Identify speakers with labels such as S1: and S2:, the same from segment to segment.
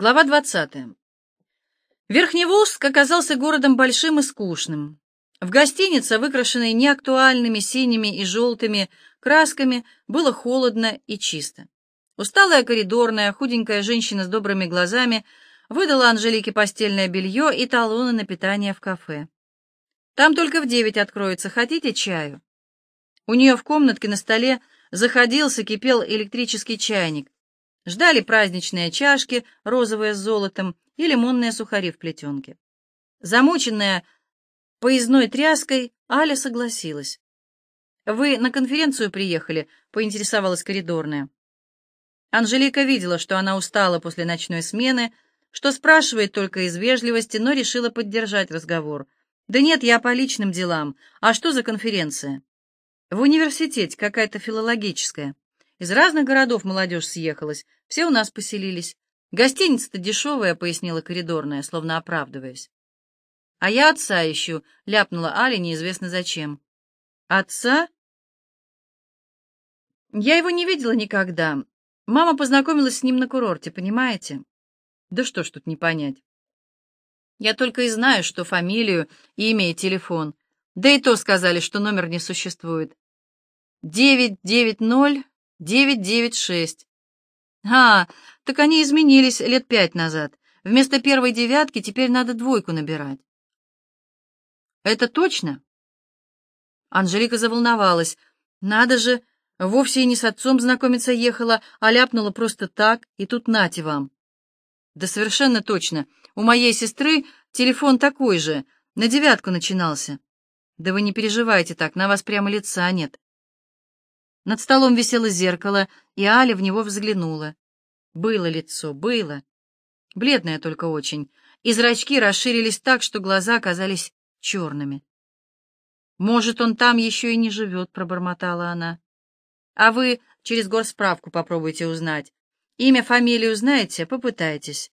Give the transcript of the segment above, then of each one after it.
S1: Глава 20. Верхневолжск оказался городом большим и скучным. В гостинице, выкрашенной неактуальными синими и желтыми красками, было холодно и чисто. Усталая коридорная, худенькая женщина с добрыми глазами выдала Анжелике постельное белье и талоны на питание в кафе. «Там только в девять откроется. Хотите чаю?» У нее в комнатке на столе заходился, кипел электрический чайник. Ждали праздничные чашки, розовые с золотом, и лимонные сухари в плетенке. Замученная поездной тряской, Аля согласилась. «Вы на конференцию приехали?» — поинтересовалась коридорная. Анжелика видела, что она устала после ночной смены, что спрашивает только из вежливости, но решила поддержать разговор. «Да нет, я по личным делам. А что за конференция?» «В университете, какая-то филологическая». Из разных городов молодежь съехалась, все у нас поселились. Гостиница-то дешевая, — пояснила коридорная, словно оправдываясь. — А я отца ищу, — ляпнула Аля неизвестно зачем. — Отца? Я его не видела никогда. Мама познакомилась с ним на курорте, понимаете? Да что ж тут не понять. Я только и знаю, что фамилию, имя и телефон. Да и то сказали, что номер не существует. Девять девять ноль девять девять шесть А, так они изменились лет пять назад. Вместо первой девятки теперь надо двойку набирать. Это точно? Анжелика заволновалась. Надо же, вовсе и не с отцом знакомиться ехала, а ляпнула просто так, и тут нате вам. Да совершенно точно. У моей сестры телефон такой же, на девятку начинался. Да вы не переживайте так, на вас прямо лица нет. Над столом висело зеркало, и Аля в него взглянула. Было лицо, было. Бледное только очень, и зрачки расширились так, что глаза казались черными. «Может, он там еще и не живет», — пробормотала она. «А вы через горсправку попробуйте узнать. Имя, фамилию знаете? Попытайтесь».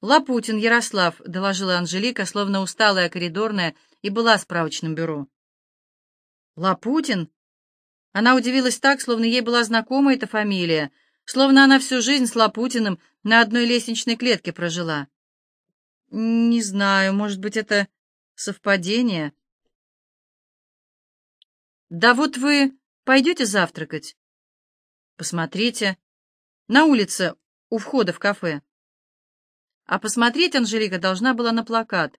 S1: «Лапутин Ярослав», — доложила Анжелика, словно усталая коридорная, и была справочным бюро. «Лапутин?» Она удивилась так, словно ей была знакома эта фамилия, словно она всю жизнь с Лапутиным на одной лестничной клетке прожила. Не знаю, может быть, это совпадение. Да вот вы пойдете завтракать? Посмотрите. На улице, у входа в кафе. А посмотреть Анжелика должна была на плакат.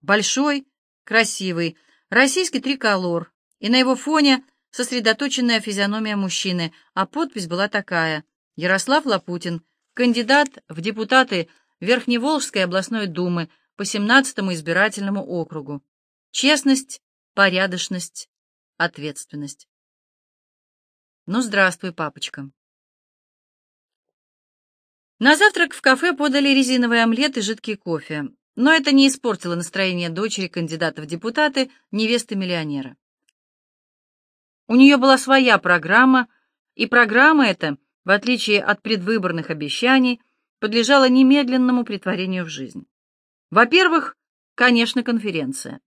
S1: Большой, красивый, российский триколор, и на его фоне сосредоточенная физиономия мужчины, а подпись была такая «Ярослав Лапутин, кандидат в депутаты Верхневолжской областной думы по 17-му избирательному округу. Честность, порядочность, ответственность». Ну, здравствуй, папочка. На завтрак в кафе подали резиновый омлет и жидкий кофе, но это не испортило настроение дочери кандидата в депутаты, невесты миллионера. У нее была своя программа, и программа эта, в отличие от предвыборных обещаний, подлежала немедленному притворению в жизнь. Во-первых, конечно, конференция.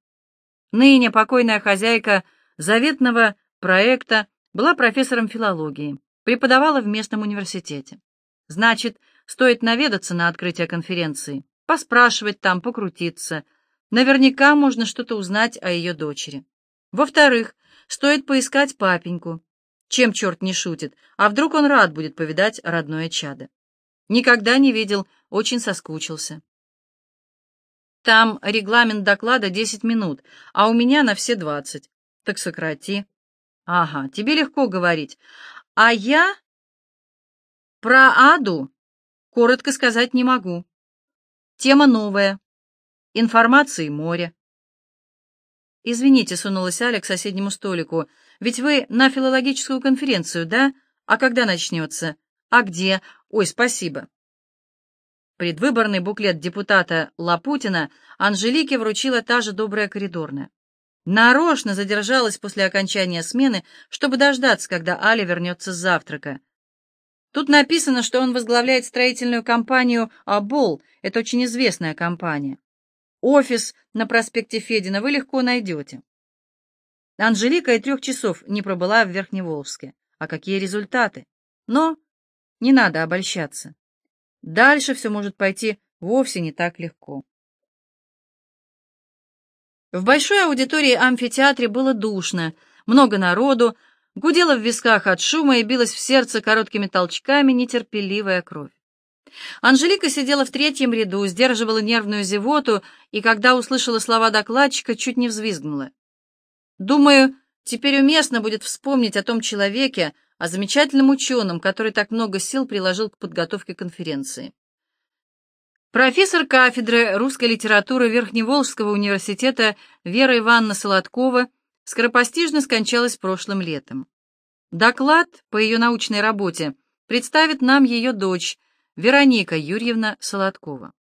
S1: Ныне покойная хозяйка заветного проекта была профессором филологии, преподавала в местном университете. Значит, стоит наведаться на открытие конференции, поспрашивать там, покрутиться. Наверняка можно что-то узнать о ее дочери. Во-вторых, Стоит поискать папеньку. Чем черт не шутит, а вдруг он рад будет повидать родное чадо. Никогда не видел, очень соскучился. Там регламент доклада 10 минут, а у меня на все 20. Так сократи. Ага, тебе легко говорить. А я про Аду коротко сказать не могу. Тема новая. Информации море. «Извините», — сунулась Аля к соседнему столику, «ведь вы на филологическую конференцию, да? А когда начнется? А где? Ой, спасибо». Предвыборный буклет депутата Лапутина Анжелике вручила та же добрая коридорная. Нарочно задержалась после окончания смены, чтобы дождаться, когда Аля вернется с завтрака. Тут написано, что он возглавляет строительную компанию «Абол». Это очень известная компания. Офис на проспекте Федина вы легко найдете. Анжелика и трех часов не пробыла в Верхневолжске. А какие результаты? Но не надо обольщаться. Дальше все может пойти вовсе не так легко. В большой аудитории амфитеатре было душно, много народу, гудело в висках от шума и билась в сердце короткими толчками нетерпеливая кровь. Анжелика сидела в третьем ряду, сдерживала нервную зевоту, и когда услышала слова докладчика, чуть не взвизгнула. «Думаю, теперь уместно будет вспомнить о том человеке, о замечательном ученом, который так много сил приложил к подготовке конференции. Профессор кафедры русской литературы Верхневолжского университета Вера Ивановна Солодкова скоропостижно скончалась прошлым летом. Доклад по ее научной работе представит нам ее дочь, Вероника Юрьевна Солодкова.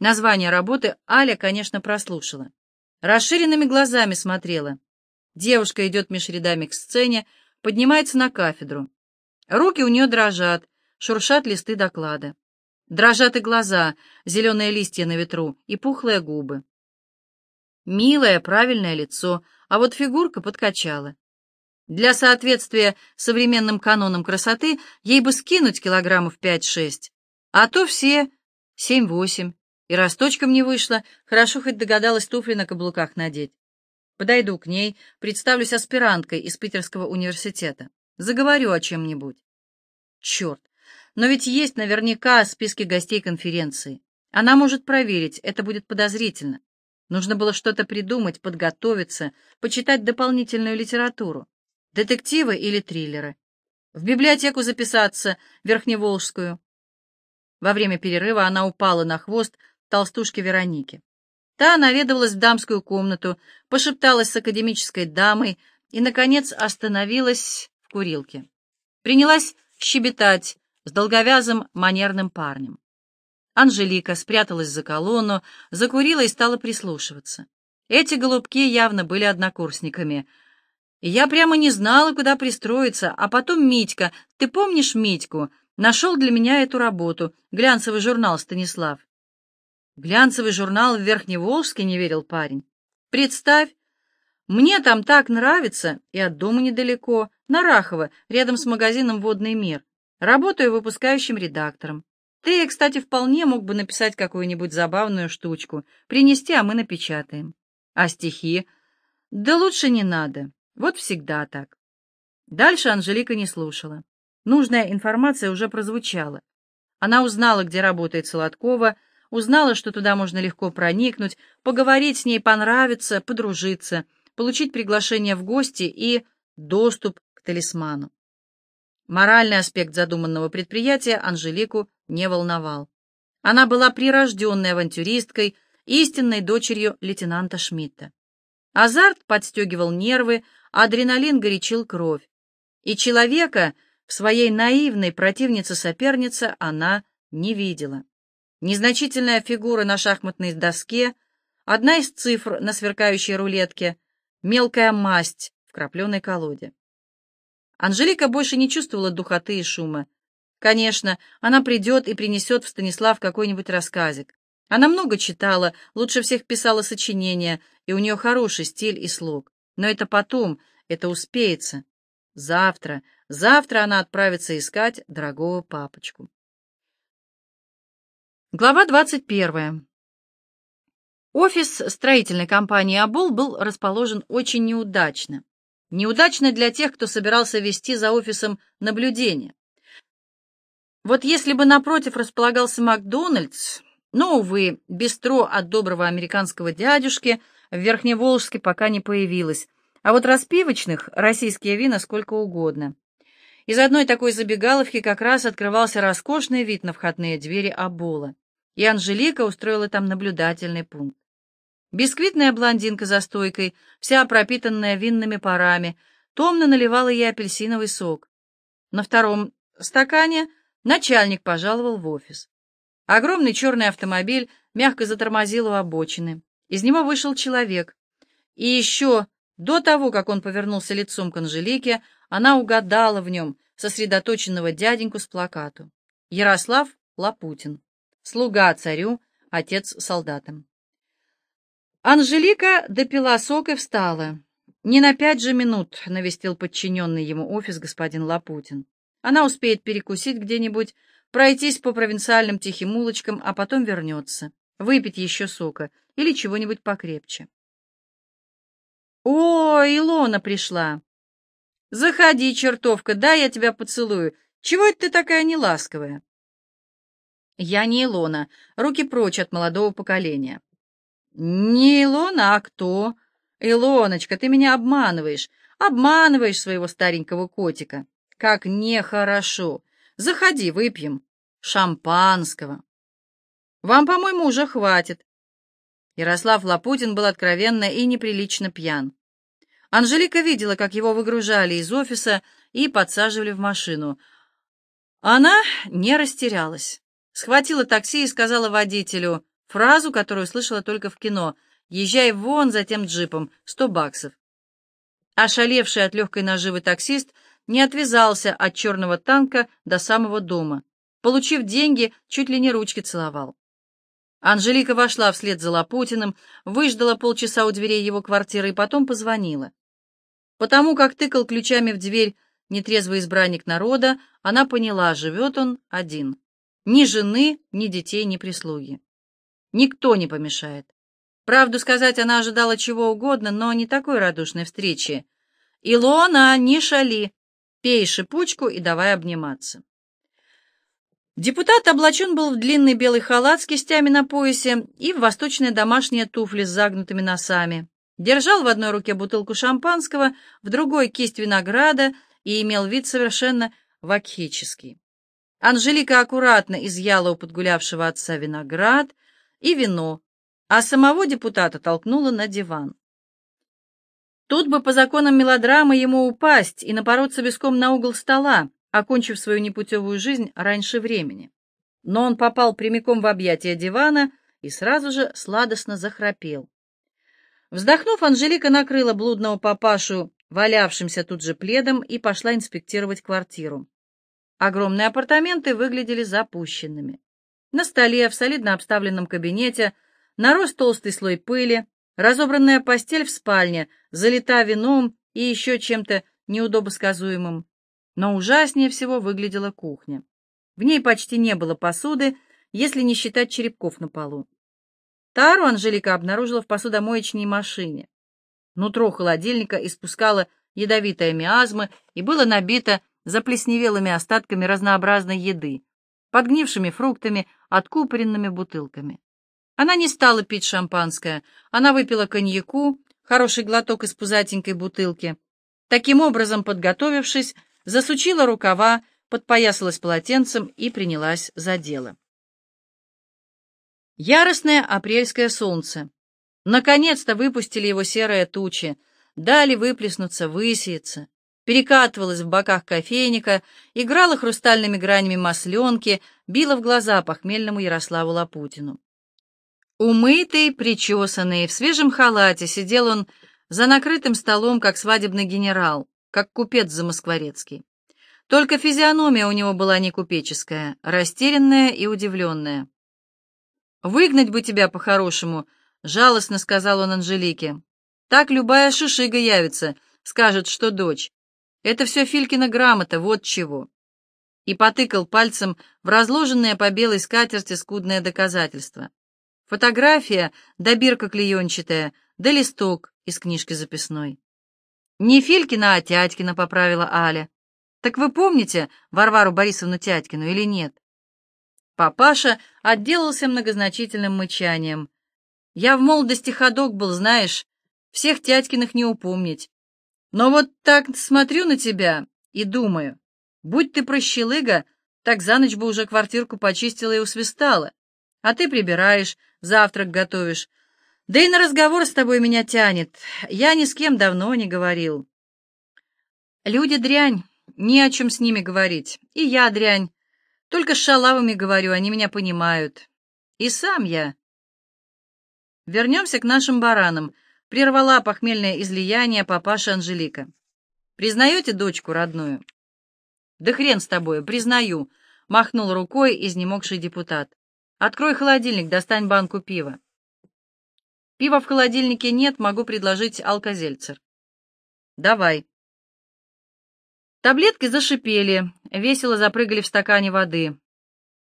S1: Название работы Аля, конечно, прослушала. Расширенными глазами смотрела. Девушка идет меж рядами к сцене, поднимается на кафедру. Руки у нее дрожат, шуршат листы доклада. Дрожат и глаза, зеленые листья на ветру и пухлые губы. Милое, правильное лицо, а вот фигурка подкачала. Для соответствия современным канонам красоты ей бы скинуть килограммов 5-6, а то все 7-8. И росточком не вышло, хорошо хоть догадалась туфли на каблуках надеть. Подойду к ней, представлюсь аспиранткой из Питерского университета. Заговорю о чем-нибудь. Черт, но ведь есть наверняка списки гостей конференции. Она может проверить, это будет подозрительно. Нужно было что-то придумать, подготовиться, почитать дополнительную литературу детективы или триллеры. В библиотеку записаться, Верхневолжскую. Во время перерыва она упала на хвост толстушки Вероники. Та наведывалась в дамскую комнату, пошепталась с академической дамой и, наконец, остановилась в курилке. Принялась щебетать с долговязым манерным парнем. Анжелика спряталась за колонну, закурила и стала прислушиваться. Эти голубки явно были однокурсниками — я прямо не знала, куда пристроиться. А потом Митька, ты помнишь Митьку? Нашел для меня эту работу. Глянцевый журнал, Станислав. Глянцевый журнал в Верхневолжске, не верил парень. Представь, мне там так нравится, и от дома недалеко, на Рахово, рядом с магазином «Водный мир». Работаю выпускающим редактором. Ты, кстати, вполне мог бы написать какую-нибудь забавную штучку, принести, а мы напечатаем. А стихи? Да лучше не надо. Вот всегда так. Дальше Анжелика не слушала. Нужная информация уже прозвучала. Она узнала, где работает Солодкова, узнала, что туда можно легко проникнуть, поговорить с ней, понравиться, подружиться, получить приглашение в гости и доступ к талисману. Моральный аспект задуманного предприятия Анжелику не волновал. Она была прирожденной авантюристкой, истинной дочерью лейтенанта Шмидта. Азарт подстегивал нервы, адреналин горячил кровь, и человека в своей наивной противнице-сопернице она не видела. Незначительная фигура на шахматной доске, одна из цифр на сверкающей рулетке, мелкая масть в крапленой колоде. Анжелика больше не чувствовала духоты и шума. Конечно, она придет и принесет в Станислав какой-нибудь рассказик. Она много читала, лучше всех писала сочинения, и у нее хороший стиль и слог. Но это потом, это успеется. Завтра, завтра она отправится искать дорогого папочку. Глава 21. Офис строительной компании «Абол» был расположен очень неудачно. Неудачно для тех, кто собирался вести за офисом наблюдение. Вот если бы напротив располагался Макдональдс, но, ну, увы, бистро от доброго американского дядюшки – в Верхневолжске пока не появилось, а вот распивочных российские вина сколько угодно. Из одной такой забегаловки как раз открывался роскошный вид на входные двери Абола, и Анжелика устроила там наблюдательный пункт. Бисквитная блондинка за стойкой, вся пропитанная винными парами, томно наливала ей апельсиновый сок. На втором стакане начальник пожаловал в офис. Огромный черный автомобиль мягко затормозил у обочины. Из него вышел человек. И еще до того, как он повернулся лицом к Анжелике, она угадала в нем сосредоточенного дяденьку с плакату. Ярослав Лапутин. Слуга царю, отец солдатам. Анжелика допила сок и встала. «Не на пять же минут», — навестил подчиненный ему офис господин Лапутин. «Она успеет перекусить где-нибудь, пройтись по провинциальным тихим улочкам, а потом вернется». Выпить еще сока или чего-нибудь покрепче. «О, Илона пришла!» «Заходи, чертовка, дай я тебя поцелую. Чего это ты такая неласковая?» «Я не Илона. Руки прочь от молодого поколения». «Не Илона, а кто?» «Илоночка, ты меня обманываешь. Обманываешь своего старенького котика. Как нехорошо. Заходи, выпьем. Шампанского». Вам, по-моему, уже хватит». Ярослав Лапутин был откровенно и неприлично пьян. Анжелика видела, как его выгружали из офиса и подсаживали в машину. Она не растерялась. Схватила такси и сказала водителю фразу, которую слышала только в кино «Езжай вон за тем джипом, сто баксов». Ошалевший от легкой наживы таксист не отвязался от черного танка до самого дома. Получив деньги, чуть ли не ручки целовал. Анжелика вошла вслед за Лапутиным, выждала полчаса у дверей его квартиры и потом позвонила. Потому как тыкал ключами в дверь нетрезвый избранник народа, она поняла, живет он один. Ни жены, ни детей, ни прислуги. Никто не помешает. Правду сказать, она ожидала чего угодно, но не такой радушной встречи. «Илона, не шали! Пей шипучку и давай обниматься!» Депутат облачен был в длинный белый халат с кистями на поясе и в восточные домашние туфли с загнутыми носами. Держал в одной руке бутылку шампанского, в другой — кисть винограда и имел вид совершенно вакхический. Анжелика аккуратно изъяла у подгулявшего отца виноград и вино, а самого депутата толкнула на диван. Тут бы по законам мелодрамы ему упасть и напороться виском на угол стола, окончив свою непутевую жизнь раньше времени. Но он попал прямиком в объятия дивана и сразу же сладостно захрапел. Вздохнув, Анжелика накрыла блудного папашу, валявшимся тут же пледом, и пошла инспектировать квартиру. Огромные апартаменты выглядели запущенными. На столе, в солидно обставленном кабинете, нарос толстый слой пыли, разобранная постель в спальне, залита вином и еще чем-то неудобосказуемым. Но ужаснее всего выглядела кухня. В ней почти не было посуды, если не считать черепков на полу. Тару Анжелика обнаружила в посудомоечной машине. Нутро холодильника испускало ядовитые миазмы и было набито заплесневелыми остатками разнообразной еды, подгнившими фруктами, откупоренными бутылками. Она не стала пить шампанское, она выпила коньяку, хороший глоток из пузатенькой бутылки. Таким образом, подготовившись, засучила рукава, подпоясалась полотенцем и принялась за дело. Яростное апрельское солнце. Наконец-то выпустили его серые тучи, дали выплеснуться, высеяться. Перекатывалась в боках кофейника, играла хрустальными гранями масленки, била в глаза похмельному Ярославу Лапутину. Умытый, причесанный, в свежем халате сидел он за накрытым столом, как свадебный генерал как купец замоскворецкий. Только физиономия у него была не купеческая, растерянная и удивленная. «Выгнать бы тебя по-хорошему», — жалостно сказал он Анжелике. «Так любая шишига явится, скажет, что дочь. Это все Филькина грамота, вот чего». И потыкал пальцем в разложенное по белой скатерти скудное доказательство. Фотография, да бирка клеенчатая, да листок из книжки записной. «Не Филькина, а Тятькина», — поправила Аля. «Так вы помните Варвару Борисовну Тятькину или нет?» Папаша отделался многозначительным мычанием. «Я в молодости ходок был, знаешь, всех Тятькиных не упомнить. Но вот так смотрю на тебя и думаю, будь ты прощелыга, так за ночь бы уже квартирку почистила и усвистала. А ты прибираешь, завтрак готовишь, да и на разговор с тобой меня тянет. Я ни с кем давно не говорил. Люди дрянь, не о чем с ними говорить. И я дрянь. Только с шалавами говорю, они меня понимают. И сам я. Вернемся к нашим баранам. Прервала похмельное излияние папаша Анжелика. Признаете дочку родную? Да хрен с тобой, признаю. Махнул рукой изнемогший депутат. Открой холодильник, достань банку пива. Пива в холодильнике нет, могу предложить алкозельцер. Давай. Таблетки зашипели, весело запрыгали в стакане воды.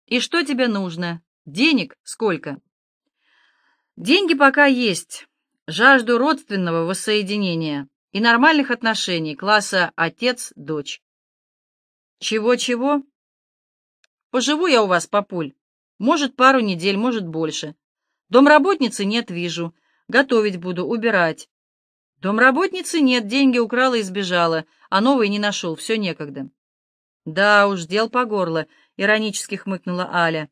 S1: И что тебе нужно? Денег сколько? Деньги пока есть. Жажду родственного воссоединения и нормальных отношений класса отец-дочь. Чего-чего? Поживу я у вас, папуль. Может, пару недель, может, больше. Домработницы нет, вижу. Готовить буду, убирать. Домработницы нет, деньги украла и сбежала, а новый не нашел, все некогда. Да уж, дел по горло, иронически хмыкнула Аля.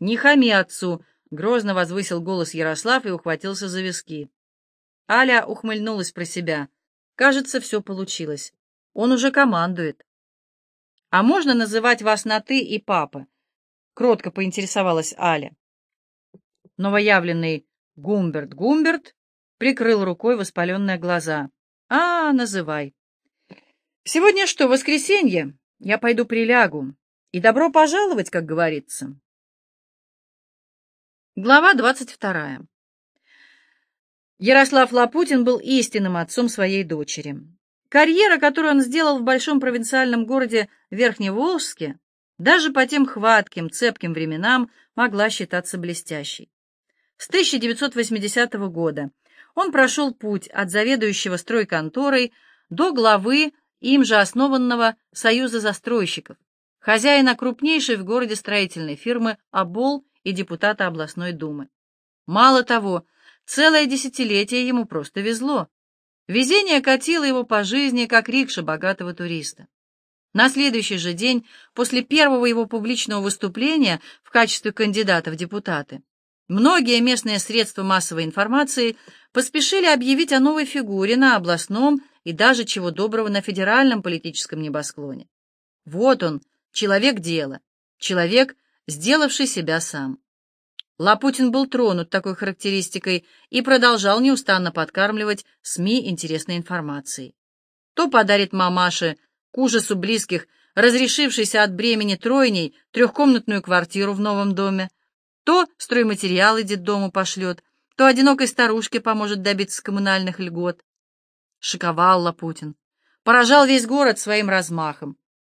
S1: Не хами отцу, грозно возвысил голос Ярослав и ухватился за виски. Аля ухмыльнулась про себя. Кажется, все получилось. Он уже командует. А можно называть вас на «ты» и «папа»? Кротко поинтересовалась Аля. Новоявленный Гумберт, Гумберт прикрыл рукой воспаленные глаза. А, называй. Сегодня что, воскресенье? Я пойду прилягу. И добро пожаловать, как говорится. Глава двадцать вторая. Ярослав Лапутин был истинным отцом своей дочери. Карьера, которую он сделал в большом провинциальном городе Верхневолжске, даже по тем хватким, цепким временам могла считаться блестящей. С 1980 года он прошел путь от заведующего стройконторой до главы им же основанного Союза застройщиков, хозяина крупнейшей в городе строительной фирмы Абол и депутата областной думы. Мало того, целое десятилетие ему просто везло. Везение катило его по жизни, как рикша богатого туриста. На следующий же день, после первого его публичного выступления в качестве кандидата в депутаты, Многие местные средства массовой информации поспешили объявить о новой фигуре на областном и даже чего доброго на федеральном политическом небосклоне. Вот он, человек дела, человек, сделавший себя сам. Лапутин был тронут такой характеристикой и продолжал неустанно подкармливать СМИ интересной информацией. То подарит мамаше, к ужасу близких, разрешившейся от бремени тройней, трехкомнатную квартиру в новом доме, то стройматериалы детдому пошлет, то одинокой старушке поможет добиться коммунальных льгот. Шиковал Лапутин. Поражал весь город своим размахом.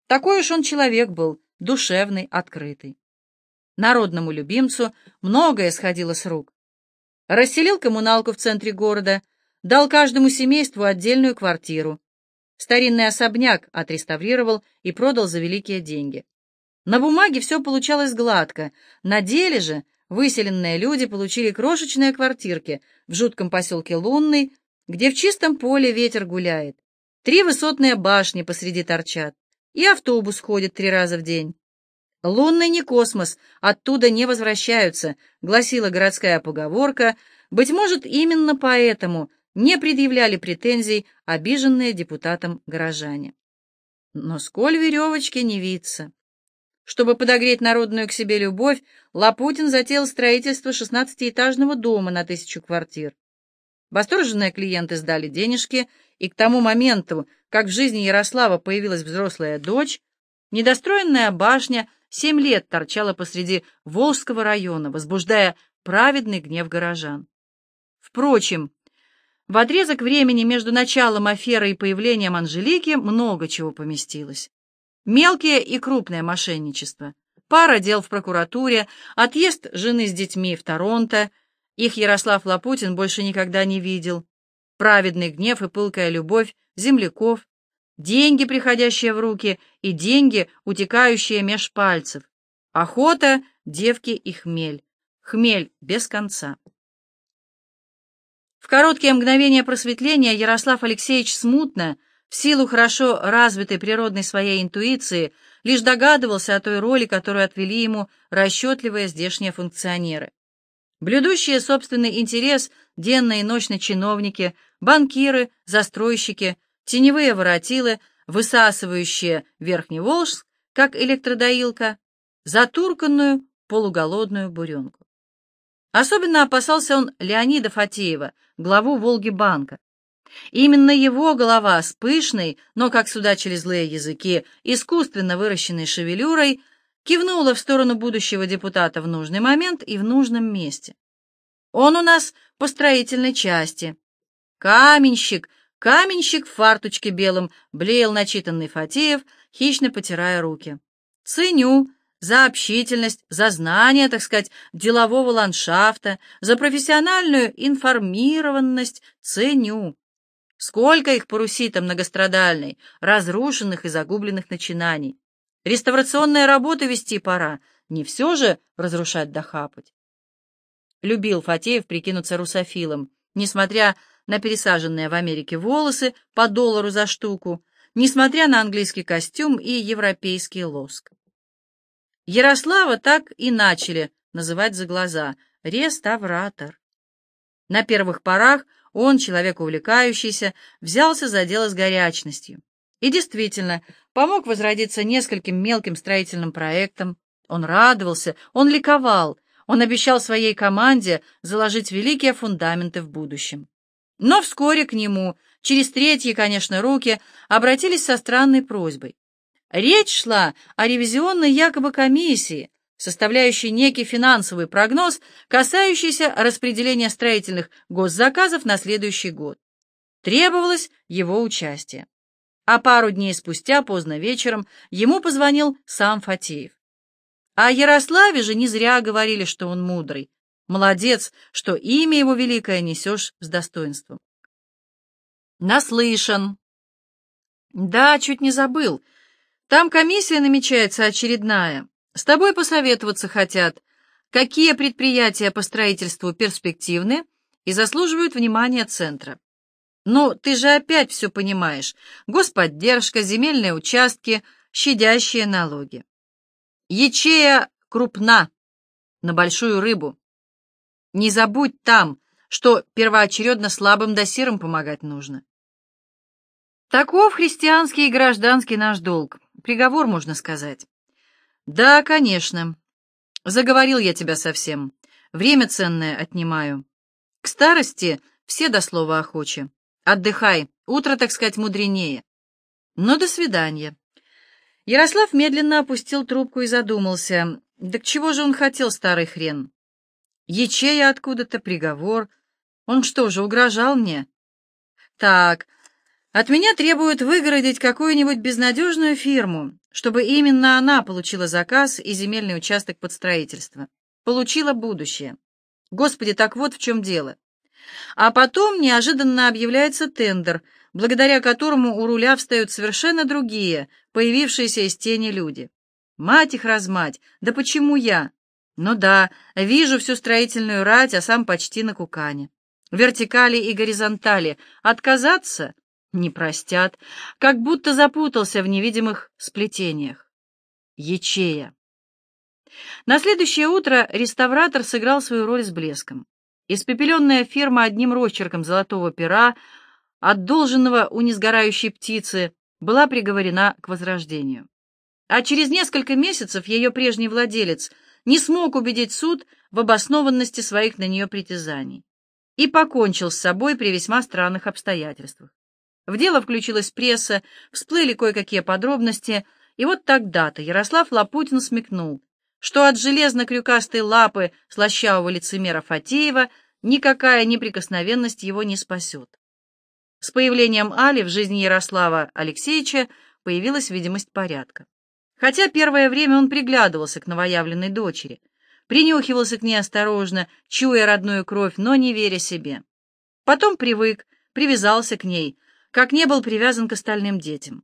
S1: Такой уж он человек был, душевный, открытый. Народному любимцу многое сходило с рук. Расселил коммуналку в центре города, дал каждому семейству отдельную квартиру. Старинный особняк отреставрировал и продал за великие деньги. На бумаге все получалось гладко, на деле же выселенные люди получили крошечные квартирки в жутком поселке Лунный, где в чистом поле ветер гуляет. Три высотные башни посреди торчат, и автобус ходит три раза в день. «Лунный не космос, оттуда не возвращаются», — гласила городская поговорка. Быть может, именно поэтому не предъявляли претензий обиженные депутатом горожане. Но сколь веревочки не виться. Чтобы подогреть народную к себе любовь, Лапутин затеял строительство 16-этажного дома на тысячу квартир. Восторженные клиенты сдали денежки, и к тому моменту, как в жизни Ярослава появилась взрослая дочь, недостроенная башня семь лет торчала посреди Волжского района, возбуждая праведный гнев горожан. Впрочем, в отрезок времени между началом аферы и появлением Анжелики много чего поместилось. Мелкие и крупное мошенничество, пара дел в прокуратуре, отъезд жены с детьми в Торонто, их Ярослав Лапутин больше никогда не видел, праведный гнев и пылкая любовь земляков, деньги, приходящие в руки, и деньги, утекающие меж пальцев, охота, девки и хмель, хмель без конца. В короткие мгновения просветления Ярослав Алексеевич смутно, в силу хорошо развитой природной своей интуиции, лишь догадывался о той роли, которую отвели ему расчетливые здешние функционеры. Блюдущие собственный интерес денно и ночно чиновники, банкиры, застройщики, теневые воротилы, высасывающие верхний Верхневолжск, как электродоилка, затурканную полуголодную буренку. Особенно опасался он Леонида Фатеева, главу «Волги-банка», Именно его голова с пышной, но, как судачили злые языки, искусственно выращенной шевелюрой, кивнула в сторону будущего депутата в нужный момент и в нужном месте. Он у нас по строительной части. Каменщик, каменщик в фартучке белом, блеял начитанный Фатеев, хищно потирая руки. Ценю за общительность, за знание, так сказать, делового ландшафта, за профессиональную информированность ценю. Сколько их по Руси парусита многострадальной, разрушенных и загубленных начинаний. Реставрационные работы вести пора, не все же разрушать да хапать. Любил Фатеев прикинуться русофилом, несмотря на пересаженные в Америке волосы по доллару за штуку, несмотря на английский костюм и европейский лоск. Ярослава так и начали называть за глаза «реставратор». На первых порах он, человек увлекающийся, взялся за дело с горячностью. И действительно, помог возродиться нескольким мелким строительным проектам. Он радовался, он ликовал, он обещал своей команде заложить великие фундаменты в будущем. Но вскоре к нему, через третьи, конечно, руки, обратились со странной просьбой. Речь шла о ревизионной якобы комиссии, составляющий некий финансовый прогноз, касающийся распределения строительных госзаказов на следующий год. Требовалось его участие. А пару дней спустя, поздно вечером, ему позвонил сам Фатеев. О Ярославе же не зря говорили, что он мудрый. Молодец, что имя его великое несешь с достоинством. Наслышан. Да, чуть не забыл. Там комиссия намечается очередная. С тобой посоветоваться хотят, какие предприятия по строительству перспективны и заслуживают внимания центра. Но ну, ты же опять все понимаешь. Господдержка, земельные участки, щадящие налоги. Ячея крупна, на большую рыбу. Не забудь там, что первоочередно слабым да сирым помогать нужно. Таков христианский и гражданский наш долг, приговор, можно сказать. «Да, конечно. Заговорил я тебя совсем. Время ценное отнимаю. К старости все до слова охочи. Отдыхай, утро, так сказать, мудренее. Но ну, до свидания». Ярослав медленно опустил трубку и задумался. Да к чего же он хотел, старый хрен? Ячея откуда-то, приговор. Он что же, угрожал мне? Так, от меня требуют выгородить какую-нибудь безнадежную фирму, чтобы именно она получила заказ и земельный участок под строительство. Получила будущее. Господи, так вот в чем дело. А потом неожиданно объявляется тендер, благодаря которому у руля встают совершенно другие, появившиеся из тени люди. Мать их размать, да почему я? Ну да, вижу всю строительную рать, а сам почти на кукане. Вертикали и горизонтали. Отказаться? не простят, как будто запутался в невидимых сплетениях. Ячея. На следующее утро реставратор сыграл свою роль с блеском. Испепеленная ферма одним росчерком золотого пера, отдолженного у несгорающей птицы, была приговорена к возрождению. А через несколько месяцев ее прежний владелец не смог убедить суд в обоснованности своих на нее притязаний и покончил с собой при весьма странных обстоятельствах. В дело включилась пресса, всплыли кое-какие подробности, и вот тогда-то Ярослав Лапутин смекнул, что от железно-крюкастой лапы слащавого лицемера Фатеева никакая неприкосновенность его не спасет. С появлением Али в жизни Ярослава Алексеевича появилась видимость порядка. Хотя первое время он приглядывался к новоявленной дочери, принюхивался к ней осторожно, чуя родную кровь, но не веря себе. Потом привык, привязался к ней — как не был привязан к остальным детям.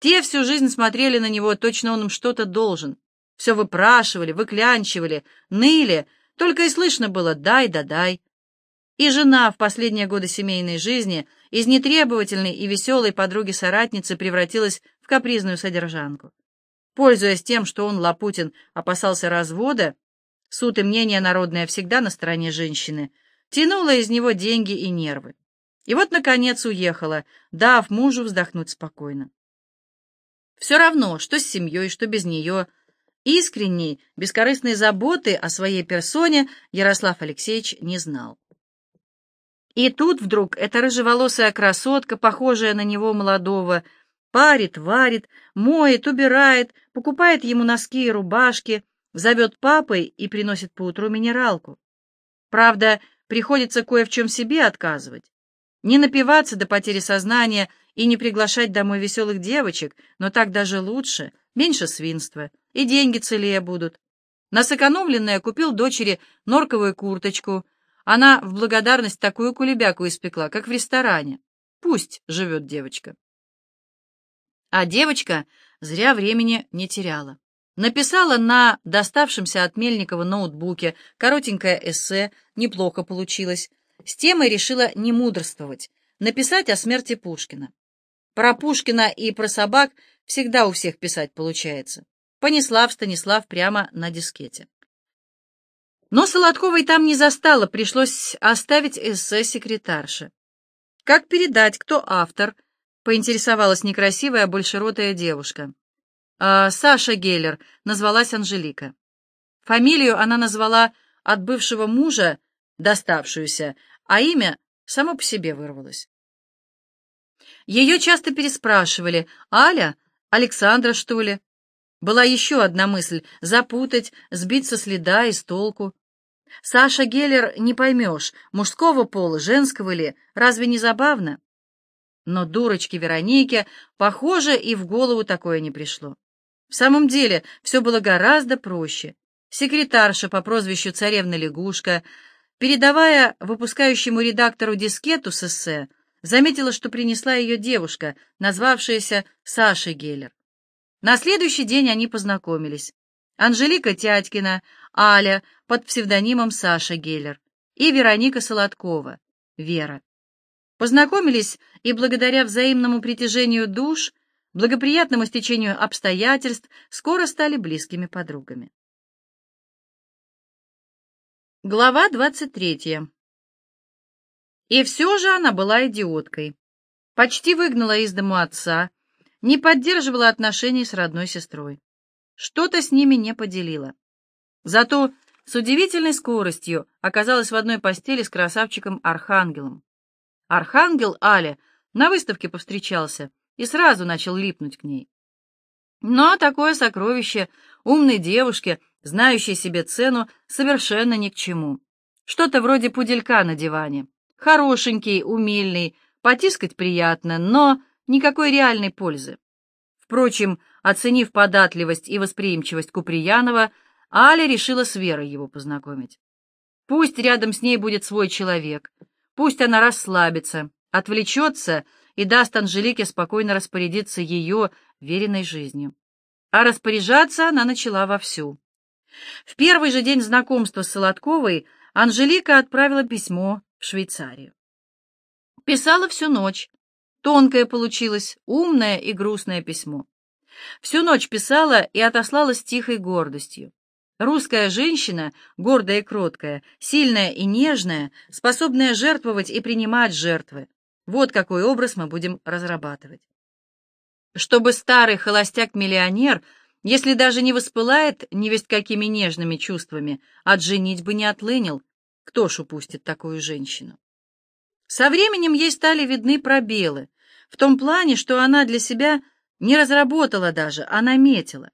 S1: Те всю жизнь смотрели на него, точно он им что-то должен. Все выпрашивали, выклянчивали, ныли, только и слышно было «дай да дай». И жена в последние годы семейной жизни из нетребовательной и веселой подруги-соратницы превратилась в капризную содержанку. Пользуясь тем, что он, Лапутин, опасался развода, суд и мнение народное всегда на стороне женщины, тянуло из него деньги и нервы. И вот, наконец, уехала, дав мужу вздохнуть спокойно. Все равно, что с семьей, что без нее. Искренней, бескорыстной заботы о своей персоне Ярослав Алексеевич не знал. И тут вдруг эта рыжеволосая красотка, похожая на него молодого, парит, варит, моет, убирает, покупает ему носки и рубашки, зовет папой и приносит поутру минералку. Правда, приходится кое в чем себе отказывать. Не напиваться до потери сознания и не приглашать домой веселых девочек, но так даже лучше, меньше свинства, и деньги целее будут. На сэкономленное купил дочери норковую курточку. Она в благодарность такую кулебяку испекла, как в ресторане. Пусть живет девочка. А девочка зря времени не теряла. Написала на доставшемся от Мельникова ноутбуке коротенькое эссе, неплохо получилось, с темой решила не мудрствовать, написать о смерти Пушкина. Про Пушкина и про собак всегда у всех писать получается. Понесла в Станислав прямо на дискете. Но Солодковой там не застало, пришлось оставить эссе секретарше. «Как передать, кто автор?» — поинтересовалась некрасивая, большеротая девушка. «Э, «Саша Геллер», — назвалась Анжелика. Фамилию она назвала от бывшего мужа доставшуюся, а имя само по себе вырвалось. Ее часто переспрашивали «Аля? Александра, что ли?» Была еще одна мысль — запутать, сбиться следа и с толку. Саша Геллер не поймешь, мужского пола, женского ли, разве не забавно? Но дурочке Веронике, похоже, и в голову такое не пришло. В самом деле, все было гораздо проще. Секретарша по прозвищу «Царевна-лягушка», Передавая выпускающему редактору дискету с эссе, заметила, что принесла ее девушка, назвавшаяся Сашей Геллер. На следующий день они познакомились. Анжелика Тятькина, Аля под псевдонимом Саша Геллер и Вероника Солодкова, Вера. Познакомились и благодаря взаимному притяжению душ, благоприятному стечению обстоятельств, скоро стали близкими подругами. Глава 23. И все же она была идиоткой. Почти выгнала из дому отца, не поддерживала отношений с родной сестрой. Что-то с ними не поделила. Зато с удивительной скоростью оказалась в одной постели с красавчиком Архангелом. Архангел Аля на выставке повстречался и сразу начал липнуть к ней. Но «Ну, а такое сокровище умной девушке знающий себе цену, совершенно ни к чему. Что-то вроде пуделька на диване. Хорошенький, умильный, потискать приятно, но никакой реальной пользы. Впрочем, оценив податливость и восприимчивость Куприянова, Аля решила с Верой его познакомить. Пусть рядом с ней будет свой человек, пусть она расслабится, отвлечется и даст Анжелике спокойно распорядиться ее веренной жизнью. А распоряжаться она начала вовсю. В первый же день знакомства с Солодковой Анжелика отправила письмо в Швейцарию. Писала всю ночь. Тонкое получилось, умное и грустное письмо. Всю ночь писала и отослала с тихой гордостью. Русская женщина, гордая и кроткая, сильная и нежная, способная жертвовать и принимать жертвы. Вот какой образ мы будем разрабатывать. Чтобы старый холостяк-миллионер если даже не воспылает невесть какими нежными чувствами, от женитьбы не отлынил, кто ж упустит такую женщину? Со временем ей стали видны пробелы, в том плане, что она для себя не разработала даже, а наметила.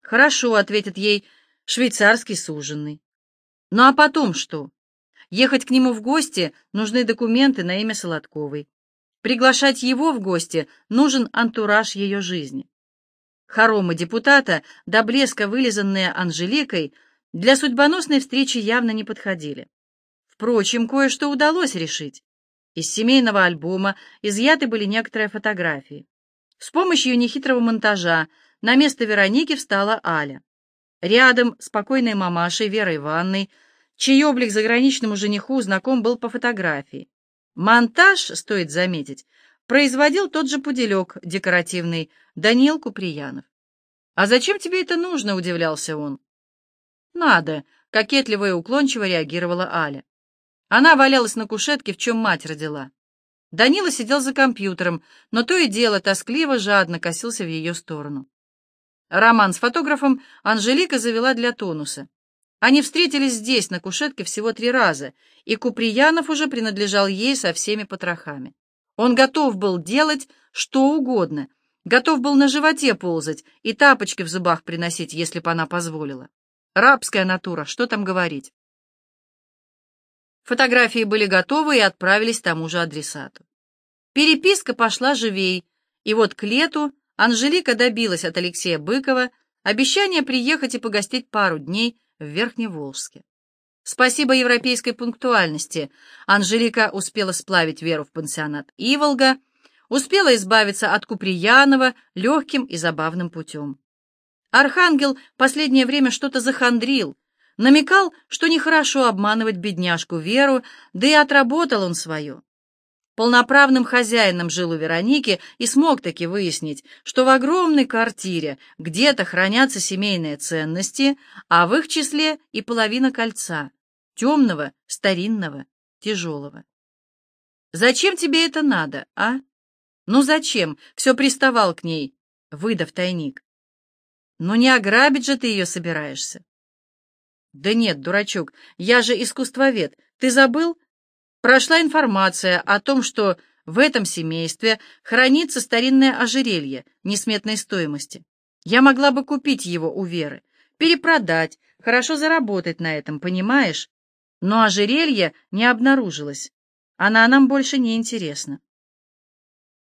S1: «Хорошо», — ответит ей швейцарский суженный. «Ну а потом что? Ехать к нему в гости нужны документы на имя Солодковой. Приглашать его в гости нужен антураж ее жизни хоромы депутата, до блеска вылизанные Анжеликой, для судьбоносной встречи явно не подходили. Впрочем, кое-что удалось решить. Из семейного альбома изъяты были некоторые фотографии. С помощью нехитрого монтажа на место Вероники встала Аля. Рядом с покойной мамашей Верой Ивановной, чей облик заграничному жениху знаком был по фотографии. Монтаж, стоит заметить, производил тот же пуделек декоративный, Даниил Куприянов. «А зачем тебе это нужно?» — удивлялся он. «Надо», — кокетливо и уклончиво реагировала Аля. Она валялась на кушетке, в чем мать родила. Данила сидел за компьютером, но то и дело тоскливо, жадно косился в ее сторону. Роман с фотографом Анжелика завела для тонуса. Они встретились здесь, на кушетке, всего три раза, и Куприянов уже принадлежал ей со всеми потрохами. Он готов был делать что угодно, готов был на животе ползать и тапочки в зубах приносить, если бы она позволила. Рабская натура, что там говорить. Фотографии были готовы и отправились тому же адресату. Переписка пошла живей, и вот к лету Анжелика добилась от Алексея Быкова обещания приехать и погостить пару дней в Верхневолжске. Спасибо европейской пунктуальности, Анжелика успела сплавить Веру в пансионат Иволга, успела избавиться от Куприянова легким и забавным путем. Архангел последнее время что-то захандрил, намекал, что нехорошо обманывать бедняжку Веру, да и отработал он свое полноправным хозяином жил у Вероники и смог таки выяснить, что в огромной квартире где-то хранятся семейные ценности, а в их числе и половина кольца, темного, старинного, тяжелого. «Зачем тебе это надо, а? Ну зачем?» — все приставал к ней, выдав тайник. «Ну не ограбить же ты ее собираешься». «Да нет, дурачок, я же искусствовед. Ты забыл? прошла информация о том, что в этом семействе хранится старинное ожерелье несметной стоимости. Я могла бы купить его у Веры, перепродать, хорошо заработать на этом, понимаешь? Но ожерелье не обнаружилось. Она нам больше не интересна.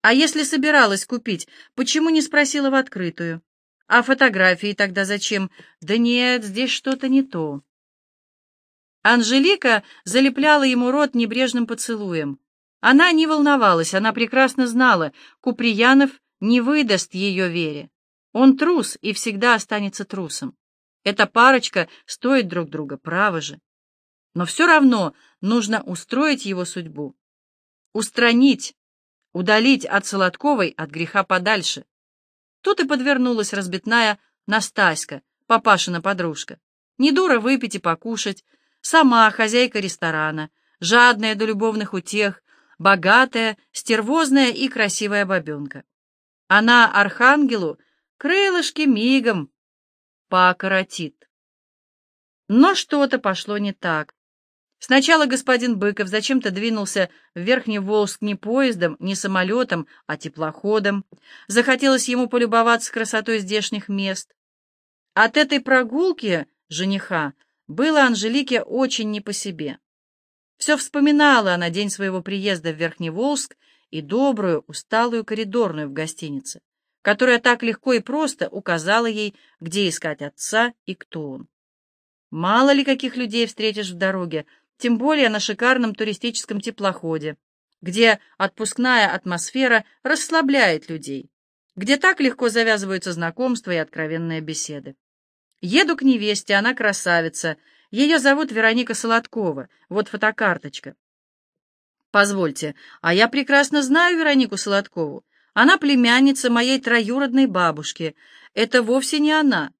S1: А если собиралась купить, почему не спросила в открытую? А фотографии тогда зачем? Да нет, здесь что-то не то. Анжелика залепляла ему рот небрежным поцелуем. Она не волновалась, она прекрасно знала, Куприянов не выдаст ее вере. Он трус и всегда останется трусом. Эта парочка стоит друг друга, право же. Но все равно нужно устроить его судьбу. Устранить, удалить от Солодковой от греха подальше. Тут и подвернулась разбитная Настаська, папашина подружка. Не дура выпить и покушать, Сама хозяйка ресторана, жадная до любовных утех, богатая, стервозная и красивая бабенка. Она архангелу крылышки мигом покоротит. Но что-то пошло не так. Сначала господин Быков зачем-то двинулся в Верхний Волск не поездом, не самолетом, а теплоходом. Захотелось ему полюбоваться красотой здешних мест. От этой прогулки жениха было Анжелике очень не по себе. Все вспоминала она день своего приезда в Верхневолжск и добрую, усталую коридорную в гостинице, которая так легко и просто указала ей, где искать отца и кто он. Мало ли каких людей встретишь в дороге, тем более на шикарном туристическом теплоходе, где отпускная атмосфера расслабляет людей, где так легко завязываются знакомства и откровенные беседы. Еду к невесте, она красавица. Ее зовут Вероника Солодкова. Вот фотокарточка. Позвольте, а я прекрасно знаю Веронику Солодкову. Она племянница моей троюродной бабушки. Это вовсе не она.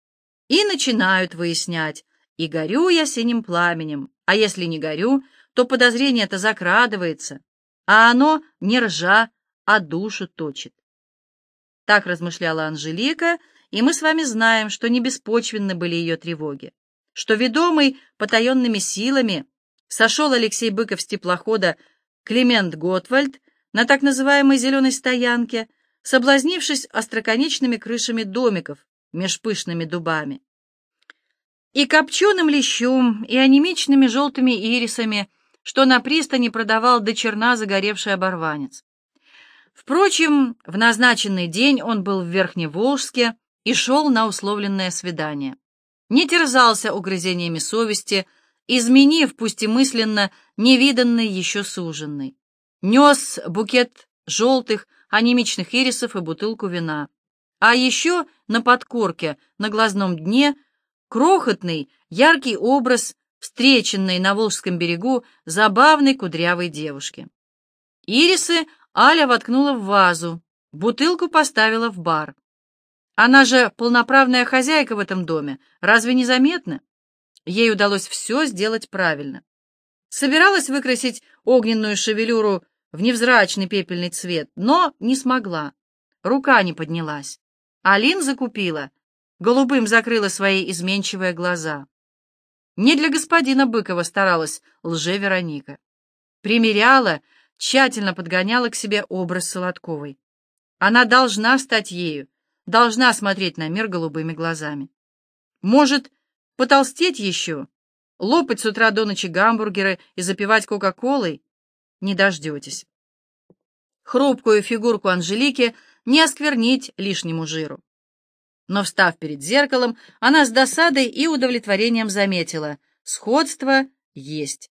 S1: И начинают выяснять. И горю я синим пламенем. А если не горю, то подозрение-то закрадывается. А оно не ржа, а душу точит. Так размышляла Анжелика, и мы с вами знаем, что не беспочвенны были ее тревоги, что, ведомый потаенными силами, сошел Алексей Быков с теплохода Климент Готвальд на так называемой «зеленой стоянке», соблазнившись остроконечными крышами домиков меж пышными дубами. И копченым лещом, и анемичными желтыми ирисами, что на пристани продавал до черна загоревший оборванец. Впрочем, в назначенный день он был в Верхневолжске и шел на условленное свидание. Не терзался угрызениями совести, изменив, пусть и мысленно, невиданный еще суженный. Нес букет желтых, анемичных ирисов и бутылку вина. А еще на подкорке, на глазном дне, крохотный, яркий образ встреченной на Волжском берегу забавной кудрявой девушки. Ирисы Аля воткнула в вазу, бутылку поставила в бар. Она же полноправная хозяйка в этом доме, разве не заметно? Ей удалось все сделать правильно. Собиралась выкрасить огненную шевелюру в невзрачный пепельный цвет, но не смогла. Рука не поднялась. Алин закупила. Голубым закрыла свои изменчивые глаза. Не для господина Быкова старалась лже-Вероника. Примеряла, тщательно подгоняла к себе образ Солодковой. Она должна стать ею, должна смотреть на мир голубыми глазами. Может, потолстеть еще, лопать с утра до ночи гамбургеры и запивать кока-колой? Не дождетесь. Хрупкую фигурку Анжелики не осквернить лишнему жиру. Но, встав перед зеркалом, она с досадой и удовлетворением заметила — сходство есть.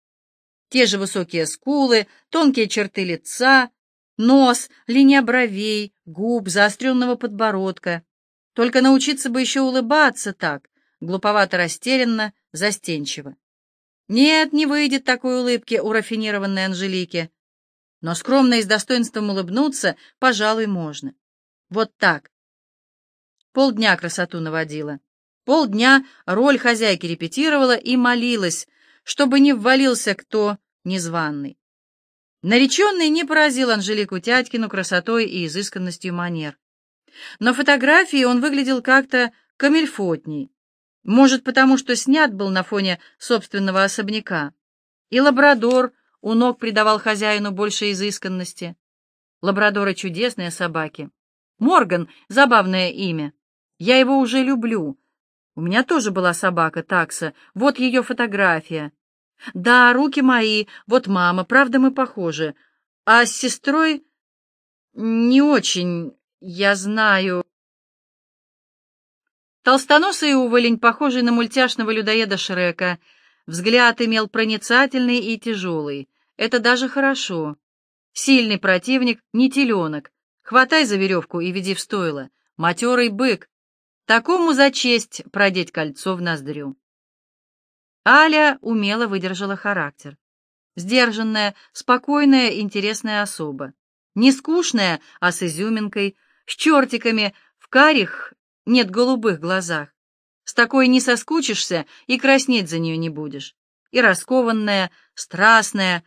S1: Те же высокие скулы, тонкие черты лица, нос, линия бровей, губ, заостренного подбородка. Только научиться бы еще улыбаться так, глуповато растерянно, застенчиво. Нет, не выйдет такой улыбки у рафинированной Анжелики. Но скромно и с достоинством улыбнуться, пожалуй, можно. Вот так. Полдня красоту наводила. Полдня роль хозяйки репетировала и молилась, чтобы не ввалился кто незваный. Нареченный не поразил Анжелику Тяткину красотой и изысканностью манер. На фотографии он выглядел как-то камельфотней. Может, потому что снят был на фоне собственного особняка. И лабрадор у ног придавал хозяину больше изысканности. Лабрадоры — чудесные собаки. Морган — забавное имя. Я его уже люблю. У меня тоже была собака, такса. Вот ее фотография. Да, руки мои, вот мама, правда мы похожи. А с сестрой не очень, я знаю. Толстоносый уволень, похожий на мультяшного людоеда Шрека. Взгляд имел проницательный и тяжелый. Это даже хорошо. Сильный противник, не теленок. Хватай за веревку и веди в стойло. Матерый бык. Такому за честь продеть кольцо в ноздрю. Аля умело выдержала характер. Сдержанная, спокойная, интересная особа. Не скучная, а с изюминкой, с чертиками, в карих, нет голубых глазах. С такой не соскучишься и краснеть за нее не будешь. И раскованная, страстная,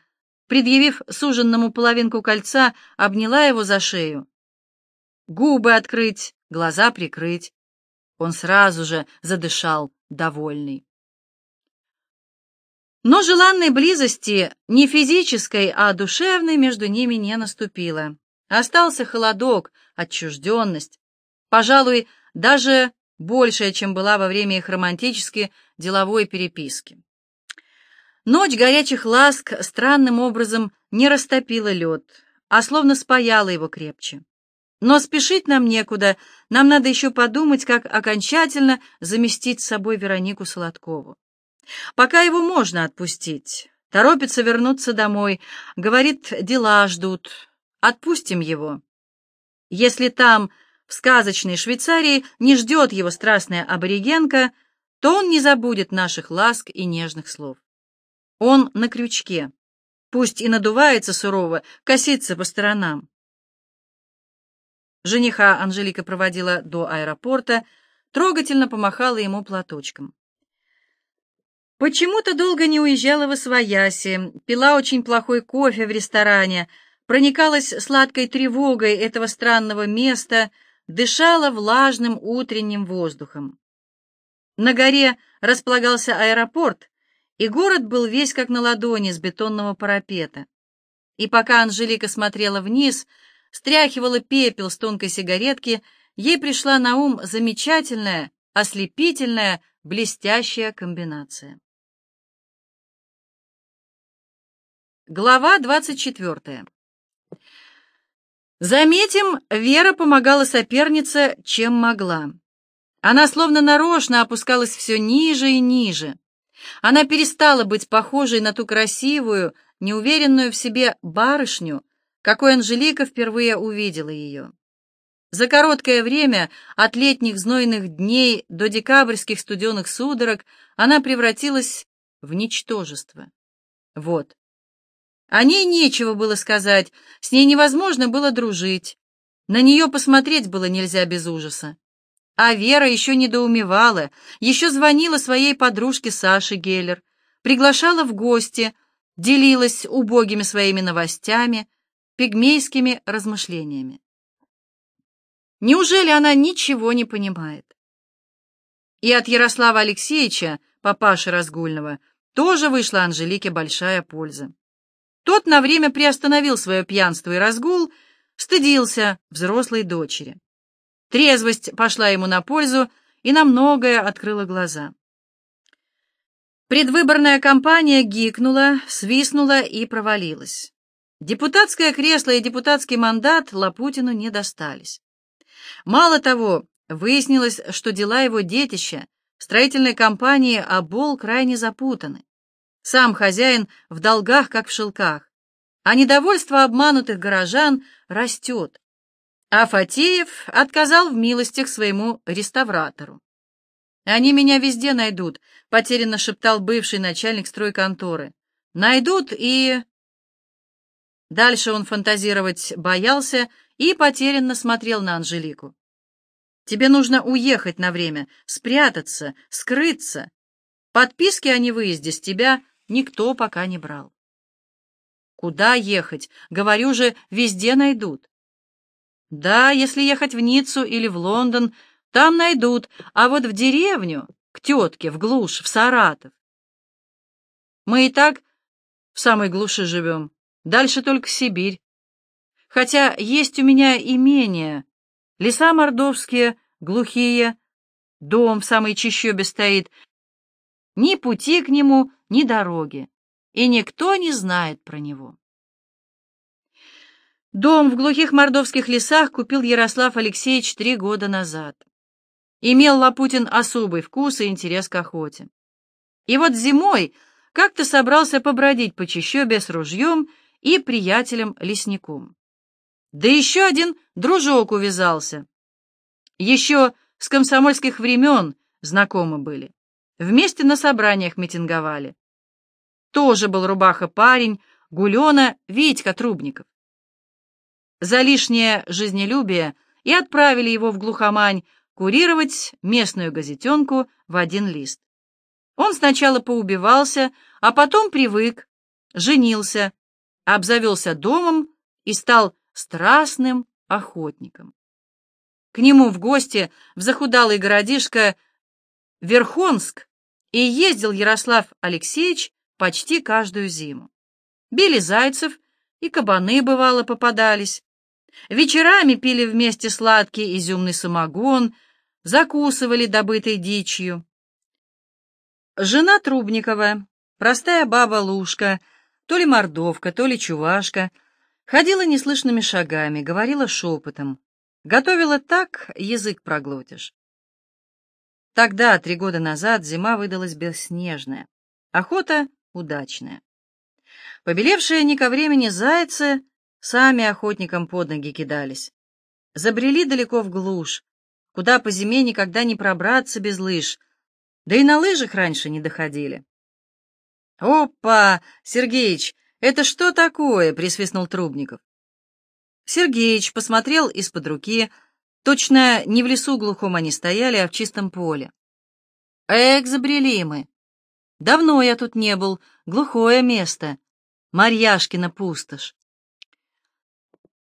S1: предъявив суженному половинку кольца, обняла его за шею. Губы открыть, глаза прикрыть. Он сразу же задышал, довольный. Но желанной близости, не физической, а душевной, между ними не наступило. Остался холодок, отчужденность. Пожалуй, даже большая, чем была во время их романтически деловой переписки. Ночь горячих ласк странным образом не растопила лед, а словно спаяла его крепче. Но спешить нам некуда, нам надо еще подумать, как окончательно заместить с собой Веронику Солодкову. Пока его можно отпустить. Торопится вернуться домой. Говорит, дела ждут. Отпустим его. Если там, в сказочной Швейцарии, не ждет его страстная аборигенка, то он не забудет наших ласк и нежных слов. Он на крючке. Пусть и надувается сурово, косится по сторонам. Жениха Анжелика проводила до аэропорта, трогательно помахала ему платочком. Почему-то долго не уезжала в свояси, пила очень плохой кофе в ресторане, проникалась сладкой тревогой этого странного места, дышала влажным утренним воздухом. На горе располагался аэропорт, и город был весь как на ладони с бетонного парапета. И пока Анжелика смотрела вниз, стряхивала пепел с тонкой сигаретки, ей пришла на ум замечательная, ослепительная, блестящая комбинация. Глава 24. Заметим, Вера помогала сопернице, чем могла. Она словно нарочно опускалась все ниже и ниже. Она перестала быть похожей на ту красивую, неуверенную в себе барышню, какой Анжелика впервые увидела ее. За короткое время, от летних знойных дней до декабрьских студеных судорог, она превратилась в ничтожество. Вот, о ней нечего было сказать, с ней невозможно было дружить. На нее посмотреть было нельзя без ужаса. А Вера еще недоумевала, еще звонила своей подружке Саше Геллер, приглашала в гости, делилась убогими своими новостями, пигмейскими размышлениями. Неужели она ничего не понимает? И от Ярослава Алексеевича, папаши Разгульного, тоже вышла Анжелике большая польза. Тот на время приостановил свое пьянство и разгул, стыдился взрослой дочери. Трезвость пошла ему на пользу и на многое открыла глаза. Предвыборная кампания гикнула, свистнула и провалилась. Депутатское кресло и депутатский мандат Лапутину не достались. Мало того, выяснилось, что дела его детища, строительной компании «Обол» крайне запутаны. Сам хозяин в долгах, как в шелках, а недовольство обманутых горожан растет. А Фатеев отказал в милостях своему реставратору. «Они меня везде найдут», — потерянно шептал бывший начальник стройконторы. «Найдут и...» Дальше он фантазировать боялся и потерянно смотрел на Анжелику. «Тебе нужно уехать на время, спрятаться, скрыться. Подписки о невыезде с тебя никто пока не брал. Куда ехать? Говорю же, везде найдут. Да, если ехать в Ниццу или в Лондон, там найдут, а вот в деревню, к тетке, в глушь, в Саратов. Мы и так в самой глуши живем, дальше только Сибирь. Хотя есть у меня имение, леса мордовские, глухие, дом в самой чащобе стоит. Ни пути к нему, ни дороги, и никто не знает про него. Дом в глухих мордовских лесах купил Ярослав Алексеевич три года назад. Имел Лапутин особый вкус и интерес к охоте. И вот зимой как-то собрался побродить по чащобе с ружьем и приятелем-лесником. Да еще один дружок увязался. Еще с комсомольских времен знакомы были. Вместе на собраниях митинговали тоже был рубаха-парень, Гулена Витька Трубников. За лишнее жизнелюбие и отправили его в глухомань курировать местную газетенку в один лист. Он сначала поубивался, а потом привык, женился, обзавелся домом и стал страстным охотником. К нему в гости в захудалый городишко Верхонск и ездил Ярослав Алексеевич почти каждую зиму. Били зайцев, и кабаны, бывало, попадались. Вечерами пили вместе сладкий изюмный самогон, закусывали добытой дичью. Жена Трубникова, простая баба Лушка, то ли мордовка, то ли чувашка, ходила неслышными шагами, говорила шепотом. Готовила так, язык проглотишь. Тогда, три года назад, зима выдалась бесснежная. Охота удачная. Побелевшие не ко времени зайцы сами охотникам под ноги кидались. Забрели далеко в глушь, куда по зиме никогда не пробраться без лыж, да и на лыжах раньше не доходили. «Опа, Сергеич, это что такое?» — присвистнул Трубников. Сергеич посмотрел из-под руки. Точно не в лесу глухом они стояли, а в чистом поле. Эх, забрели мы!» Давно я тут не был, глухое место. Марьяшкина пустошь.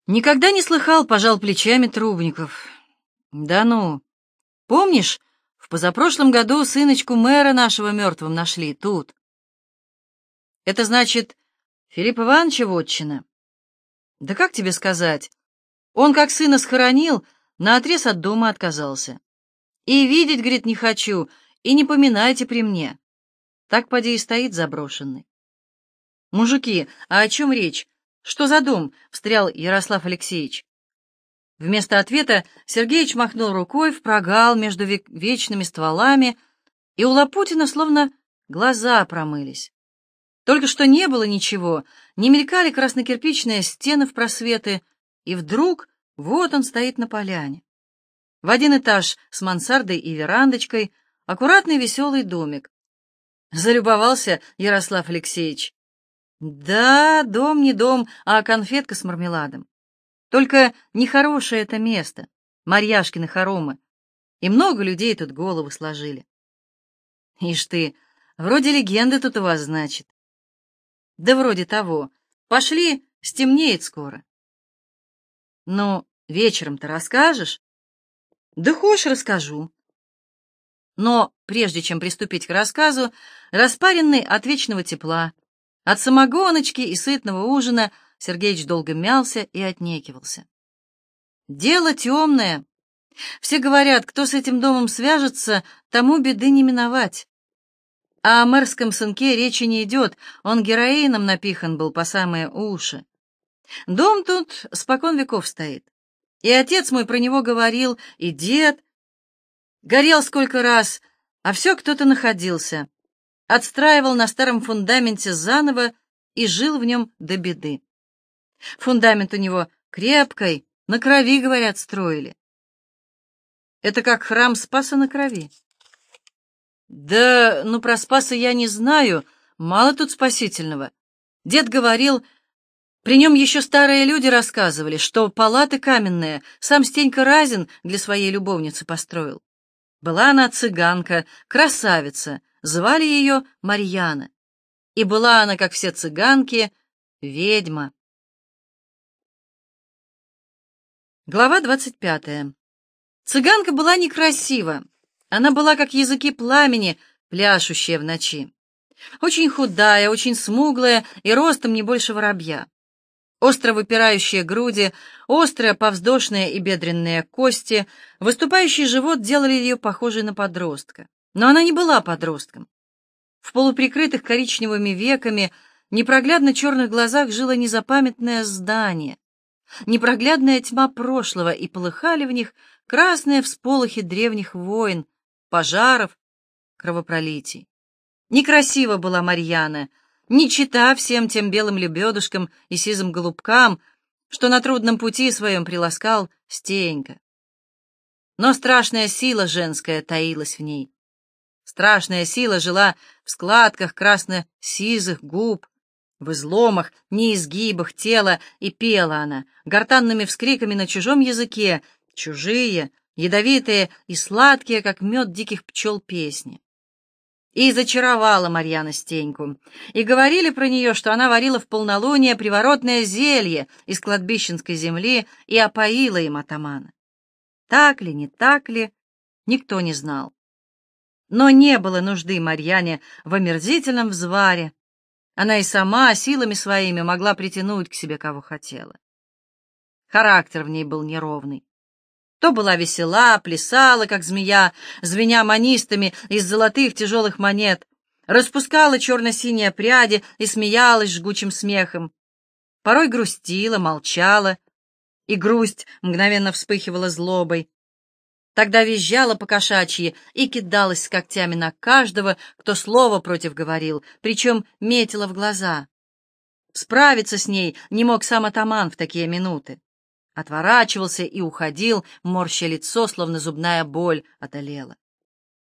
S1: Никогда не слыхал, пожал плечами Трубников. Да ну. Помнишь, в позапрошлом году сыночку мэра нашего мертвым нашли тут? Это значит, Филипп Ивановича вотчина? Да как тебе сказать? Он как сына схоронил, наотрез от дома отказался. И видеть, говорит, не хочу, и не поминайте при мне. Так, поди, и стоит заброшенный. «Мужики, а о чем речь? Что за дом?» — встрял Ярослав Алексеевич. Вместо ответа Сергеич махнул рукой в прогал между вечными стволами, и у Лапутина словно глаза промылись. Только что не было ничего, не мелькали краснокирпичные стены в просветы, и вдруг вот он стоит на поляне. В один этаж с мансардой и верандочкой аккуратный веселый домик, Залюбовался Ярослав Алексеевич. Да, дом не дом, а конфетка с мармеладом. Только нехорошее это место, Марьяшкины хоромы. И много людей тут головы сложили. Ишь ты, вроде легенды тут у вас, значит. Да вроде того. Пошли, стемнеет скоро. Ну, вечером-то расскажешь? Да хочешь, расскажу. Но прежде чем приступить к рассказу, распаренный от вечного тепла, от самогоночки и сытного ужина, Сергеич долго мялся и отнекивался. «Дело темное. Все говорят, кто с этим домом свяжется, тому беды не миновать. А О мэрском сынке речи не идет, он героином напихан был по самые уши. Дом тут спокон веков стоит. И отец мой про него говорил, и дед, Горел сколько раз, а все кто-то находился. Отстраивал на старом фундаменте заново и жил в нем до беды. Фундамент у него крепкой, на крови, говорят, строили. Это как храм Спаса на крови. Да, ну про Спаса я не знаю, мало тут спасительного. Дед говорил, при нем еще старые люди рассказывали, что палаты каменные сам Стенька Разин для своей любовницы построил. Была она цыганка, красавица, звали ее Марьяна. И была она, как все цыганки, ведьма. Глава двадцать пятая. Цыганка была некрасива. Она была как языки пламени, пляшущие в ночи. Очень худая, очень смуглая и ростом не больше воробья остро выпирающие груди, острые повздошные и бедренные кости, выступающий живот делали ее похожей на подростка. Но она не была подростком. В полуприкрытых коричневыми веками непроглядно черных глазах жило незапамятное здание, непроглядная тьма прошлого, и полыхали в них красные всполохи древних войн, пожаров, кровопролитий. Некрасива была Марьяна — не чита всем тем белым лебедушкам и сизым голубкам, что на трудном пути своем приласкал Стенька. Но страшная сила женская таилась в ней. Страшная сила жила в складках красно-сизых губ, в изломах, неизгибах тела, и пела она, гортанными вскриками на чужом языке, чужие, ядовитые и сладкие, как мед диких пчел песни и зачаровала Марьяна Стеньку. И говорили про нее, что она варила в полнолуние приворотное зелье из кладбищенской земли и опоила им атамана. Так ли, не так ли, никто не знал. Но не было нужды Марьяне в омерзительном взваре. Она и сама силами своими могла притянуть к себе, кого хотела. Характер в ней был неровный то была весела, плясала, как змея, звеня манистами из золотых тяжелых монет, распускала черно-синие пряди и смеялась жгучим смехом. Порой грустила, молчала, и грусть мгновенно вспыхивала злобой. Тогда визжала по-кошачьи и кидалась с когтями на каждого, кто слово против говорил, причем метила в глаза. Справиться с ней не мог сам атаман в такие минуты отворачивался и уходил, морща лицо, словно зубная боль одолела.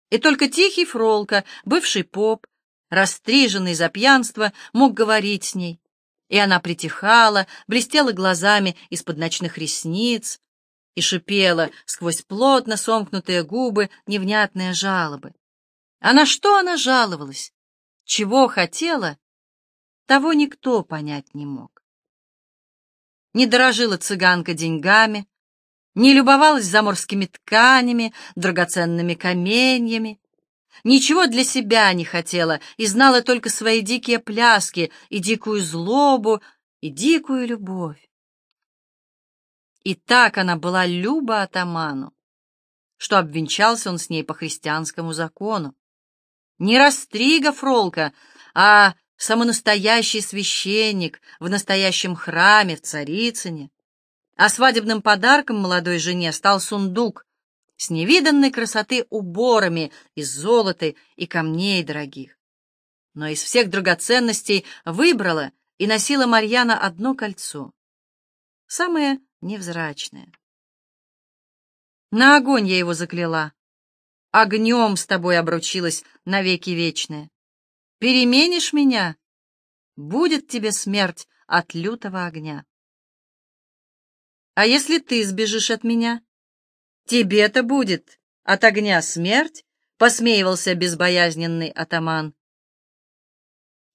S1: И только тихий Фролка, бывший поп, растриженный за пьянство, мог говорить с ней. И она притихала, блестела глазами из-под ночных ресниц и шипела сквозь плотно сомкнутые губы невнятные жалобы. А на что она жаловалась? Чего хотела? Того никто понять не мог не дорожила цыганка деньгами, не любовалась заморскими тканями, драгоценными каменьями, ничего для себя не хотела и знала только свои дикие пляски и дикую злобу, и дикую любовь. И так она была люба атаману, что обвенчался он с ней по христианскому закону. Не расстрига фролка, а самый настоящий священник в настоящем храме в Царицыне. А свадебным подарком молодой жене стал сундук с невиданной красоты уборами из золота и камней дорогих. Но из всех драгоценностей выбрала и носила Марьяна одно кольцо, самое невзрачное. На огонь я его закляла. Огнем с тобой обручилась навеки вечная. Переменишь меня? Будет тебе смерть от лютого огня. А если ты сбежишь от меня? Тебе-то будет от огня смерть, посмеивался безбоязненный атаман.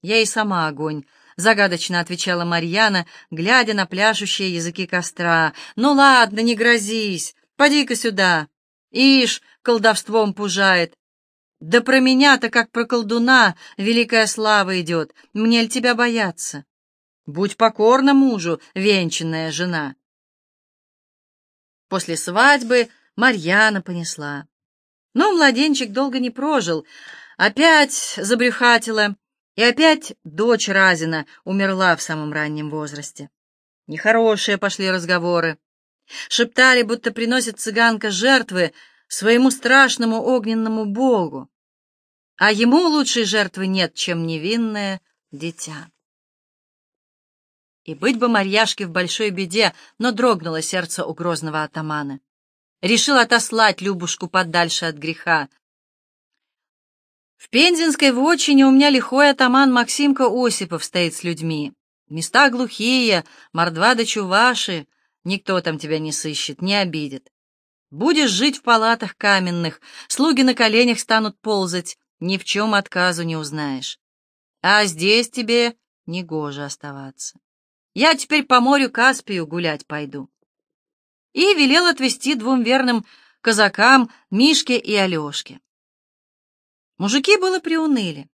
S1: Я и сама огонь, загадочно отвечала Марьяна, глядя на пляшущие языки костра. Ну ладно, не грозись, поди-ка сюда. Ишь, колдовством пужает, да про меня-то, как про колдуна, великая слава идет, мне ли тебя бояться? Будь покорна мужу, венчанная жена. После свадьбы Марьяна понесла. Но младенчик долго не прожил, опять забрюхатила, и опять дочь Разина умерла в самом раннем возрасте. Нехорошие пошли разговоры. Шептали, будто приносит цыганка жертвы, своему страшному огненному богу, а ему лучшей жертвы нет, чем невинное дитя. И быть бы Марьяшке в большой беде, но дрогнуло сердце у грозного атамана. Решил отослать Любушку подальше от греха. В Пензенской в вотчине у меня лихой атаман Максимка Осипов стоит с людьми. Места глухие, мордва да чуваши, никто там тебя не сыщет, не обидит. Будешь жить в палатах каменных, слуги на коленях станут ползать, ни в чем отказу не узнаешь. А здесь тебе негоже оставаться. Я теперь по морю Каспию гулять пойду. И велел отвезти двум верным казакам, Мишке и Алешке. Мужики было приуныли.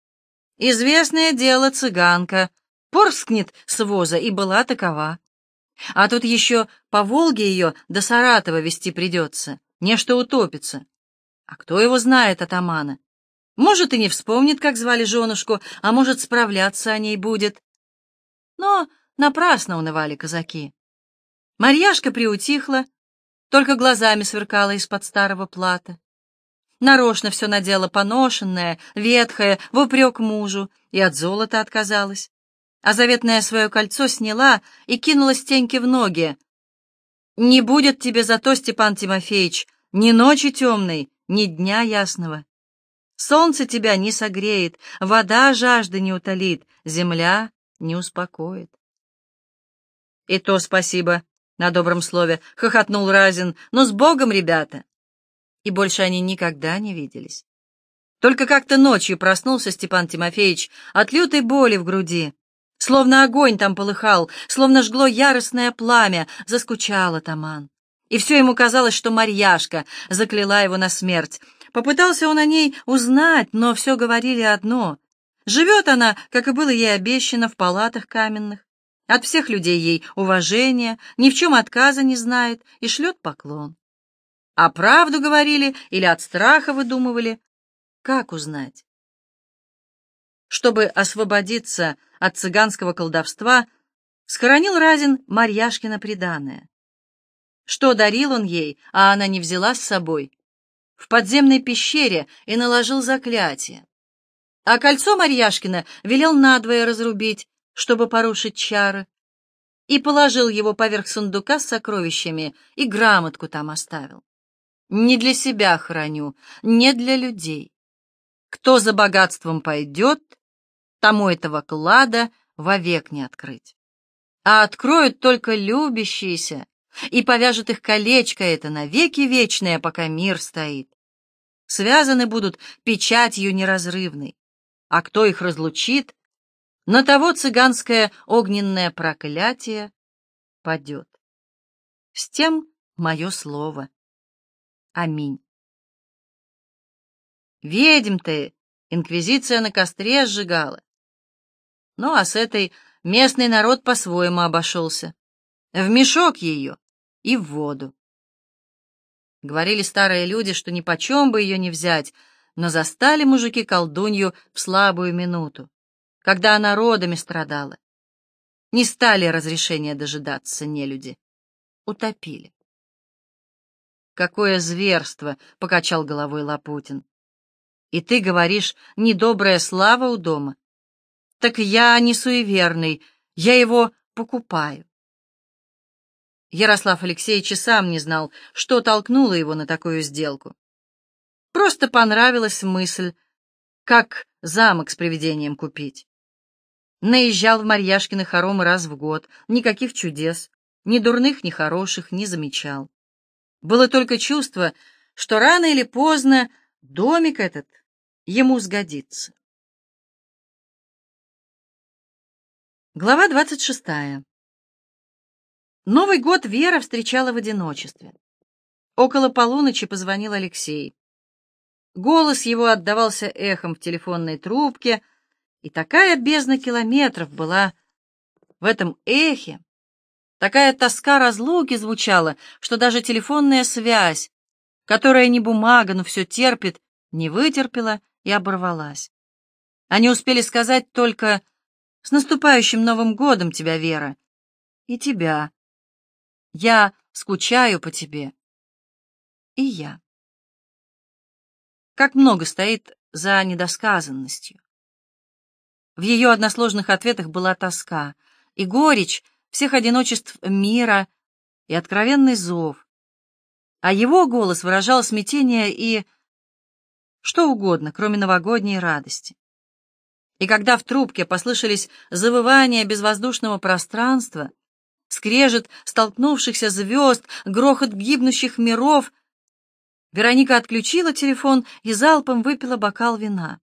S1: Известное дело цыганка, порскнет с воза, и была такова. А тут еще по Волге ее до Саратова вести придется, нечто утопится. А кто его знает, атамана? Может, и не вспомнит, как звали женушку, а может, справляться о ней будет. Но напрасно унывали казаки. Марьяшка приутихла, только глазами сверкала из-под старого плата. Нарочно все надела поношенное, ветхое, в упрек мужу, и от золота отказалась а заветное свое кольцо сняла и кинула стенки в ноги. «Не будет тебе зато, Степан Тимофеевич, ни ночи темной, ни дня ясного. Солнце тебя не согреет, вода жажды не утолит, земля не успокоит». «И то спасибо на добром слове», — хохотнул Разин. Но «Ну, с Богом, ребята!» И больше они никогда не виделись. Только как-то ночью проснулся Степан Тимофеевич от лютой боли в груди. Словно огонь там полыхал, словно жгло яростное пламя, заскучал атаман. И все ему казалось, что Марьяшка закляла его на смерть. Попытался он о ней узнать, но все говорили одно. Живет она, как и было ей обещано, в палатах каменных. От всех людей ей уважение, ни в чем отказа не знает и шлет поклон. А правду говорили или от страха выдумывали? Как узнать? чтобы освободиться от цыганского колдовства, схоронил Разин Марьяшкина приданое. Что дарил он ей, а она не взяла с собой? В подземной пещере и наложил заклятие. А кольцо Марьяшкина велел надвое разрубить, чтобы порушить чары, и положил его поверх сундука с сокровищами, и грамотку там оставил. Не для себя храню, не для людей. Кто за богатством пойдет, тому этого клада вовек не открыть. А откроют только любящиеся, и повяжут их колечко это навеки вечное, пока мир стоит. Связаны будут печатью неразрывной, а кто их разлучит, на того цыганское огненное проклятие падет. С тем мое слово. Аминь. Ведьм ты, инквизиция на костре сжигала. Ну, а с этой местный народ по-своему обошелся. В мешок ее и в воду. Говорили старые люди, что ни почем бы ее не взять, но застали мужики колдунью в слабую минуту, когда она родами страдала. Не стали разрешения дожидаться нелюди. Утопили. «Какое зверство!» — покачал головой Лапутин. «И ты говоришь, недобрая слава у дома? Так я не суеверный, я его покупаю. Ярослав Алексеевич и сам не знал, что толкнуло его на такую сделку. Просто понравилась мысль, как замок с привидением купить. Наезжал в Марьяшкины хоромы раз в год, никаких чудес, ни дурных, ни хороших не замечал. Было только чувство, что рано или поздно домик этот ему сгодится. Глава 26. Новый год Вера встречала в одиночестве. Около полуночи позвонил Алексей. Голос его отдавался эхом в телефонной трубке, и такая бездна километров была в этом эхе. Такая тоска разлуки звучала, что даже телефонная связь, которая не бумага, но все терпит, не вытерпела и оборвалась. Они успели сказать только с наступающим Новым годом тебя, Вера! И тебя! Я скучаю по тебе. И я. Как много стоит за недосказанностью. В ее односложных ответах была тоска и горечь всех одиночеств мира и откровенный зов. А его голос выражал смятение и что угодно, кроме новогодней радости. И когда в трубке послышались завывания безвоздушного пространства, скрежет столкнувшихся звезд, грохот гибнущих миров, Вероника отключила телефон и залпом выпила бокал вина.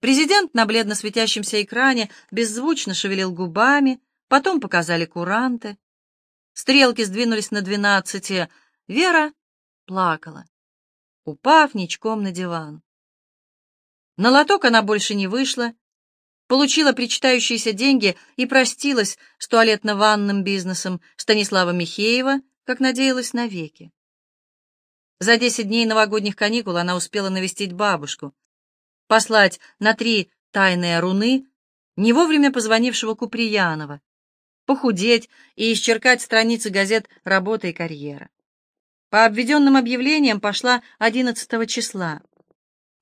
S1: Президент на бледно светящемся экране беззвучно шевелил губами, потом показали куранты. Стрелки сдвинулись на двенадцати. Вера плакала, упав ничком на диван. На лоток она больше не вышла, получила причитающиеся деньги и простилась с туалетно-ванным бизнесом Станислава Михеева, как надеялась, навеки. За десять дней новогодних каникул она успела навестить бабушку, послать на три тайные руны не вовремя позвонившего Куприянова, похудеть и исчеркать страницы газет «Работа и карьера». По обведенным объявлениям пошла 11 числа.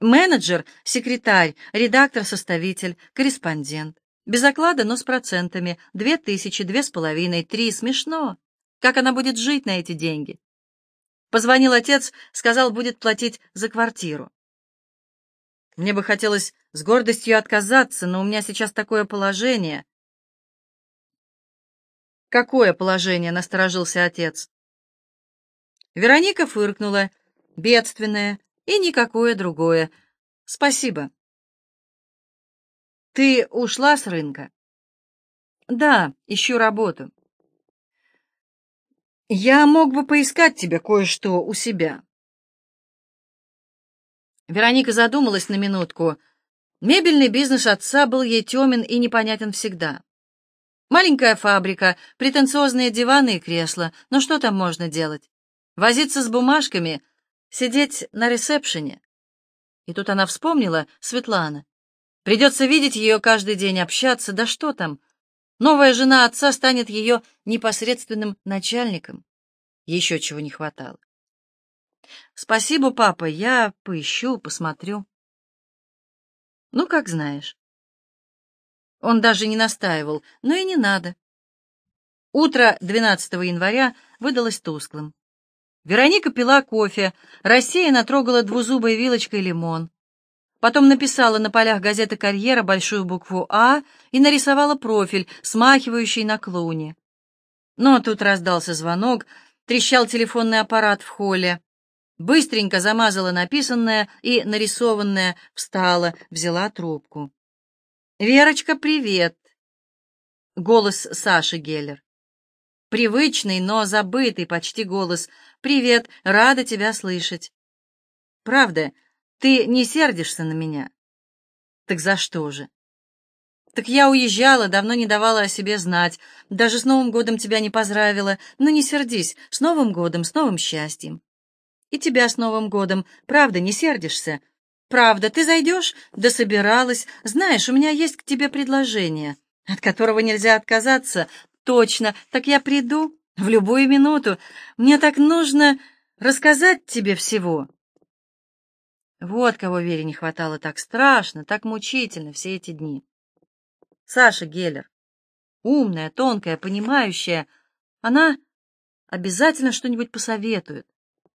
S1: Менеджер, секретарь, редактор-составитель, корреспондент. Без оклада, но с процентами. Две тысячи, две с половиной, три. Смешно. Как она будет жить на эти деньги? Позвонил отец, сказал, будет платить за квартиру. Мне бы хотелось с гордостью отказаться, но у меня сейчас такое положение. Какое положение? Насторожился отец. Вероника фыркнула. Бедственное, и никакое другое. Спасибо. Ты ушла с рынка? Да, ищу работу. Я мог бы поискать тебе кое-что у себя. Вероника задумалась на минутку. Мебельный бизнес отца был ей темен и непонятен всегда. Маленькая фабрика, претенциозные диваны и кресла. но ну что там можно делать? Возиться с бумажками — сидеть на ресепшене. И тут она вспомнила Светлана. Придется видеть ее каждый день, общаться, да что там. Новая жена отца станет ее непосредственным начальником. Еще чего не хватало. Спасибо, папа, я поищу, посмотрю. Ну, как знаешь. Он даже не настаивал, но и не надо. Утро 12 января выдалось тусклым. Вероника пила кофе, рассеянно трогала двузубой вилочкой лимон. Потом написала на полях газеты «Карьера» большую букву «А» и нарисовала профиль, смахивающий на клоуне. Но тут раздался звонок, трещал телефонный аппарат в холле. Быстренько замазала написанное и нарисованное, встала, взяла трубку. «Верочка, привет!» — голос Саши Геллер. Привычный, но забытый почти голос. «Привет, рада тебя слышать». «Правда, ты не сердишься на меня?» «Так за что же?» «Так я уезжала, давно не давала о себе знать. Даже с Новым годом тебя не поздравила. Но ну, не сердись, с Новым годом, с новым счастьем». «И тебя с Новым годом. Правда, не сердишься?» «Правда, ты зайдешь?» «Да собиралась. Знаешь, у меня есть к тебе предложение» от которого нельзя отказаться, «Точно, так я приду в любую минуту. Мне так нужно рассказать тебе всего». Вот кого Вере не хватало так страшно, так мучительно все эти дни. Саша Геллер. Умная, тонкая, понимающая. Она обязательно что-нибудь посоветует,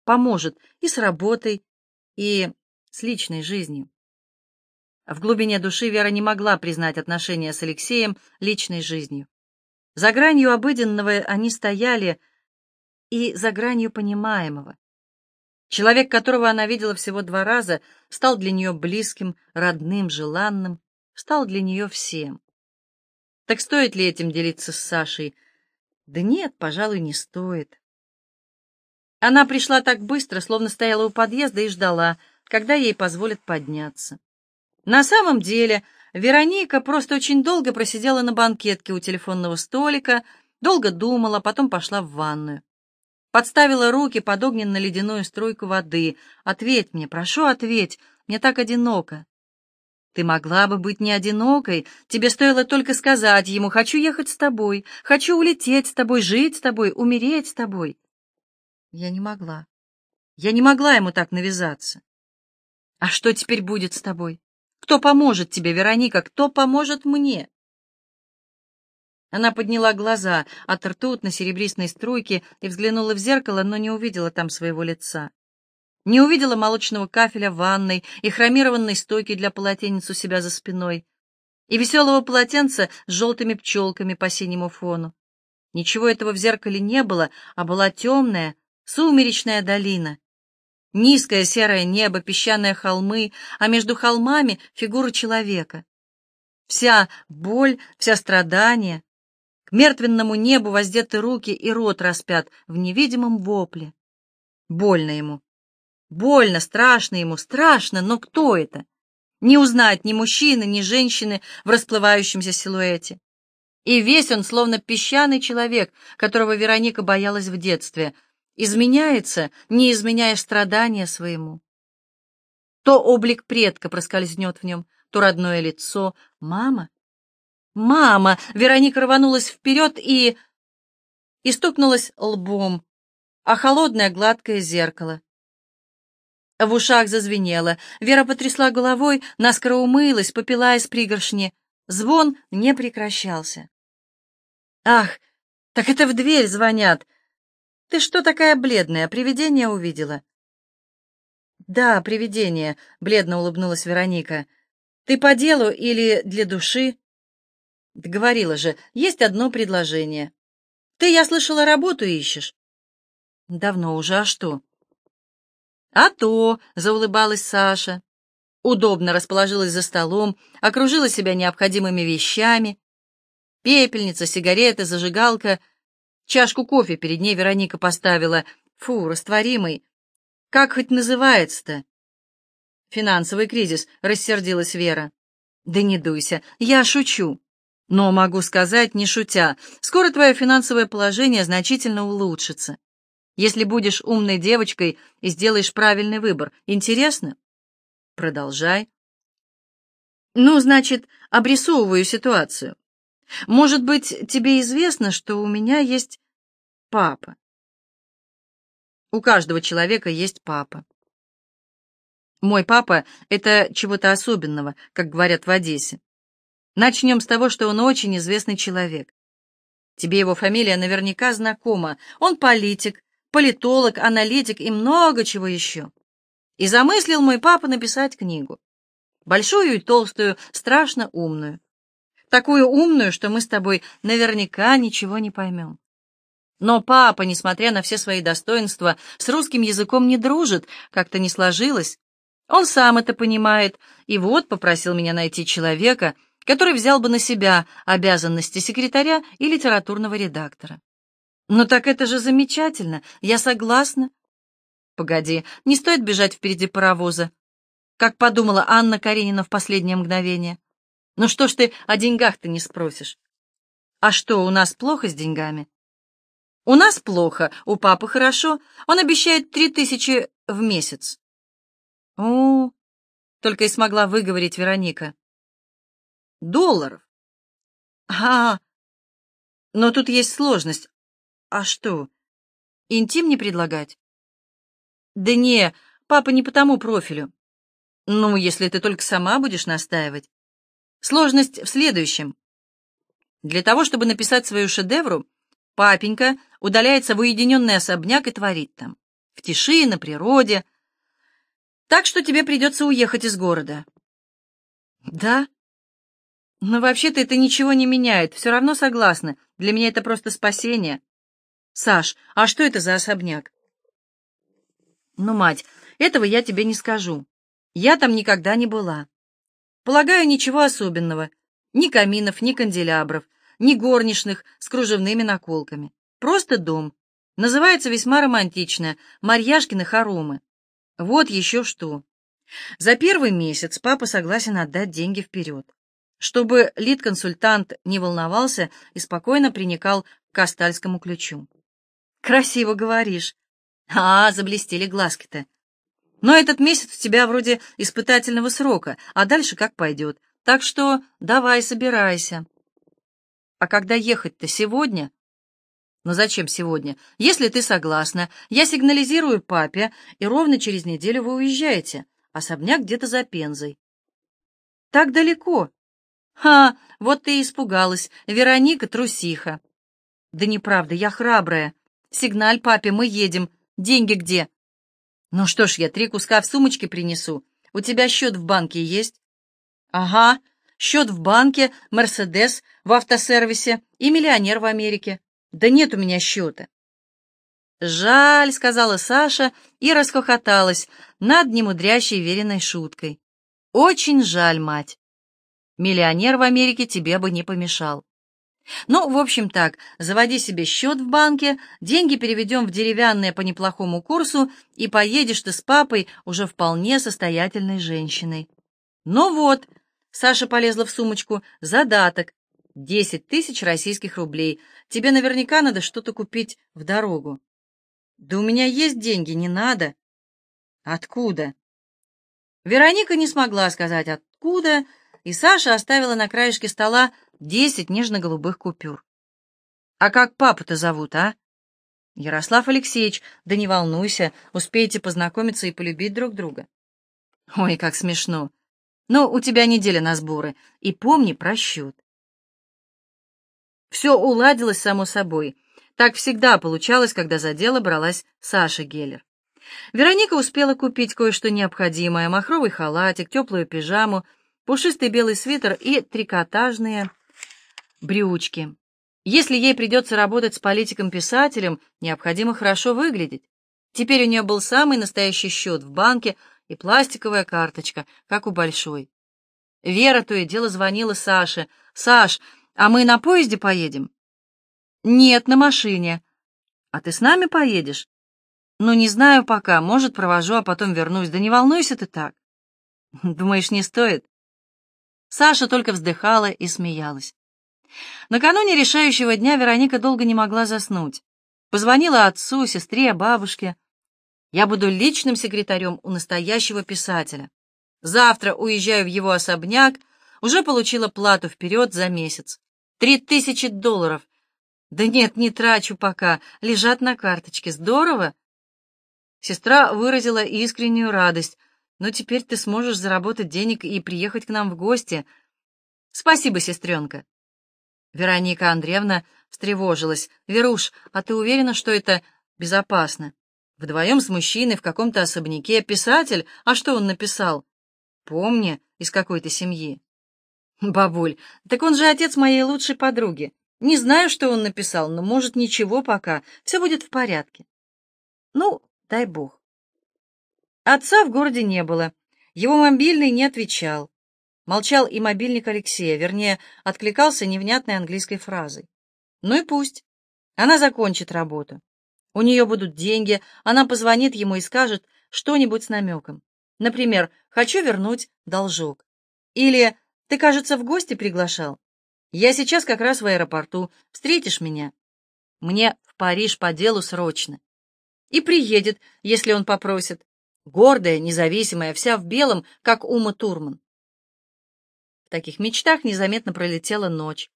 S1: поможет и с работой, и с личной жизнью. В глубине души Вера не могла признать отношения с Алексеем личной жизнью. За гранью обыденного они стояли и за гранью понимаемого. Человек, которого она видела всего два раза, стал для нее близким, родным, желанным, стал для нее всем. Так стоит ли этим делиться с Сашей? Да нет, пожалуй, не стоит. Она пришла так быстро, словно стояла у подъезда и ждала, когда ей позволят подняться. На самом деле, Вероника просто очень долго просидела на банкетке у телефонного столика, долго думала, потом пошла в ванную. Подставила руки под огненно-ледяную струйку воды. «Ответь мне, прошу, ответь, мне так одиноко». «Ты могла бы быть не одинокой, тебе стоило только сказать ему, хочу ехать с тобой, хочу улететь с тобой, жить с тобой, умереть с тобой». Я не могла. Я не могла ему так навязаться. «А что теперь будет с тобой?» Кто поможет тебе, Вероника? Кто поможет мне?» Она подняла глаза от ртутно серебристой струйки и взглянула в зеркало, но не увидела там своего лица. Не увидела молочного кафеля в ванной и хромированной стойки для полотенец у себя за спиной, и веселого полотенца с желтыми пчелками по синему фону. Ничего этого в зеркале не было, а была темная, сумеречная долина, Низкое серое небо, песчаные холмы, а между холмами фигура человека. Вся боль, вся страдание. К мертвенному небу воздеты руки и рот распят в невидимом вопле. Больно ему. Больно, страшно ему, страшно, но кто это? Не узнать ни мужчины, ни женщины в расплывающемся силуэте. И весь он словно песчаный человек, которого Вероника боялась в детстве — изменяется, не изменяя страдания своему. То облик предка проскользнет в нем, то родное лицо. Мама? Мама! Вероника рванулась вперед и... и стукнулась лбом, а холодное гладкое зеркало. В ушах зазвенело. Вера потрясла головой, наскоро умылась, попила из пригоршни. Звон не прекращался. «Ах, так это в дверь звонят!» «Ты что такая бледная? Привидение увидела?» «Да, привидение», — бледно улыбнулась Вероника. «Ты по делу или для души?» «Говорила же, есть одно предложение. Ты, я слышала, работу ищешь?» «Давно уже, а что?» «А то!» — заулыбалась Саша. Удобно расположилась за столом, окружила себя необходимыми вещами. Пепельница, сигареты, зажигалка, Чашку кофе перед ней Вероника поставила. Фу, растворимый. Как хоть называется-то? Финансовый кризис, рассердилась Вера. Да не дуйся, я шучу. Но могу сказать, не шутя, скоро твое финансовое положение значительно улучшится. Если будешь умной девочкой и сделаешь правильный выбор. Интересно? Продолжай. Ну, значит, обрисовываю ситуацию. Может быть, тебе известно, что у меня есть папа. У каждого человека есть папа. Мой папа — это чего-то особенного, как говорят в Одессе. Начнем с того, что он очень известный человек. Тебе его фамилия наверняка знакома. Он политик, политолог, аналитик и много чего еще. И замыслил мой папа написать книгу. Большую и толстую, страшно умную такую умную, что мы с тобой наверняка ничего не поймем. Но папа, несмотря на все свои достоинства, с русским языком не дружит, как-то не сложилось. Он сам это понимает, и вот попросил меня найти человека, который взял бы на себя обязанности секретаря и литературного редактора. «Ну так это же замечательно, я согласна». «Погоди, не стоит бежать впереди паровоза», как подумала Анна Каренина в последнее мгновение. Ну что ж ты о деньгах ты не спросишь? А что, у нас плохо с деньгами? У нас плохо, у папы хорошо. Он обещает три тысячи в месяц. О, только и смогла выговорить Вероника. Долларов. А, но тут есть сложность. А что, интим не предлагать? Да не, папа не по тому профилю. Ну, если ты только сама будешь настаивать. Сложность в следующем. Для того, чтобы написать свою шедевру, папенька удаляется в уединенный особняк и творит там. В тиши, на природе. Так что тебе придется уехать из города. Да? Но вообще-то это ничего не меняет. Все равно согласна. Для меня это просто спасение. Саш, а что это за особняк? Ну, мать, этого я тебе не скажу. Я там никогда не была. Полагаю, ничего особенного. Ни каминов, ни канделябров, ни горничных с кружевными наколками. Просто дом. Называется весьма романтично «Марьяшкины хоромы». Вот еще что. За первый месяц папа согласен отдать деньги вперед, чтобы лид-консультант не волновался и спокойно приникал к остальскому ключу. «Красиво говоришь». «А, заблестели глазки-то. Но этот месяц у тебя вроде испытательного срока, а дальше как пойдет. Так что давай, собирайся. А когда ехать-то сегодня? Но ну, зачем сегодня? Если ты согласна, я сигнализирую папе, и ровно через неделю вы уезжаете. Особняк где-то за Пензой. Так далеко. Ха, вот ты и испугалась. Вероника трусиха. Да неправда, я храбрая. Сигналь папе, мы едем. Деньги где? «Ну что ж, я три куска в сумочке принесу. У тебя счет в банке есть?» «Ага, счет в банке, Мерседес в автосервисе и миллионер в Америке. Да нет у меня счета». «Жаль», — сказала Саша и расхохоталась над немудрящей веренной шуткой. «Очень жаль, мать. Миллионер в Америке тебе бы не помешал». Ну, в общем так, заводи себе счет в банке, деньги переведем в деревянные по неплохому курсу, и поедешь ты с папой уже вполне состоятельной женщиной. Ну вот, Саша полезла в сумочку, задаток. Десять тысяч российских рублей. Тебе наверняка надо что-то купить в дорогу. Да у меня есть деньги, не надо. Откуда? Вероника не смогла сказать откуда, и Саша оставила на краешке стола десять нежно-голубых купюр. «А как папу-то зовут, а?» «Ярослав Алексеевич, да не волнуйся, успеете познакомиться и полюбить друг друга». «Ой, как смешно! Ну, у тебя неделя на сборы, и помни про счет». Все уладилось само собой. Так всегда получалось, когда за дело бралась Саша Геллер. Вероника успела купить кое-что необходимое — махровый халатик, теплую пижаму — пушистый белый свитер и трикотажные брючки. Если ей придется работать с политиком-писателем, необходимо хорошо выглядеть. Теперь у нее был самый настоящий счет в банке и пластиковая карточка, как у большой. Вера то и дело звонила Саше. «Саш, а мы на поезде поедем?» «Нет, на машине». «А ты с нами поедешь?» «Ну, не знаю пока. Может, провожу, а потом вернусь. Да не волнуйся ты так». «Думаешь, не стоит?» Саша только вздыхала и смеялась. Накануне решающего дня Вероника долго не могла заснуть. Позвонила отцу, сестре, бабушке. «Я буду личным секретарем у настоящего писателя. Завтра уезжаю в его особняк, уже получила плату вперед за месяц. Три тысячи долларов. Да нет, не трачу пока, лежат на карточке. Здорово!» Сестра выразила искреннюю радость — но теперь ты сможешь заработать денег и приехать к нам в гости. Спасибо, сестренка. Вероника Андреевна встревожилась. Веруш, а ты уверена, что это безопасно? Вдвоем с мужчиной в каком-то особняке. Писатель? А что он написал? Помни, из какой то семьи. Бабуль, так он же отец моей лучшей подруги. Не знаю, что он написал, но, может, ничего пока. Все будет в порядке. Ну, дай бог. Отца в городе не было. Его мобильный не отвечал. Молчал и мобильник Алексея, вернее, откликался невнятной английской фразой. Ну и пусть. Она закончит работу. У нее будут деньги, она позвонит ему и скажет что-нибудь с намеком. Например, «Хочу вернуть должок». Или «Ты, кажется, в гости приглашал? Я сейчас как раз в аэропорту. Встретишь меня?» «Мне в Париж по делу срочно». И приедет, если он попросит гордая, независимая, вся в белом, как Ума Турман. В таких мечтах незаметно пролетела ночь,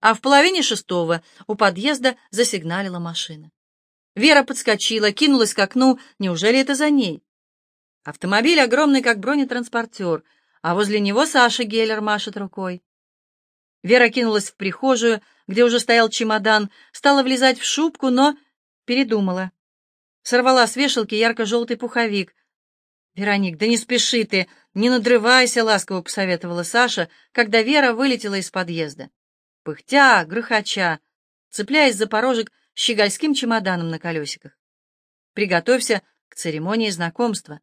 S1: а в половине шестого у подъезда засигналила машина. Вера подскочила, кинулась к окну. Неужели это за ней? Автомобиль огромный, как бронетранспортер, а возле него Саша Геллер машет рукой. Вера кинулась в прихожую, где уже стоял чемодан, стала влезать в шубку, но передумала. Сорвала с вешалки ярко-желтый пуховик, «Вероник, да не спеши ты, не надрывайся», — ласково посоветовала Саша, когда Вера вылетела из подъезда. Пыхтя, грохоча, цепляясь за порожек щегольским чемоданом на колесиках. «Приготовься к церемонии знакомства.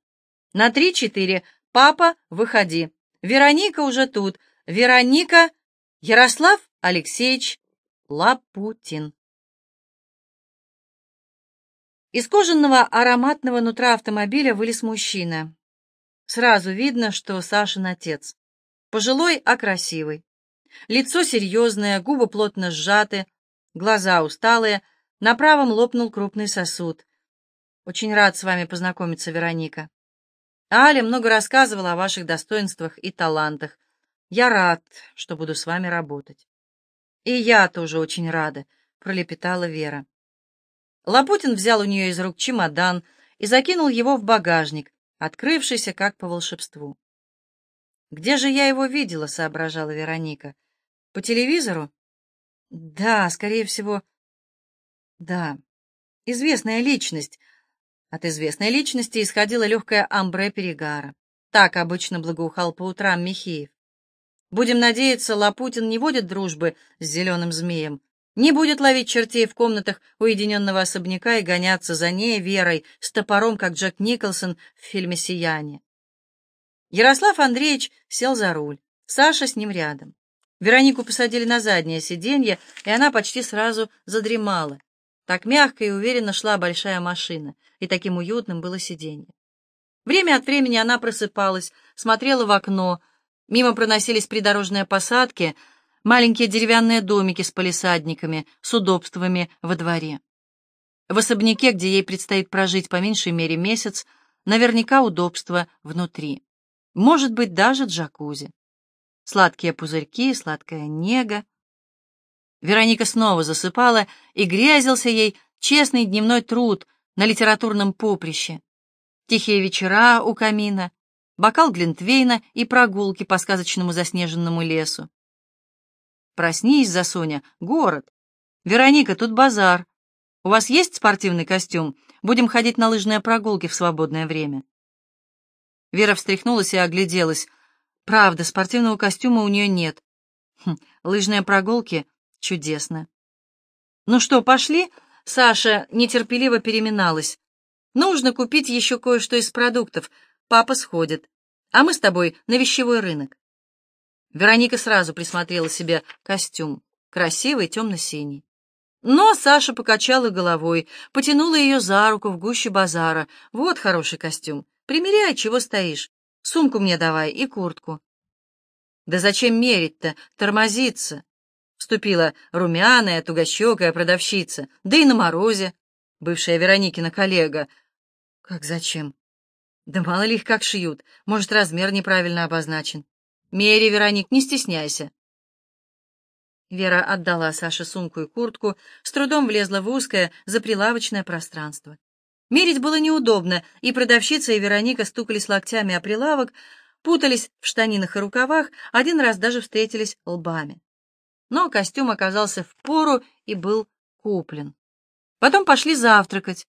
S1: На три-четыре. Папа, выходи. Вероника уже тут. Вероника...» Ярослав Алексеевич Лапутин. Из кожаного ароматного нутра автомобиля вылез мужчина. Сразу видно, что Сашин отец. Пожилой, а красивый. Лицо серьезное, губы плотно сжаты, глаза усталые, на правом лопнул крупный сосуд. Очень рад с вами познакомиться, Вероника. Аля много рассказывала о ваших достоинствах и талантах. Я рад, что буду с вами работать. И я тоже очень рада, пролепетала Вера. Лапутин взял у нее из рук чемодан и закинул его в багажник, открывшийся как по волшебству. «Где же я его видела?» — соображала Вероника. «По телевизору?» «Да, скорее всего...» «Да, известная личность». От известной личности исходила легкая амбре перегара. Так обычно благоухал по утрам Михеев. Будем надеяться, Лапутин не водит дружбы с зеленым змеем, не будет ловить чертей в комнатах уединенного особняка и гоняться за ней верой с топором, как Джек Николсон в фильме «Сияние». Ярослав Андреевич сел за руль, Саша с ним рядом. Веронику посадили на заднее сиденье, и она почти сразу задремала. Так мягко и уверенно шла большая машина, и таким уютным было сиденье. Время от времени она просыпалась, смотрела в окно, мимо проносились придорожные посадки — маленькие деревянные домики с палисадниками, с удобствами во дворе. В особняке, где ей предстоит прожить по меньшей мере месяц, наверняка удобства внутри. Может быть, даже джакузи. Сладкие пузырьки, сладкая нега. Вероника снова засыпала, и грязился ей честный дневной труд на литературном поприще. Тихие вечера у камина, бокал глинтвейна и прогулки по сказочному заснеженному лесу. Проснись, Засуня, город. Вероника, тут базар. У вас есть спортивный костюм? Будем ходить на лыжные прогулки в свободное время. Вера встряхнулась и огляделась. Правда, спортивного костюма у нее нет. Хм, лыжные прогулки чудесно. Ну что, пошли? Саша нетерпеливо переминалась. Нужно купить еще кое-что из продуктов. Папа сходит. А мы с тобой на вещевой рынок. Вероника сразу присмотрела себе костюм, красивый, темно-синий. Но Саша покачала головой, потянула ее за руку в гуще базара. «Вот хороший костюм. Примеряй, чего стоишь. Сумку мне давай и куртку». «Да зачем мерить-то? Тормозиться!» Вступила румяная, тугощекая продавщица. «Да и на морозе!» Бывшая Вероникина коллега. «Как зачем?» «Да мало ли их как шьют. Может, размер неправильно обозначен. Мери, Вероник, не стесняйся. Вера отдала Саше сумку и куртку, с трудом влезла в узкое, заприлавочное пространство. Мерить было неудобно, и продавщица и Вероника стукались локтями о прилавок, путались в штанинах и рукавах, один раз даже встретились лбами. Но костюм оказался в пору и был куплен. Потом пошли завтракать.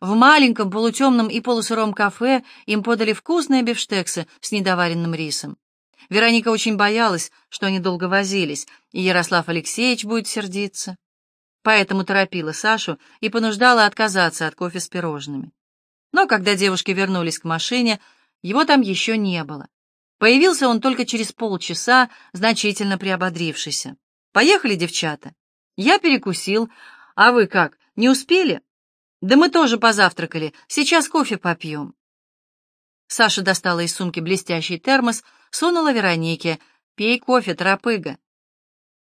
S1: В маленьком полутемном и полусыром кафе им подали вкусные бифштексы с недоваренным рисом. Вероника очень боялась, что они долго возились, и Ярослав Алексеевич будет сердиться. Поэтому торопила Сашу и понуждала отказаться от кофе с пирожными. Но когда девушки вернулись к машине, его там еще не было. Появился он только через полчаса, значительно приободрившийся. «Поехали, девчата. Я перекусил. А вы как, не успели?» «Да мы тоже позавтракали. Сейчас кофе попьем». Саша достала из сумки блестящий термос сунула Веронике. «Пей кофе, тропыга».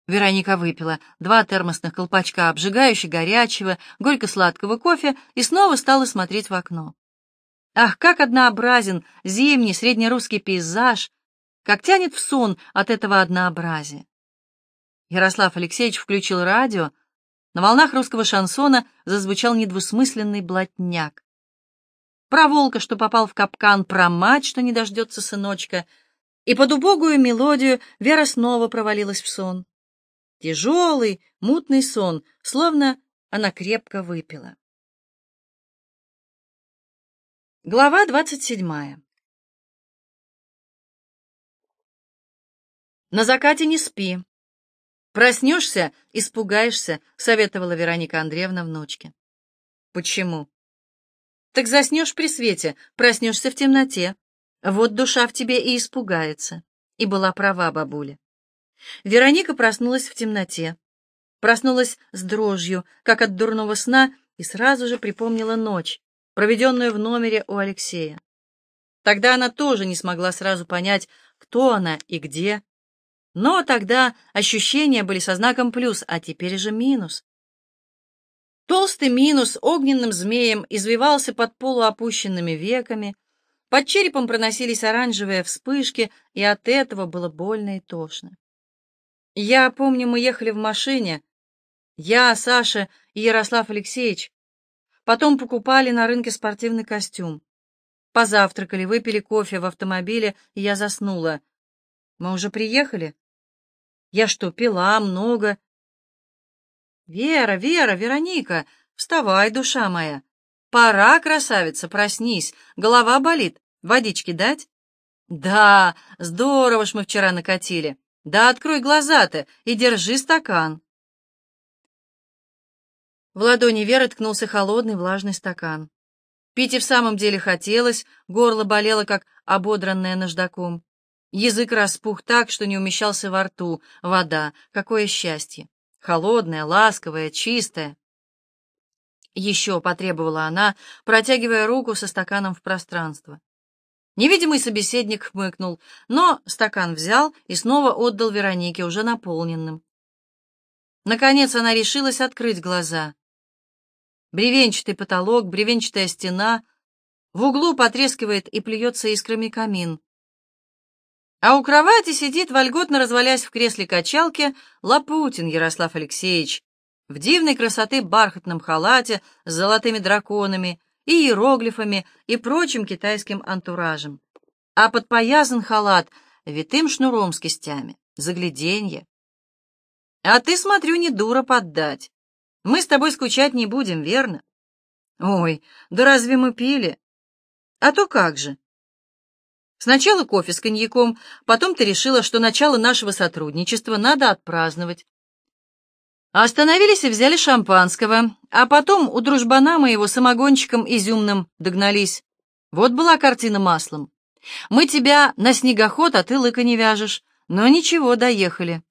S1: Вероника выпила два термосных колпачка обжигающе горячего, горько-сладкого кофе и снова стала смотреть в окно. Ах, как однообразен зимний среднерусский пейзаж, как тянет в сон от этого однообразия. Ярослав Алексеевич включил радио. На волнах русского шансона зазвучал недвусмысленный блатняк. Про волка, что попал в капкан, про мать, что не дождется сыночка — и под убогую мелодию Вера снова провалилась в сон. Тяжелый, мутный сон, словно она крепко выпила. Глава двадцать седьмая. На закате не спи. Проснешься, испугаешься, советовала Вероника Андреевна внучке. Почему? Так заснешь при свете, проснешься в темноте. Вот душа в тебе и испугается. И была права бабуля. Вероника проснулась в темноте. Проснулась с дрожью, как от дурного сна, и сразу же припомнила ночь, проведенную в номере у Алексея. Тогда она тоже не смогла сразу понять, кто она и где. Но тогда ощущения были со знаком плюс, а теперь же минус. Толстый минус огненным змеем извивался под полуопущенными веками, под черепом проносились оранжевые вспышки, и от этого было больно и тошно. Я помню, мы ехали в машине. Я, Саша и Ярослав Алексеевич. Потом покупали на рынке спортивный костюм. Позавтракали, выпили кофе в автомобиле, и я заснула. Мы уже приехали? Я что, пила много? Вера, Вера, Вероника, вставай, душа моя. Пора, красавица, проснись, голова болит. Водички дать?» «Да, здорово ж мы вчера накатили. Да открой глаза ты и держи стакан». В ладони Веры ткнулся холодный влажный стакан. Пить и в самом деле хотелось, горло болело, как ободранное наждаком. Язык распух так, что не умещался во рту. Вода, какое счастье! Холодная, ласковая, чистая. Еще потребовала она, протягивая руку со стаканом в пространство. Невидимый собеседник хмыкнул, но стакан взял и снова отдал Веронике, уже наполненным. Наконец она решилась открыть глаза. Бревенчатый потолок, бревенчатая стена. В углу потрескивает и плюется искрами камин. А у кровати сидит, вольготно развалясь в кресле качалки, Лапутин Ярослав Алексеевич, в дивной красоты бархатном халате с золотыми драконами, и иероглифами, и прочим китайским антуражем. А подпоязан халат витым шнуром с кистями. Загляденье. А ты, смотрю, не дура поддать. Мы с тобой скучать не будем, верно? Ой, да разве мы пили? А то как же. Сначала кофе с коньяком, потом ты решила, что начало нашего сотрудничества надо отпраздновать. Остановились и взяли шампанского, а потом у дружбана моего самогончиком изюмным догнались. Вот была картина маслом. Мы тебя на снегоход, а ты лыка не вяжешь. Но ничего, доехали.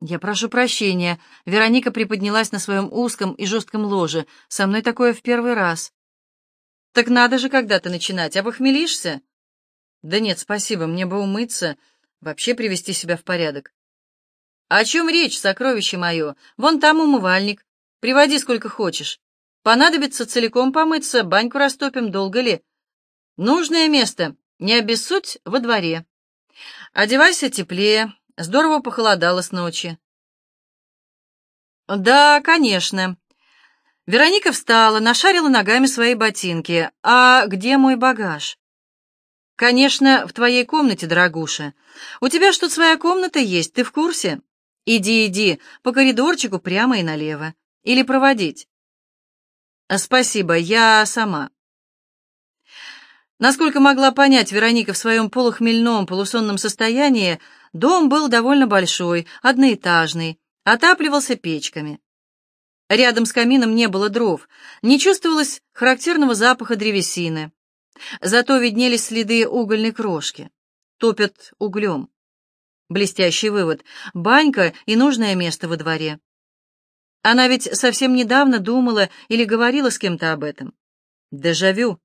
S1: Я прошу прощения. Вероника приподнялась на своем узком и жестком ложе. Со мной такое в первый раз. Так надо же когда-то начинать. А похмелишься? Да нет, спасибо, мне бы умыться, вообще привести себя в порядок. О чем речь, сокровище мое? Вон там умывальник. Приводи сколько хочешь. Понадобится целиком помыться, баньку растопим, долго ли? Нужное место. Не обессудь во дворе. Одевайся теплее. Здорово похолодало с ночи. Да, конечно. Вероника встала, нашарила ногами свои ботинки. А где мой багаж? Конечно, в твоей комнате, дорогуша. У тебя что-то своя комната есть, ты в курсе? Иди, иди, по коридорчику прямо и налево. Или проводить. «А, спасибо, я сама. Насколько могла понять Вероника в своем полухмельном, полусонном состоянии, дом был довольно большой, одноэтажный, отапливался печками. Рядом с камином не было дров, не чувствовалось характерного запаха древесины. Зато виднелись следы угольной крошки. Топят углем. Блестящий вывод. Банька и нужное место во дворе. Она ведь совсем недавно думала или говорила с кем-то об этом. Дежавю.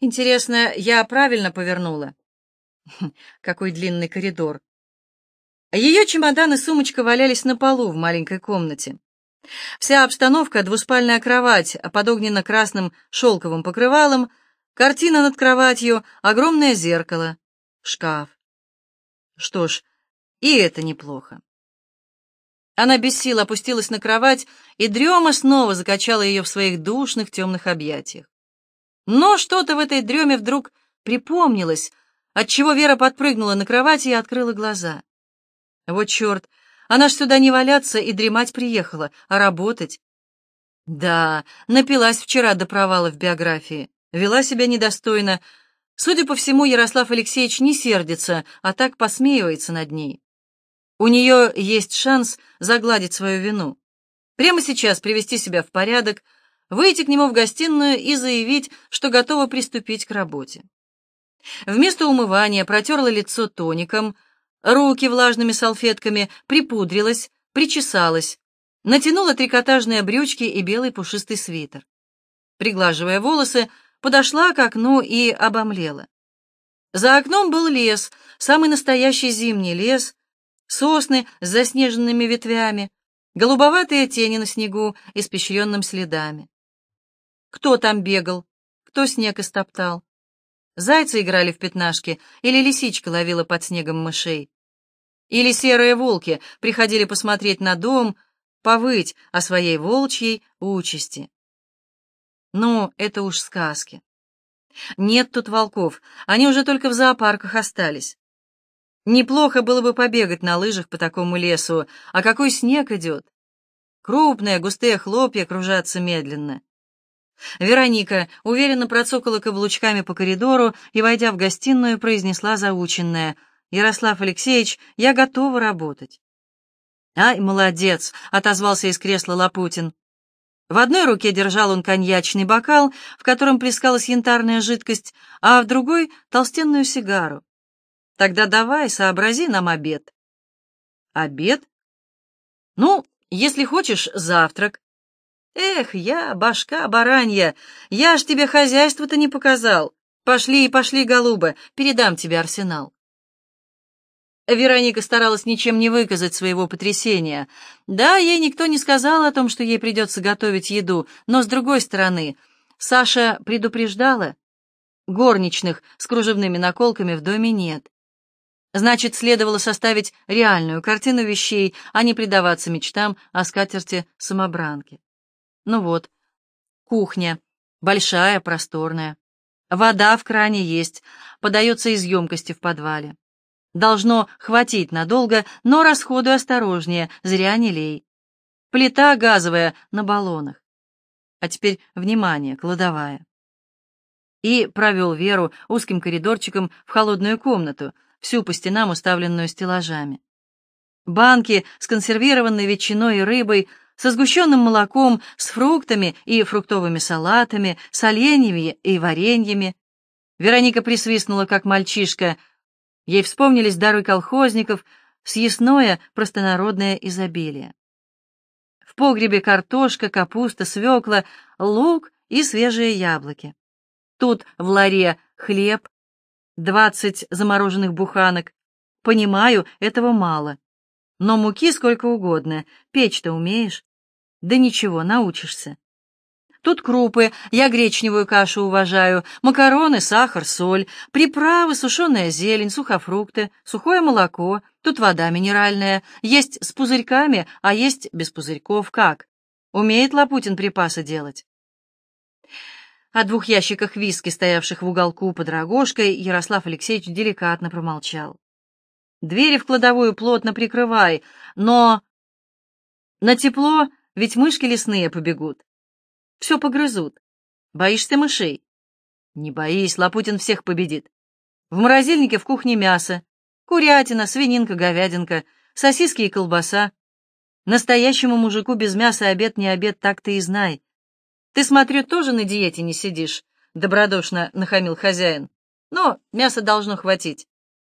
S1: Интересно, я правильно повернула? Какой длинный коридор. Ее чемодан и сумочка валялись на полу в маленькой комнате. Вся обстановка — двуспальная кровать, под красным шелковым покрывалом, картина над кроватью, огромное зеркало, шкаф. Что ж, и это неплохо. Она без сил опустилась на кровать, и дрема снова закачала ее в своих душных темных объятиях. Но что-то в этой дреме вдруг припомнилось, отчего Вера подпрыгнула на кровати и открыла глаза. Вот черт, она ж сюда не валяться и дремать приехала, а работать. Да, напилась вчера до провала в биографии, вела себя недостойно, Судя по всему, Ярослав Алексеевич не сердится, а так посмеивается над ней. У нее есть шанс загладить свою вину. Прямо сейчас привести себя в порядок, выйти к нему в гостиную и заявить, что готова приступить к работе. Вместо умывания протерла лицо тоником, руки влажными салфетками, припудрилась, причесалась, натянула трикотажные брючки и белый пушистый свитер. Приглаживая волосы, подошла к окну и обомлела. За окном был лес, самый настоящий зимний лес, сосны с заснеженными ветвями, голубоватые тени на снегу, испещренным следами. Кто там бегал, кто снег истоптал? Зайцы играли в пятнашки, или лисичка ловила под снегом мышей. Или серые волки приходили посмотреть на дом, повыть о своей волчьей участи. Ну, это уж сказки. Нет тут волков, они уже только в зоопарках остались. Неплохо было бы побегать на лыжах по такому лесу, а какой снег идет. Крупные густые хлопья кружатся медленно. Вероника уверенно процокала каблучками по коридору и, войдя в гостиную, произнесла заученное. «Ярослав Алексеевич, я готова работать». «Ай, молодец!» — отозвался из кресла Лапутин. В одной руке держал он коньячный бокал, в котором плескалась янтарная жидкость, а в другой — толстенную сигару. «Тогда давай, сообрази нам обед». «Обед? Ну, если хочешь, завтрак». «Эх, я, башка баранья, я ж тебе хозяйство-то не показал. Пошли и пошли, голуба, передам тебе арсенал». Вероника старалась ничем не выказать своего потрясения. Да, ей никто не сказал о том, что ей придется готовить еду, но, с другой стороны, Саша предупреждала. Горничных с кружевными наколками в доме нет. Значит, следовало составить реальную картину вещей, а не предаваться мечтам о скатерти-самобранке. Ну вот, кухня. Большая, просторная. Вода в кране есть, подается из емкости в подвале. Должно хватить надолго, но расходу осторожнее, зря не лей. Плита газовая на баллонах. А теперь, внимание, кладовая. И провел Веру узким коридорчиком в холодную комнату, всю по стенам уставленную стеллажами. Банки с консервированной ветчиной и рыбой, со сгущенным молоком, с фруктами и фруктовыми салатами, с оленями и вареньями. Вероника присвистнула, как мальчишка — Ей вспомнились дары колхозников, съестное, простонародное изобилие. В погребе картошка, капуста, свекла, лук и свежие яблоки. Тут в ларе хлеб, двадцать замороженных буханок. Понимаю, этого мало. Но муки сколько угодно, печь-то умеешь. Да ничего, научишься. Тут крупы, я гречневую кашу уважаю, макароны, сахар, соль, приправы, сушеная зелень, сухофрукты, сухое молоко, тут вода минеральная, есть с пузырьками, а есть без пузырьков, как? Умеет Лапутин припасы делать? О двух ящиках виски, стоявших в уголку под рогожкой, Ярослав Алексеевич деликатно промолчал. «Двери в кладовую плотно прикрывай, но...» «На тепло, ведь мышки лесные побегут. Все погрызут. Боишься мышей? Не боись, Лапутин всех победит. В морозильнике в кухне мясо. Курятина, свининка, говядинка, сосиски и колбаса. Настоящему мужику без мяса обед не обед, так ты и знай. Ты, смотрю, тоже на диете не сидишь, — добродушно нахамил хозяин. Но мяса должно хватить.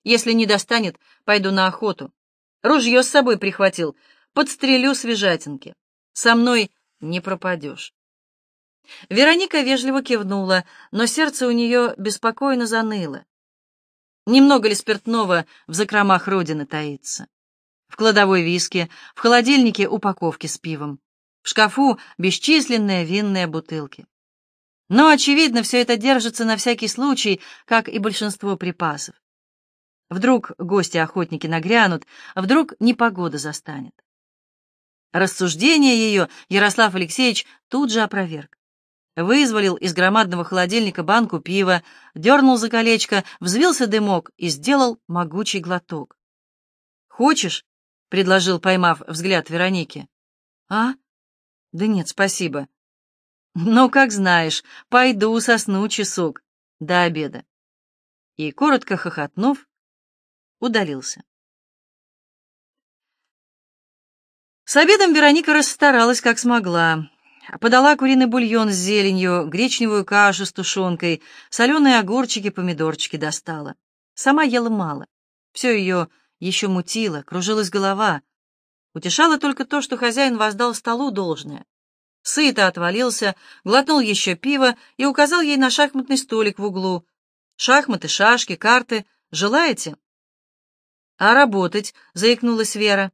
S1: Если не достанет, пойду на охоту. Ружье с собой прихватил, подстрелю свежатинки. Со мной не пропадешь. Вероника вежливо кивнула, но сердце у нее беспокойно заныло. Немного ли спиртного в закромах родины таится? В кладовой виске, в холодильнике упаковки с пивом, в шкафу бесчисленные винные бутылки. Но, очевидно, все это держится на всякий случай, как и большинство припасов. Вдруг гости-охотники нагрянут, а вдруг непогода застанет. Рассуждение ее Ярослав Алексеевич тут же опроверг вызволил из громадного холодильника банку пива, дернул за колечко, взвился дымок и сделал могучий глоток. «Хочешь?» — предложил, поймав взгляд Вероники. «А? Да нет, спасибо». «Ну, как знаешь, пойду сосну часок. До обеда». И, коротко хохотнув, удалился. С обедом Вероника расстаралась, как смогла. Подала куриный бульон с зеленью, гречневую кашу с тушенкой, соленые огурчики, помидорчики достала. Сама ела мало. Все ее еще мутило, кружилась голова. Утешало только то, что хозяин воздал столу должное. Сыто отвалился, глотнул еще пиво и указал ей на шахматный столик в углу. «Шахматы, шашки, карты. Желаете?» «А работать?» — заикнулась Вера.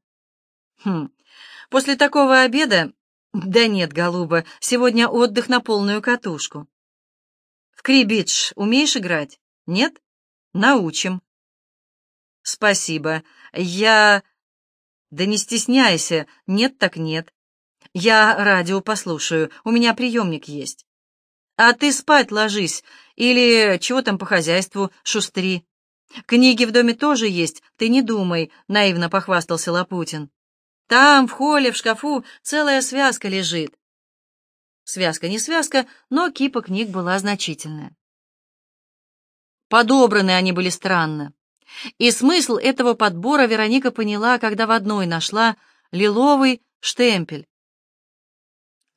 S1: «Хм. После такого обеда да нет, голуба, сегодня отдых на полную катушку. В крибидж умеешь играть? Нет? Научим. Спасибо. Я... Да не стесняйся. Нет так нет. Я радио послушаю. У меня приемник есть. А ты спать ложись. Или чего там по хозяйству шустри. Книги в доме тоже есть. Ты не думай, наивно похвастался Лапутин. Там, в холле, в шкафу, целая связка лежит. Связка не связка, но кипа книг была значительная. Подобраны они были странно. И смысл этого подбора Вероника поняла, когда в одной нашла лиловый штемпель.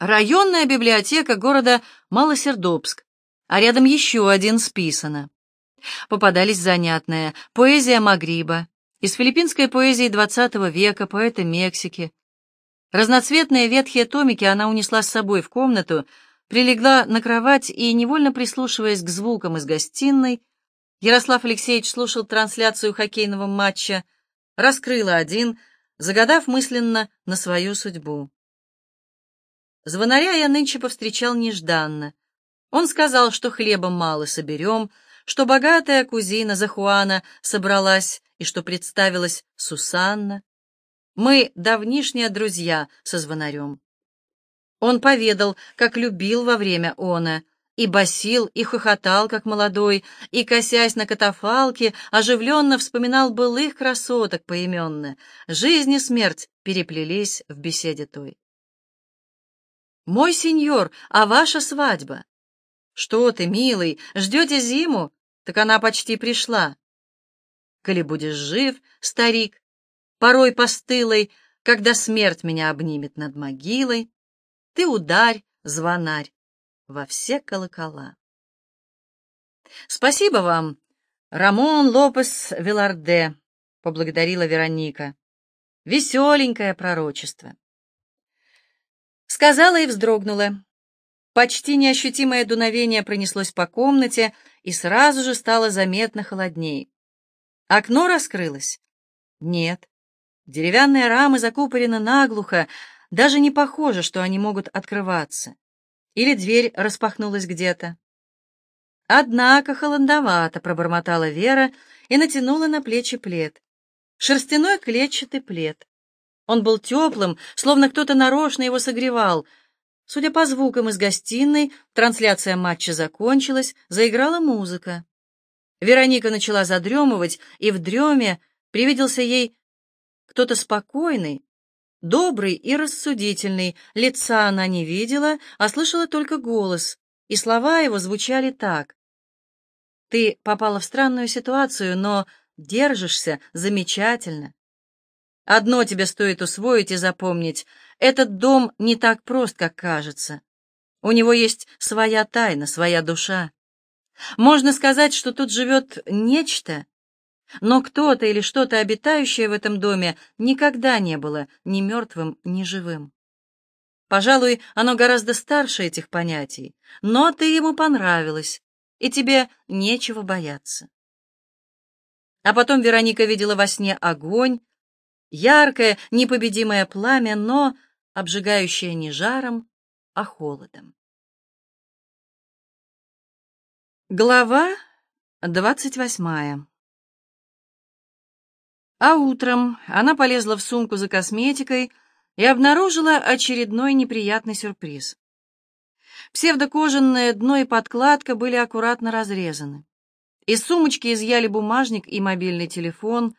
S1: Районная библиотека города Малосердобск, а рядом еще один списано. Попадались занятные. Поэзия Магриба, из филиппинской поэзии XX века, поэта Мексики. Разноцветные ветхие томики она унесла с собой в комнату, прилегла на кровать и, невольно прислушиваясь к звукам из гостиной, Ярослав Алексеевич слушал трансляцию хоккейного матча, раскрыла один, загадав мысленно на свою судьбу. Звонаря я нынче повстречал нежданно. Он сказал, что хлеба мало соберем, что богатая кузина Захуана собралась и что представилась Сусанна. Мы давнишние друзья со звонарем. Он поведал, как любил во время она, и басил, и хохотал, как молодой, и, косясь на катафалке, оживленно вспоминал былых красоток поименно. Жизнь и смерть переплелись в беседе той. «Мой сеньор, а ваша свадьба?» «Что ты, милый, ждете зиму? Так она почти пришла коли будешь жив, старик, порой постылой, когда смерть меня обнимет над могилой, ты ударь, звонарь, во все колокола. Спасибо вам, Рамон Лопес Виларде, поблагодарила Вероника. Веселенькое пророчество. Сказала и вздрогнула. Почти неощутимое дуновение пронеслось по комнате и сразу же стало заметно холодней. Окно раскрылось? Нет. Деревянные рамы закупорены наглухо, даже не похоже, что они могут открываться. Или дверь распахнулась где-то. «Однако холодновато», — пробормотала Вера и натянула на плечи плед. Шерстяной клетчатый плед. Он был теплым, словно кто-то нарочно его согревал. Судя по звукам из гостиной, трансляция матча закончилась, заиграла музыка. Вероника начала задремывать, и в дреме привиделся ей кто-то спокойный, добрый и рассудительный. Лица она не видела, а слышала только голос, и слова его звучали так. «Ты попала в странную ситуацию, но держишься замечательно. Одно тебе стоит усвоить и запомнить. Этот дом не так прост, как кажется. У него есть своя тайна, своя душа. Можно сказать, что тут живет нечто, но кто-то или что-то обитающее в этом доме никогда не было ни мертвым, ни живым. Пожалуй, оно гораздо старше этих понятий, но ты ему понравилась, и тебе нечего бояться. А потом Вероника видела во сне огонь, яркое, непобедимое пламя, но обжигающее не жаром, а холодом. Глава двадцать восьмая. А утром она полезла в сумку за косметикой и обнаружила очередной неприятный сюрприз. Псевдокожаное дно и подкладка были аккуратно разрезаны. Из сумочки изъяли бумажник и мобильный телефон,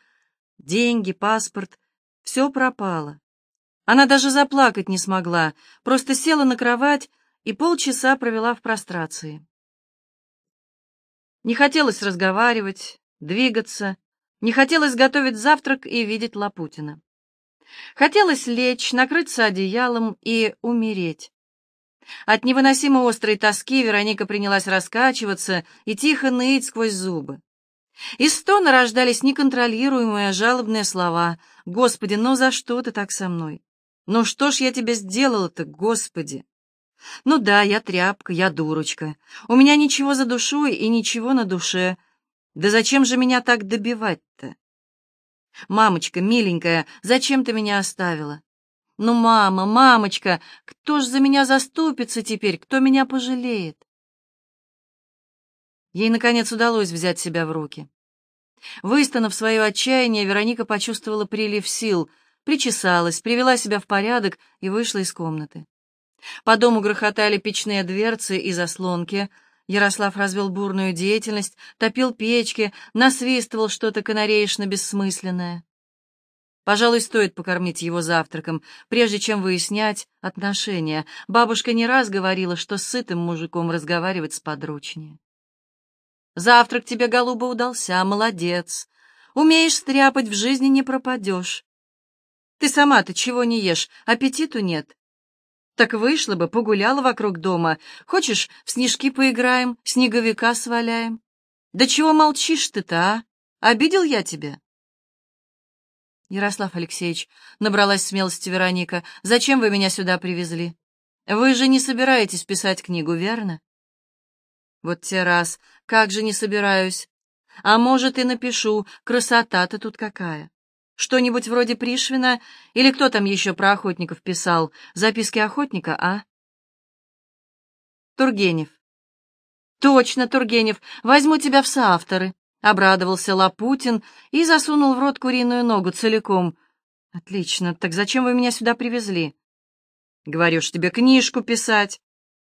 S1: деньги, паспорт. Все пропало. Она даже заплакать не смогла, просто села на кровать и полчаса провела в прострации. Не хотелось разговаривать, двигаться, не хотелось готовить завтрак и видеть Лапутина. Хотелось лечь, накрыться одеялом и умереть. От невыносимо острой тоски Вероника принялась раскачиваться и тихо ныть сквозь зубы. Из стона рождались неконтролируемые жалобные слова. «Господи, ну за что ты так со мной? Ну что ж я тебе сделала-то, Господи?» Ну да, я тряпка, я дурочка. У меня ничего за душой и ничего на душе. Да зачем же меня так добивать-то? Мамочка, миленькая, зачем ты меня оставила? Ну, мама, мамочка, кто ж за меня заступится теперь? Кто меня пожалеет? Ей, наконец, удалось взять себя в руки. Выстанов свое отчаяние, Вероника почувствовала прилив сил, причесалась, привела себя в порядок и вышла из комнаты. По дому грохотали печные дверцы и заслонки. Ярослав развел бурную деятельность, топил печки, насвистывал что-то канареечно бессмысленное. Пожалуй, стоит покормить его завтраком, прежде чем выяснять отношения. Бабушка не раз говорила, что с сытым мужиком разговаривать с подручнее. «Завтрак тебе, голубо удался, молодец. Умеешь стряпать, в жизни не пропадешь. Ты сама-то чего не ешь, аппетиту нет?» Так вышла бы, погуляла вокруг дома. Хочешь, в снежки поиграем, снеговика сваляем? Да чего молчишь ты-то, а? Обидел я тебя? Ярослав Алексеевич, набралась смелости Вероника, зачем вы меня сюда привезли? Вы же не собираетесь писать книгу, верно? Вот те раз, как же не собираюсь. А может, и напишу, красота-то тут какая. Что-нибудь вроде Пришвина или кто там еще про охотников писал? Записки охотника, а? Тургенев. Точно, Тургенев, возьму тебя в соавторы. Обрадовался Лапутин и засунул в рот куриную ногу целиком. Отлично, так зачем вы меня сюда привезли? Говорю ж тебе книжку писать.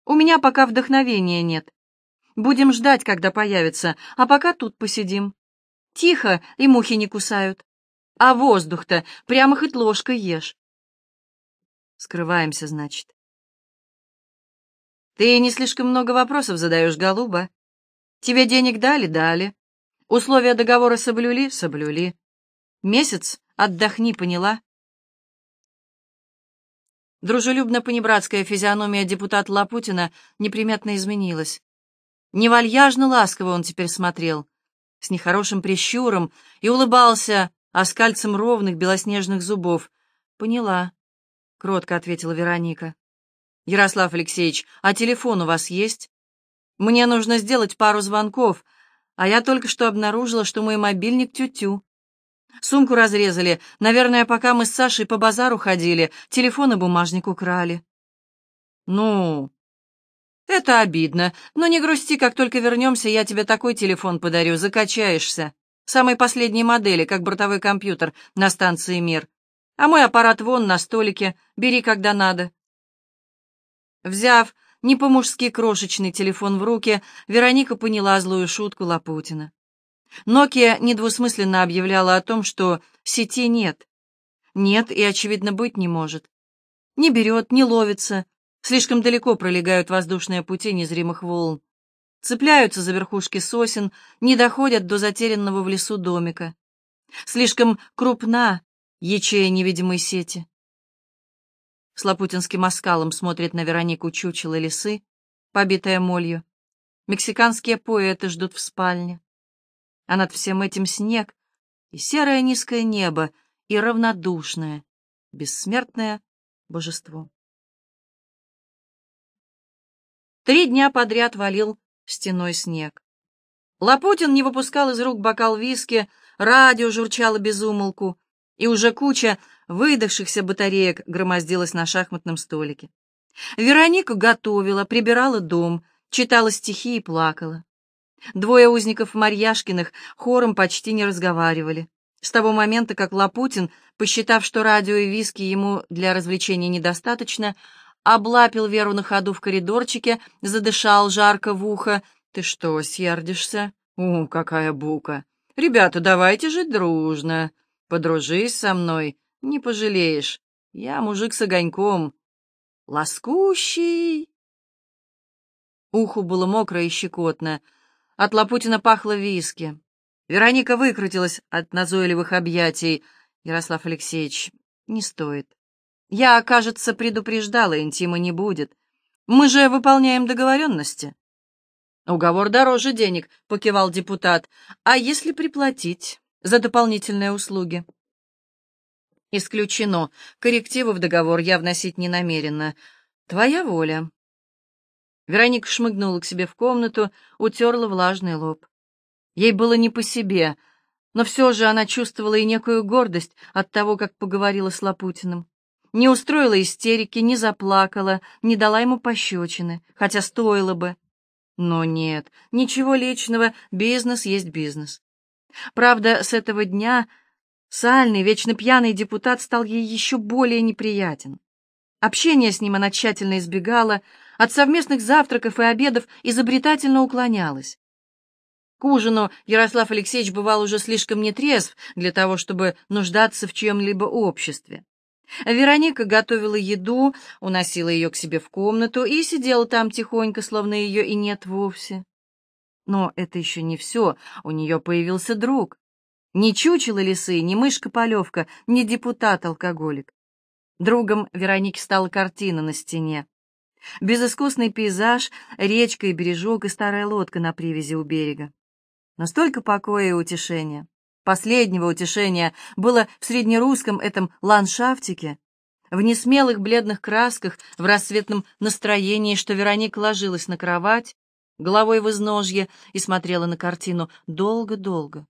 S1: У меня пока вдохновения нет. Будем ждать, когда появится, а пока тут посидим. Тихо, и мухи не кусают. А воздух-то прямо хоть ложкой ешь. Скрываемся, значит. Ты не слишком много вопросов задаешь, голуба. Тебе денег дали? Дали. Условия договора соблюли? Соблюли. Месяц отдохни, поняла? Дружелюбно-понебратская физиономия депутата Лапутина неприметно изменилась. Невальяжно ласково он теперь смотрел, с нехорошим прищуром, и улыбался а с оскальцем ровных белоснежных зубов. «Поняла», — кротко ответила Вероника. «Ярослав Алексеевич, а телефон у вас есть? Мне нужно сделать пару звонков, а я только что обнаружила, что мой мобильник тю-тю. Сумку разрезали, наверное, пока мы с Сашей по базару ходили, телефон и бумажник украли». «Ну, это обидно, но не грусти, как только вернемся, я тебе такой телефон подарю, закачаешься». Самой последней модели, как бортовой компьютер на станции «Мир». А мой аппарат вон на столике, бери, когда надо. Взяв не по-мужски крошечный телефон в руки, Вероника поняла злую шутку Лапутина. Nokia недвусмысленно объявляла о том, что сети нет. Нет и, очевидно, быть не может. Не берет, не ловится. Слишком далеко пролегают воздушные пути незримых волн цепляются за верхушки сосен, не доходят до затерянного в лесу домика. Слишком крупна ячея невидимой сети. С лапутинским оскалом смотрит на Веронику чучело лисы, побитая молью. Мексиканские поэты ждут в спальне. А над всем этим снег и серое низкое небо, и равнодушное, бессмертное божество. Три дня подряд валил стеной снег. Лапутин не выпускал из рук бокал виски, радио журчало без умолку, и уже куча выдохшихся батареек громоздилась на шахматном столике. Вероника готовила, прибирала дом, читала стихи и плакала. Двое узников Марьяшкиных хором почти не разговаривали. С того момента, как Лапутин, посчитав, что радио и виски ему для развлечения недостаточно, облапил Веру на ходу в коридорчике, задышал жарко в ухо. «Ты что, сердишься? У, какая бука! Ребята, давайте же дружно! Подружись со мной, не пожалеешь. Я мужик с огоньком. Лоскущий!» Уху было мокро и щекотно. От Лапутина пахло виски. Вероника выкрутилась от назойливых объятий. «Ярослав Алексеевич, не стоит. Я, кажется, предупреждала, интима не будет. Мы же выполняем договоренности. Уговор дороже денег, покивал депутат. А если приплатить за дополнительные услуги? Исключено. Коррективы в договор я вносить не намерена. Твоя воля. Вероника шмыгнула к себе в комнату, утерла влажный лоб. Ей было не по себе, но все же она чувствовала и некую гордость от того, как поговорила с Лапутиным не устроила истерики, не заплакала, не дала ему пощечины, хотя стоило бы. Но нет, ничего личного, бизнес есть бизнес. Правда, с этого дня сальный, вечно пьяный депутат стал ей еще более неприятен. Общение с ним она тщательно избегала, от совместных завтраков и обедов изобретательно уклонялась. К ужину Ярослав Алексеевич бывал уже слишком нетрезв для того, чтобы нуждаться в чьем-либо обществе. Вероника готовила еду, уносила ее к себе в комнату и сидела там тихонько, словно ее и нет вовсе. Но это еще не все, у нее появился друг. Ни чучело лисы, ни мышка-полевка, ни депутат-алкоголик. Другом Вероники стала картина на стене. Безыскусный пейзаж, речка и бережок, и старая лодка на привязи у берега. Настолько столько покоя и утешения. Последнего утешения было в среднерусском этом ландшафтике, в несмелых бледных красках, в рассветном настроении, что Вероника ложилась на кровать, головой в изножье и смотрела на картину долго-долго.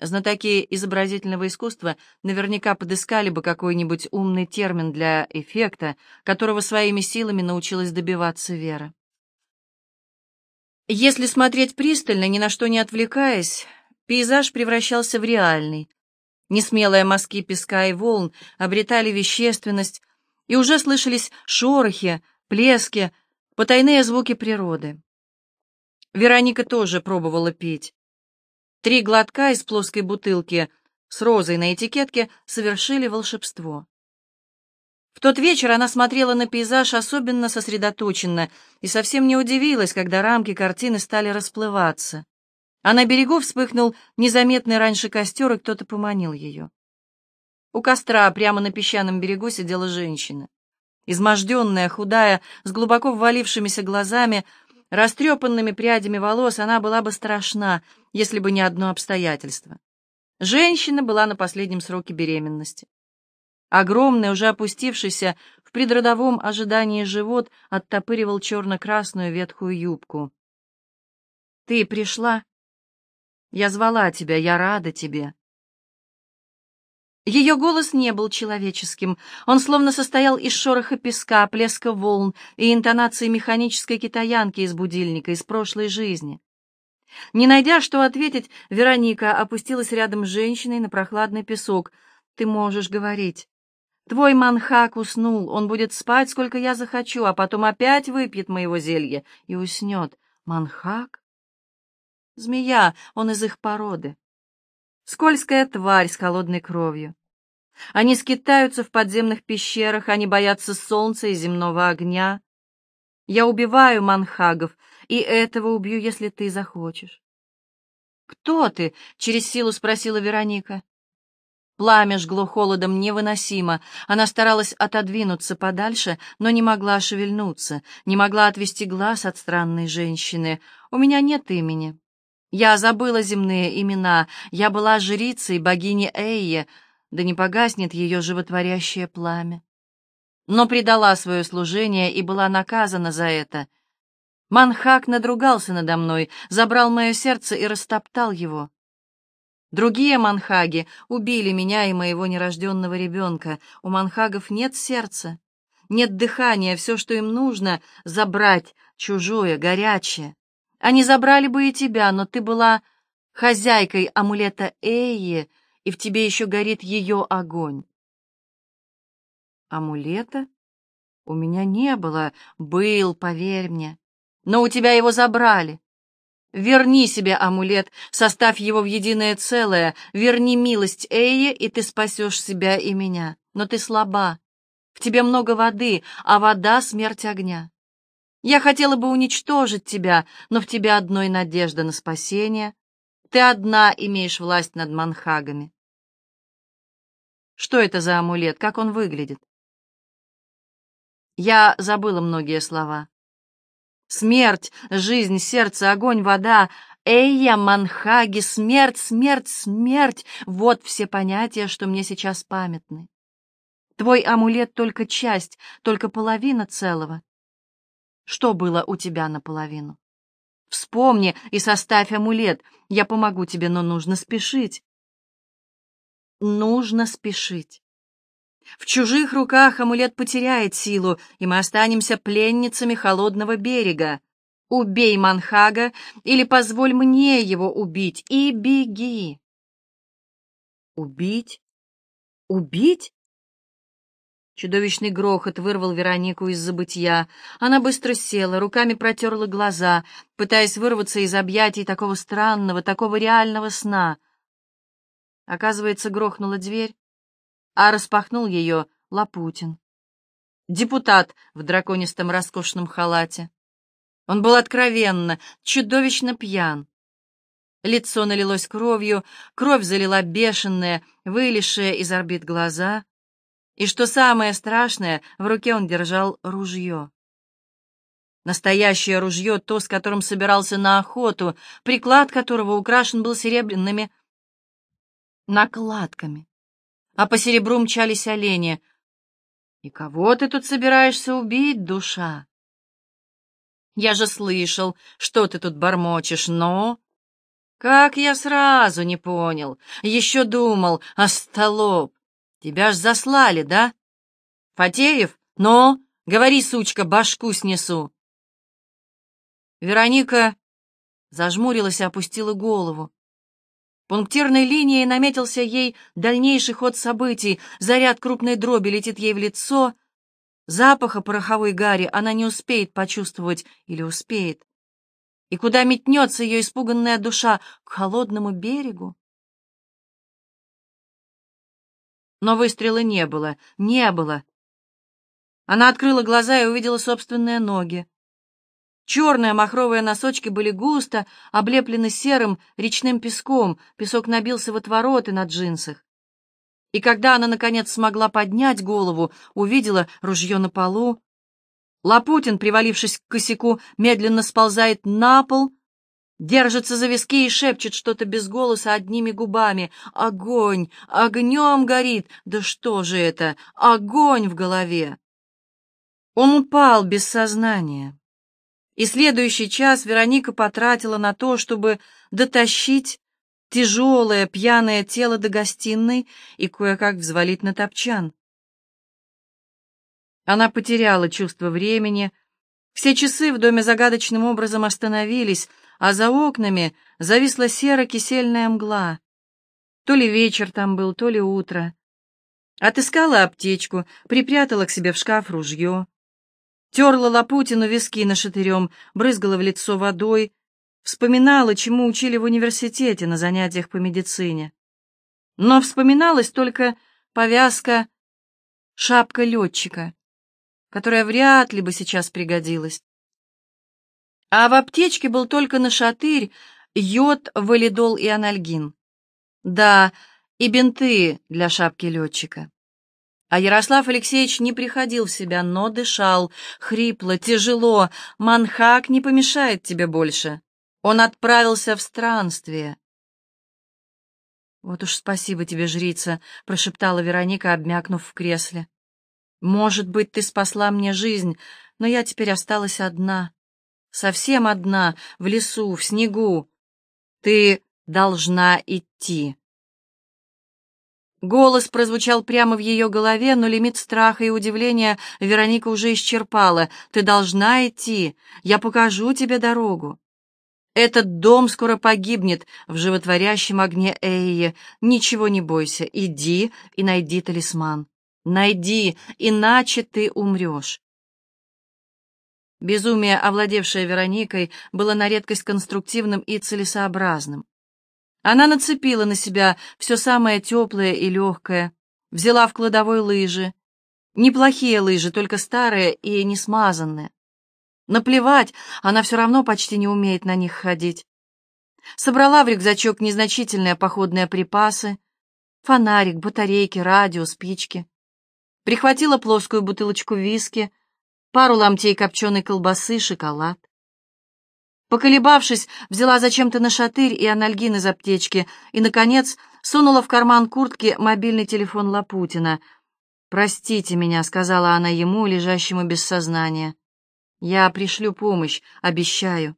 S1: Знатоки изобразительного искусства наверняка подыскали бы какой-нибудь умный термин для эффекта, которого своими силами научилась добиваться Вера. Если смотреть пристально, ни на что не отвлекаясь, Пейзаж превращался в реальный. Несмелые мазки песка и волн обретали вещественность, и уже слышались шорохи, плески, потайные звуки природы. Вероника тоже пробовала петь. Три глотка из плоской бутылки с розой на этикетке совершили волшебство. В тот вечер она смотрела на пейзаж особенно сосредоточенно и совсем не удивилась, когда рамки картины стали расплываться. А на берегу вспыхнул незаметный раньше костер, и кто-то поманил ее. У костра прямо на песчаном берегу сидела женщина. Изможденная, худая, с глубоко ввалившимися глазами, растрепанными прядями волос, она была бы страшна, если бы не одно обстоятельство. Женщина была на последнем сроке беременности. Огромный, уже опустившийся в предродовом ожидании живот, оттопыривал черно-красную ветхую юбку. «Ты пришла?» Я звала тебя, я рада тебе. Ее голос не был человеческим. Он словно состоял из шороха песка, плеска волн и интонации механической китаянки из будильника, из прошлой жизни. Не найдя, что ответить, Вероника опустилась рядом с женщиной на прохладный песок. «Ты можешь говорить. Твой манхак уснул, он будет спать, сколько я захочу, а потом опять выпьет моего зелья и уснет. Манхак?» Змея, он из их породы. Скользкая тварь с холодной кровью. Они скитаются в подземных пещерах, они боятся солнца и земного огня. Я убиваю манхагов, и этого убью, если ты захочешь. «Кто ты?» — через силу спросила Вероника. Пламя жгло холодом невыносимо. Она старалась отодвинуться подальше, но не могла шевельнуться, не могла отвести глаз от странной женщины. «У меня нет имени. Я забыла земные имена, я была жрицей богини Эйе, да не погаснет ее животворящее пламя. Но предала свое служение и была наказана за это. Манхак надругался надо мной, забрал мое сердце и растоптал его. Другие манхаги убили меня и моего нерожденного ребенка. У манхагов нет сердца, нет дыхания, все, что им нужно, забрать чужое, горячее. Они забрали бы и тебя, но ты была хозяйкой амулета Эйи, и в тебе еще горит ее огонь. Амулета? У меня не было. Был, поверь мне. Но у тебя его забрали. Верни себе амулет, составь его в единое целое, верни милость Эйе, и ты спасешь себя и меня. Но ты слаба. В тебе много воды, а вода — смерть огня. Я хотела бы уничтожить тебя, но в тебе одной надежда на спасение. Ты одна имеешь власть над манхагами. Что это за амулет? Как он выглядит? Я забыла многие слова. Смерть, жизнь, сердце, огонь, вода. Эйя, манхаги, смерть, смерть, смерть. Вот все понятия, что мне сейчас памятны. Твой амулет только часть, только половина целого что было у тебя наполовину. Вспомни и составь амулет. Я помогу тебе, но нужно спешить. Нужно спешить. В чужих руках амулет потеряет силу, и мы останемся пленницами холодного берега. Убей Манхага или позволь мне его убить и беги. Убить? Убить? Чудовищный грохот вырвал Веронику из забытья. Она быстро села, руками протерла глаза, пытаясь вырваться из объятий такого странного, такого реального сна. Оказывается, грохнула дверь, а распахнул ее Лапутин. Депутат в драконистом роскошном халате. Он был откровенно, чудовищно пьян. Лицо налилось кровью, кровь залила бешеная, вылезшая из орбит глаза. И что самое страшное, в руке он держал ружье. Настоящее ружье, то, с которым собирался на охоту, приклад которого украшен был серебряными накладками. А по серебру мчались олени. «И кого ты тут собираешься убить, душа?» «Я же слышал, что ты тут бормочешь, но...» «Как я сразу не понял! Еще думал, остолоп! А Тебя ж заслали, да? Фатеев? Но, говори, сучка, башку снесу. Вероника зажмурилась и опустила голову. Пунктирной линией наметился ей дальнейший ход событий. Заряд крупной дроби летит ей в лицо. Запаха пороховой гари она не успеет почувствовать или успеет. И куда метнется ее испуганная душа? К холодному берегу? Но выстрела не было, не было. Она открыла глаза и увидела собственные ноги. Черные махровые носочки были густо облеплены серым речным песком, песок набился в отвороты на джинсах. И когда она, наконец, смогла поднять голову, увидела ружье на полу. Лапутин, привалившись к косяку, медленно сползает на пол, держится за виски и шепчет что-то без голоса одними губами. Огонь! Огнем горит! Да что же это? Огонь в голове! Он упал без сознания. И следующий час Вероника потратила на то, чтобы дотащить тяжелое пьяное тело до гостиной и кое-как взвалить на топчан. Она потеряла чувство времени. Все часы в доме загадочным образом остановились, а за окнами зависла серо-кисельная мгла. То ли вечер там был, то ли утро. Отыскала аптечку, припрятала к себе в шкаф ружье. Терла Лапутину виски нашатырем, брызгала в лицо водой, вспоминала, чему учили в университете на занятиях по медицине. Но вспоминалась только повязка «шапка летчика», которая вряд ли бы сейчас пригодилась. А в аптечке был только нашатырь, йод, валидол и анальгин. Да, и бинты для шапки летчика. А Ярослав Алексеевич не приходил в себя, но дышал, хрипло, тяжело. «Манхак не помешает тебе больше. Он отправился в странствие». «Вот уж спасибо тебе, жрица», — прошептала Вероника, обмякнув в кресле. «Может быть, ты спасла мне жизнь, но я теперь осталась одна» совсем одна, в лесу, в снегу. Ты должна идти. Голос прозвучал прямо в ее голове, но лимит страха и удивления Вероника уже исчерпала. «Ты должна идти. Я покажу тебе дорогу». «Этот дом скоро погибнет в животворящем огне Эйе. Ничего не бойся. Иди и найди талисман. Найди, иначе ты умрешь. Безумие, овладевшее Вероникой, было на редкость конструктивным и целесообразным. Она нацепила на себя все самое теплое и легкое, взяла в кладовой лыжи. Неплохие лыжи, только старые и не смазанные. Наплевать, она все равно почти не умеет на них ходить. Собрала в рюкзачок незначительные походные припасы, фонарик, батарейки, радио, спички. Прихватила плоскую бутылочку виски — пару ломтей копченой колбасы, шоколад. Поколебавшись, взяла зачем-то нашатырь и анальгин из аптечки и, наконец, сунула в карман куртки мобильный телефон Лапутина. «Простите меня», — сказала она ему, лежащему без сознания. «Я пришлю помощь, обещаю».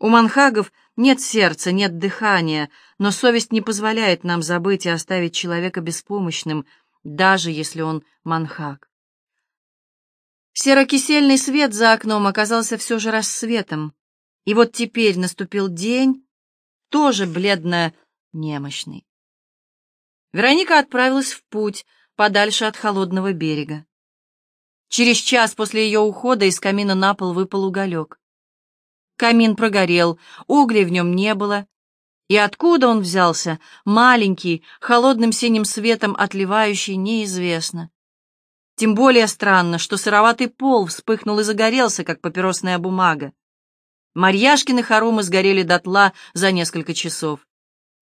S1: У манхагов нет сердца, нет дыхания, но совесть не позволяет нам забыть и оставить человека беспомощным, даже если он манхаг. Серокисельный свет за окном оказался все же рассветом, и вот теперь наступил день, тоже бледно-немощный. Вероника отправилась в путь, подальше от холодного берега. Через час после ее ухода из камина на пол выпал уголек. Камин прогорел, углей в нем не было. И откуда он взялся, маленький, холодным синим светом отливающий, неизвестно. Тем более странно, что сыроватый пол вспыхнул и загорелся, как папиросная бумага. Марьяшкины хоромы сгорели дотла за несколько часов.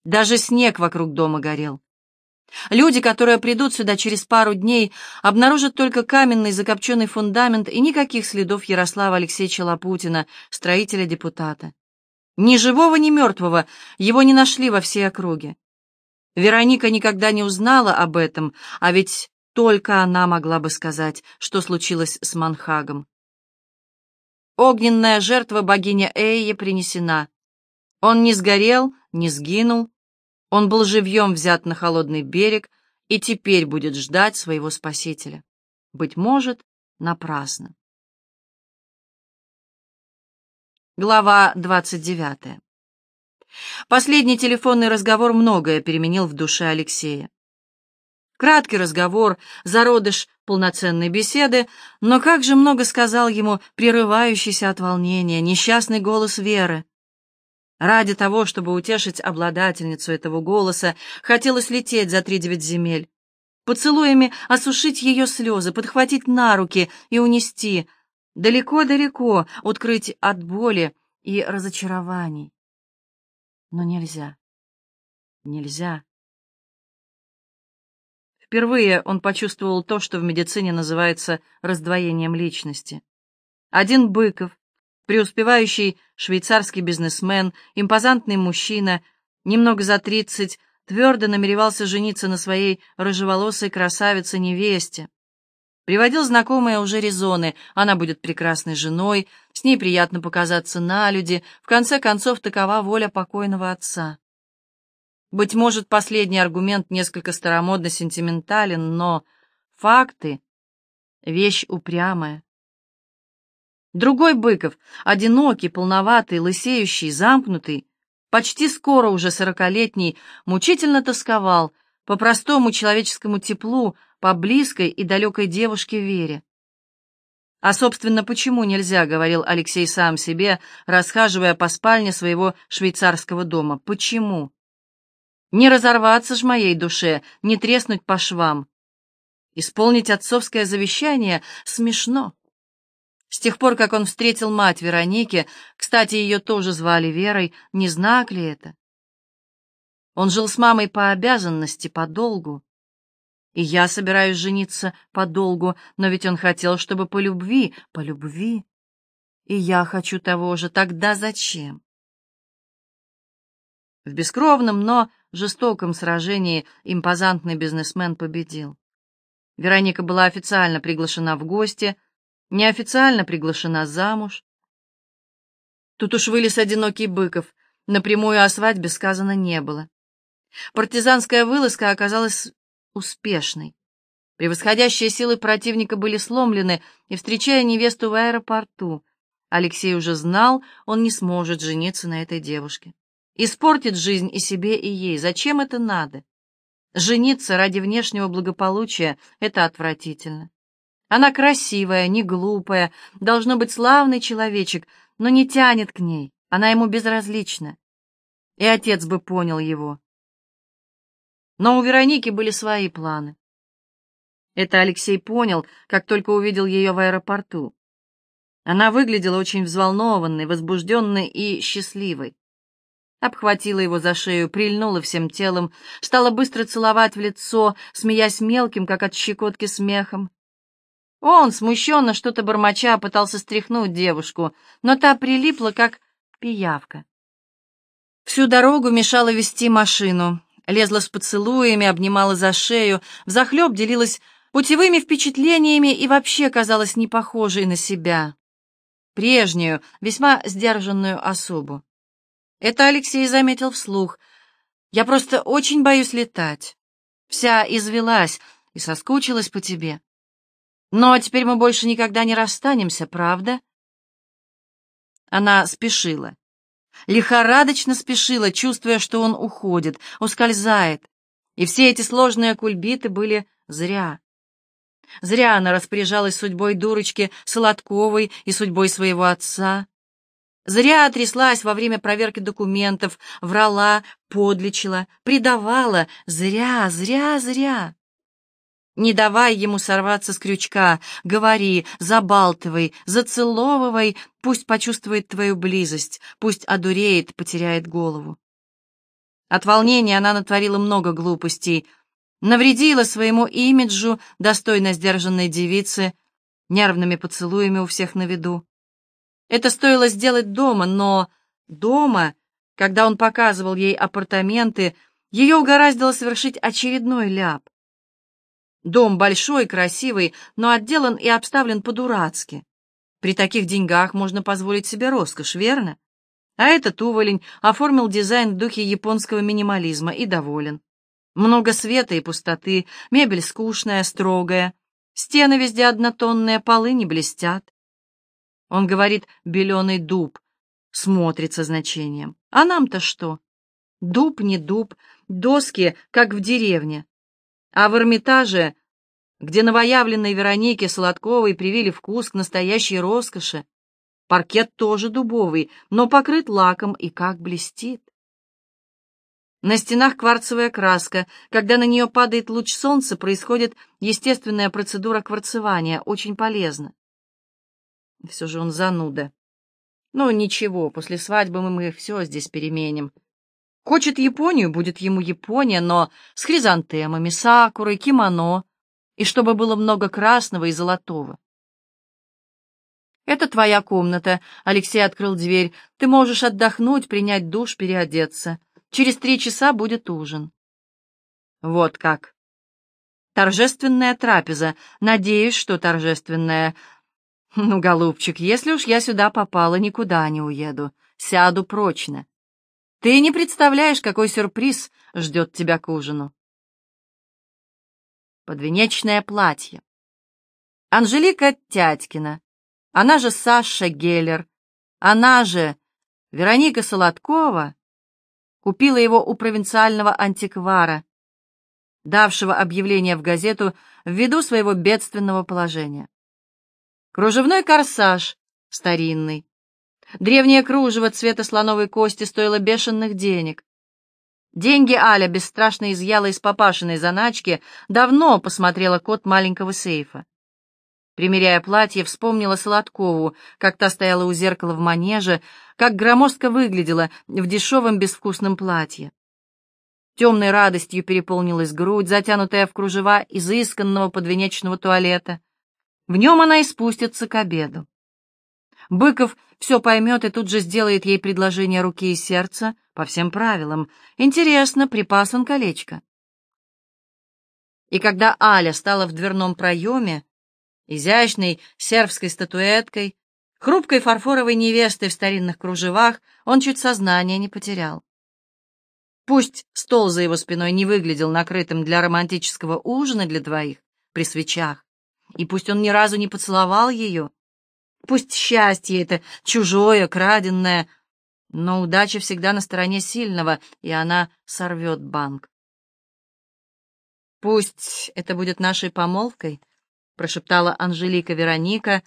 S1: Даже снег вокруг дома горел. Люди, которые придут сюда через пару дней, обнаружат только каменный закопченный фундамент и никаких следов Ярослава Алексеевича Лапутина, строителя-депутата. Ни живого, ни мертвого его не нашли во всей округе. Вероника никогда не узнала об этом, а ведь только она могла бы сказать, что случилось с Манхагом. Огненная жертва богиня Эйе принесена. Он не сгорел, не сгинул. Он был живьем взят на холодный берег и теперь будет ждать своего спасителя. Быть может, напрасно. Глава 29. Последний телефонный разговор многое переменил в душе Алексея. Краткий разговор, зародыш полноценной беседы, но как же много сказал ему прерывающийся от волнения, несчастный голос Веры. Ради того, чтобы утешить обладательницу этого голоса, хотелось лететь за три девять земель, поцелуями осушить ее слезы, подхватить на руки и унести, далеко-далеко открыть от боли и разочарований. Но нельзя. Нельзя. Впервые он почувствовал то, что в медицине называется раздвоением личности. Один Быков, преуспевающий швейцарский бизнесмен, импозантный мужчина, немного за тридцать, твердо намеревался жениться на своей рыжеволосой красавице-невесте. Приводил знакомые уже резоны, она будет прекрасной женой, с ней приятно показаться на люди, в конце концов, такова воля покойного отца. Быть может, последний аргумент несколько старомодно сентиментален, но факты — вещь упрямая. Другой Быков, одинокий, полноватый, лысеющий, замкнутый, почти скоро уже сорокалетний, мучительно тосковал по простому человеческому теплу, по близкой и далекой девушке Вере. «А, собственно, почему нельзя?» — говорил Алексей сам себе, расхаживая по спальне своего швейцарского дома. «Почему?» Не разорваться ж моей душе, не треснуть по швам. Исполнить отцовское завещание смешно. С тех пор, как он встретил мать Вероники, кстати, ее тоже звали Верой, не знак ли это? Он жил с мамой по обязанности, по долгу. И я собираюсь жениться по долгу, но ведь он хотел, чтобы по любви, по любви. И я хочу того же, тогда зачем? В бескровном, но жестоком сражении импозантный бизнесмен победил. Вероника была официально приглашена в гости, неофициально приглашена замуж. Тут уж вылез одинокий Быков, напрямую о свадьбе сказано не было. Партизанская вылазка оказалась успешной. Превосходящие силы противника были сломлены, и, встречая невесту в аэропорту, Алексей уже знал, он не сможет жениться на этой девушке. Испортит жизнь и себе, и ей. Зачем это надо? Жениться ради внешнего благополучия — это отвратительно. Она красивая, не глупая, должно быть славный человечек, но не тянет к ней, она ему безразлична. И отец бы понял его. Но у Вероники были свои планы. Это Алексей понял, как только увидел ее в аэропорту. Она выглядела очень взволнованной, возбужденной и счастливой обхватила его за шею, прильнула всем телом, стала быстро целовать в лицо, смеясь мелким, как от щекотки смехом. Он, смущенно что-то бормоча, пытался стряхнуть девушку, но та прилипла, как пиявка. Всю дорогу мешала вести машину, лезла с поцелуями, обнимала за шею, взахлеб делилась путевыми впечатлениями и вообще казалась непохожей на себя, прежнюю, весьма сдержанную особу. Это Алексей заметил вслух. «Я просто очень боюсь летать. Вся извелась и соскучилась по тебе. Но теперь мы больше никогда не расстанемся, правда?» Она спешила. Лихорадочно спешила, чувствуя, что он уходит, ускользает. И все эти сложные кульбиты были зря. Зря она распоряжалась судьбой дурочки Солодковой и судьбой своего отца. Зря тряслась во время проверки документов, врала, подлечила, предавала. Зря, зря, зря. Не давай ему сорваться с крючка, говори, забалтывай, зацеловывай, пусть почувствует твою близость, пусть одуреет, потеряет голову. От волнения она натворила много глупостей, навредила своему имиджу достойно сдержанной девицы нервными поцелуями у всех на виду, это стоило сделать дома, но дома, когда он показывал ей апартаменты, ее угораздило совершить очередной ляп. Дом большой, красивый, но отделан и обставлен по-дурацки. При таких деньгах можно позволить себе роскошь, верно? А этот уволень оформил дизайн в духе японского минимализма и доволен. Много света и пустоты, мебель скучная, строгая, стены везде однотонные, полы не блестят. Он говорит «беленый дуб», Смотрится значением. А нам-то что? Дуб не дуб, доски, как в деревне. А в Эрмитаже, где новоявленной Веронике Солодковой привили вкус к настоящей роскоши, паркет тоже дубовый, но покрыт лаком и как блестит. На стенах кварцевая краска. Когда на нее падает луч солнца, происходит естественная процедура кварцевания, очень полезна. Все же он зануда. Ну, ничего, после свадьбы мы, мы все здесь переменим. Хочет Японию, будет ему Япония, но с хризантемами, сакурой, кимоно, и чтобы было много красного и золотого. «Это твоя комната», — Алексей открыл дверь. «Ты можешь отдохнуть, принять душ, переодеться. Через три часа будет ужин». «Вот как». «Торжественная трапеза. Надеюсь, что торжественная. «Ну, голубчик, если уж я сюда попала, никуда не уеду. Сяду прочно. Ты не представляешь, какой сюрприз ждет тебя к ужину». Подвенечное платье. Анжелика Тятькина, она же Саша Геллер, она же Вероника Солодкова, купила его у провинциального антиквара, давшего объявление в газету ввиду своего бедственного положения. Кружевной корсаж, старинный. Древнее кружево цвета слоновой кости стоило бешеных денег. Деньги Аля бесстрашно изъяла из папашиной заначки, давно посмотрела код маленького сейфа. Примеряя платье, вспомнила Солодкову, как та стояла у зеркала в манеже, как громоздко выглядела в дешевом безвкусном платье. Темной радостью переполнилась грудь, затянутая в кружева изысканного подвенечного туалета. В нем она и спустится к обеду. Быков все поймет и тут же сделает ей предложение руки и сердца по всем правилам. Интересно, припас он колечко. И когда Аля стала в дверном проеме, изящной сербской статуэткой, хрупкой фарфоровой невестой в старинных кружевах, он чуть сознание не потерял. Пусть стол за его спиной не выглядел накрытым для романтического ужина для двоих при свечах, и пусть он ни разу не поцеловал ее, пусть счастье это чужое, краденное, но удача всегда на стороне сильного, и она сорвет банк. «Пусть это будет нашей помолвкой», — прошептала Анжелика Вероника,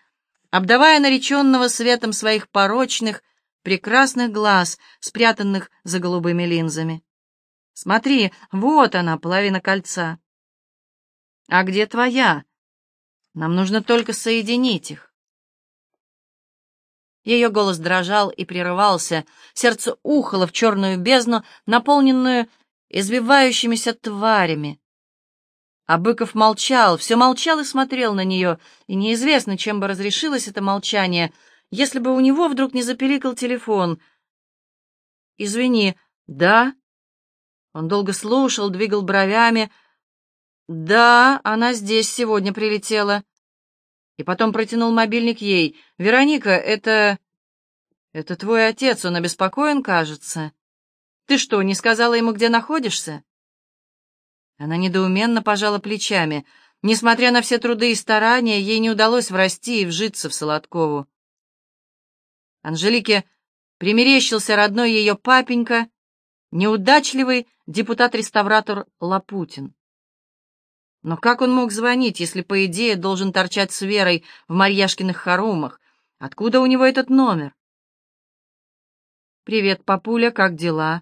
S1: обдавая нареченного светом своих порочных, прекрасных глаз, спрятанных за голубыми линзами. «Смотри, вот она, половина кольца». «А где твоя?» Нам нужно только соединить их. Ее голос дрожал и прерывался, сердце ухало в черную бездну, наполненную избивающимися тварями. А Быков молчал, все молчал и смотрел на нее, и неизвестно, чем бы разрешилось это молчание, если бы у него вдруг не запеликал телефон. «Извини, да?» Он долго слушал, двигал бровями. «Да, она здесь сегодня прилетела. И потом протянул мобильник ей. «Вероника, это...» «Это твой отец, он обеспокоен, кажется. Ты что, не сказала ему, где находишься?» Она недоуменно пожала плечами. Несмотря на все труды и старания, ей не удалось врасти и вжиться в Солодкову. Анжелике примерещился родной ее папенька, неудачливый депутат-реставратор Лапутин. Но как он мог звонить, если, по идее, должен торчать с Верой в Марьяшкиных хорумах? Откуда у него этот номер? «Привет, папуля, как дела?»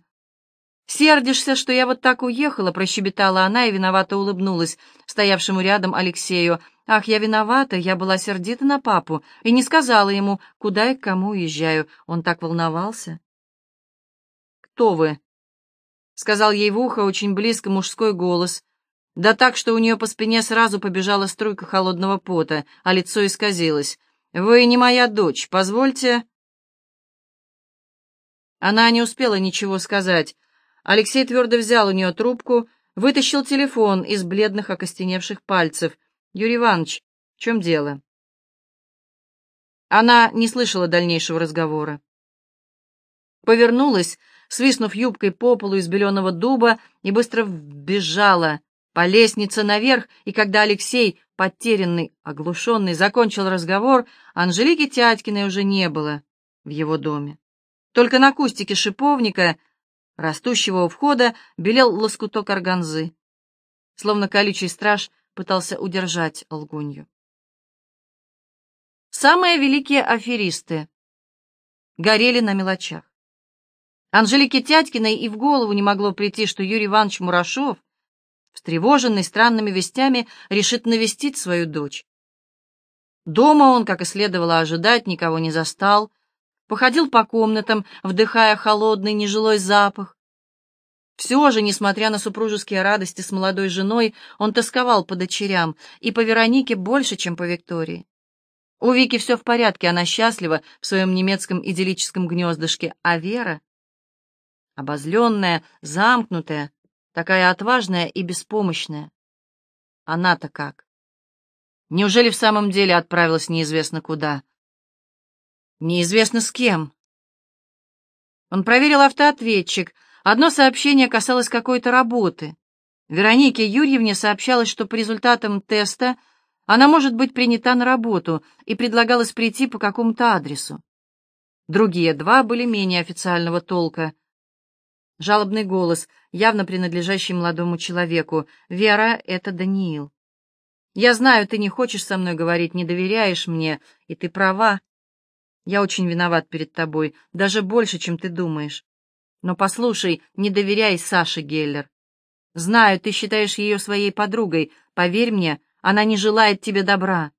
S1: «Сердишься, что я вот так уехала?» — прощебетала она и виновато улыбнулась стоявшему рядом Алексею. «Ах, я виновата, я была сердита на папу и не сказала ему, куда и к кому уезжаю. Он так волновался». «Кто вы?» — сказал ей в ухо очень близко мужской голос — да так, что у нее по спине сразу побежала струйка холодного пота, а лицо исказилось. «Вы не моя дочь, позвольте...» Она не успела ничего сказать. Алексей твердо взял у нее трубку, вытащил телефон из бледных окостеневших пальцев. «Юрий Иванович, в чем дело?» Она не слышала дальнейшего разговора. Повернулась, свистнув юбкой по полу из беленого дуба, и быстро вбежала по лестнице наверх, и когда Алексей, потерянный, оглушенный, закончил разговор, Анжелики Тятькиной уже не было в его доме. Только на кустике шиповника, растущего у входа, белел лоскуток органзы. Словно колючий страж пытался удержать лгунью. Самые великие аферисты горели на мелочах. Анжелике Тятькиной и в голову не могло прийти, что Юрий Иванович Мурашов встревоженный странными вестями, решит навестить свою дочь. Дома он, как и следовало ожидать, никого не застал, походил по комнатам, вдыхая холодный нежилой запах. Все же, несмотря на супружеские радости с молодой женой, он тосковал по дочерям, и по Веронике больше, чем по Виктории. У Вики все в порядке, она счастлива в своем немецком идиллическом гнездышке, а Вера, обозленная, замкнутая, такая отважная и беспомощная. Она-то как? Неужели в самом деле отправилась неизвестно куда? Неизвестно с кем. Он проверил автоответчик. Одно сообщение касалось какой-то работы. Веронике Юрьевне сообщалось, что по результатам теста она может быть принята на работу и предлагалось прийти по какому-то адресу. Другие два были менее официального толка. Жалобный голос, явно принадлежащий молодому человеку. «Вера, это Даниил». «Я знаю, ты не хочешь со мной говорить, не доверяешь мне, и ты права. Я очень виноват перед тобой, даже больше, чем ты думаешь. Но послушай, не доверяй Саше Геллер. Знаю, ты считаешь ее своей подругой. Поверь мне, она не желает тебе добра.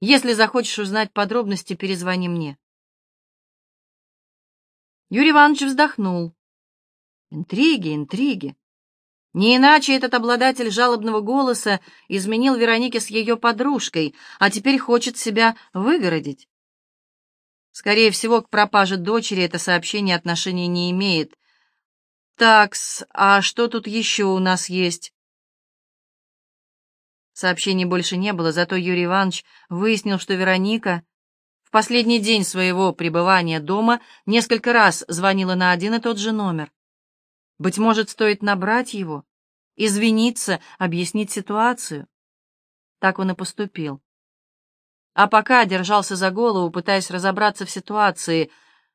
S1: Если захочешь узнать подробности, перезвони мне». Юрий Иванович вздохнул. Интриги, интриги. Не иначе этот обладатель жалобного голоса изменил Веронике с ее подружкой, а теперь хочет себя выгородить. Скорее всего, к пропаже дочери это сообщение отношения не имеет. Такс, а что тут еще у нас есть? Сообщений больше не было, зато Юрий Иванович выяснил, что Вероника в последний день своего пребывания дома несколько раз звонила на один и тот же номер. Быть может, стоит набрать его, извиниться, объяснить ситуацию. Так он и поступил. А пока держался за голову, пытаясь разобраться в ситуации,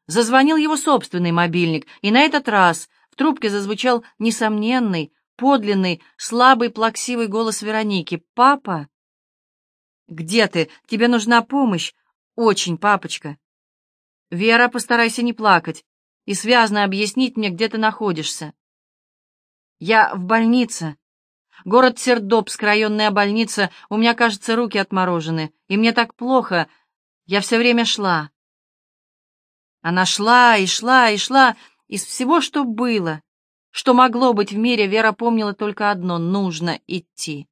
S1: зазвонил его собственный мобильник, и на этот раз в трубке зазвучал несомненный, подлинный, слабый, плаксивый голос Вероники. «Папа?» «Где ты? Тебе нужна помощь?» «Очень, папочка». «Вера, постарайся не плакать и связно объяснить мне, где ты находишься. Я в больнице. Город Сердобск, районная больница. У меня, кажется, руки отморожены, и мне так плохо. Я все время шла. Она шла и шла и шла. Из всего, что было, что могло быть в мире, Вера помнила только одно — нужно идти.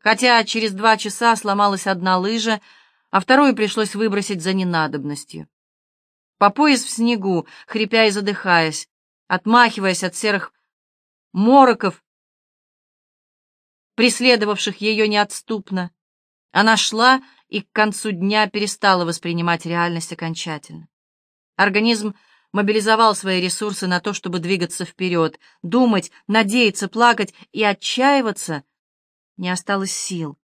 S1: Хотя через два часа сломалась одна лыжа, а вторую пришлось выбросить за ненадобностью по пояс в снегу, хрипя и задыхаясь, отмахиваясь от серых мороков, преследовавших ее неотступно. Она шла и к концу дня перестала воспринимать реальность окончательно. Организм мобилизовал свои ресурсы на то, чтобы двигаться вперед, думать, надеяться, плакать и отчаиваться. Не осталось сил.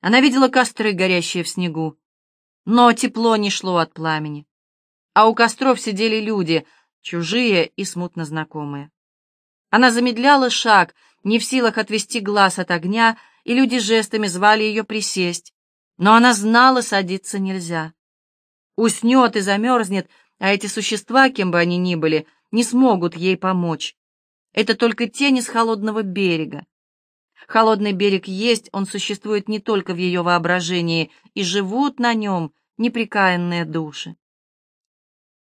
S1: Она видела костры, горящие в снегу, но тепло не шло от пламени а у костров сидели люди, чужие и смутно знакомые. Она замедляла шаг, не в силах отвести глаз от огня, и люди жестами звали ее присесть. Но она знала, садиться нельзя. Уснет и замерзнет, а эти существа, кем бы они ни были, не смогут ей помочь. Это только тени с холодного берега. Холодный берег есть, он существует не только в ее воображении, и живут на нем неприкаянные души.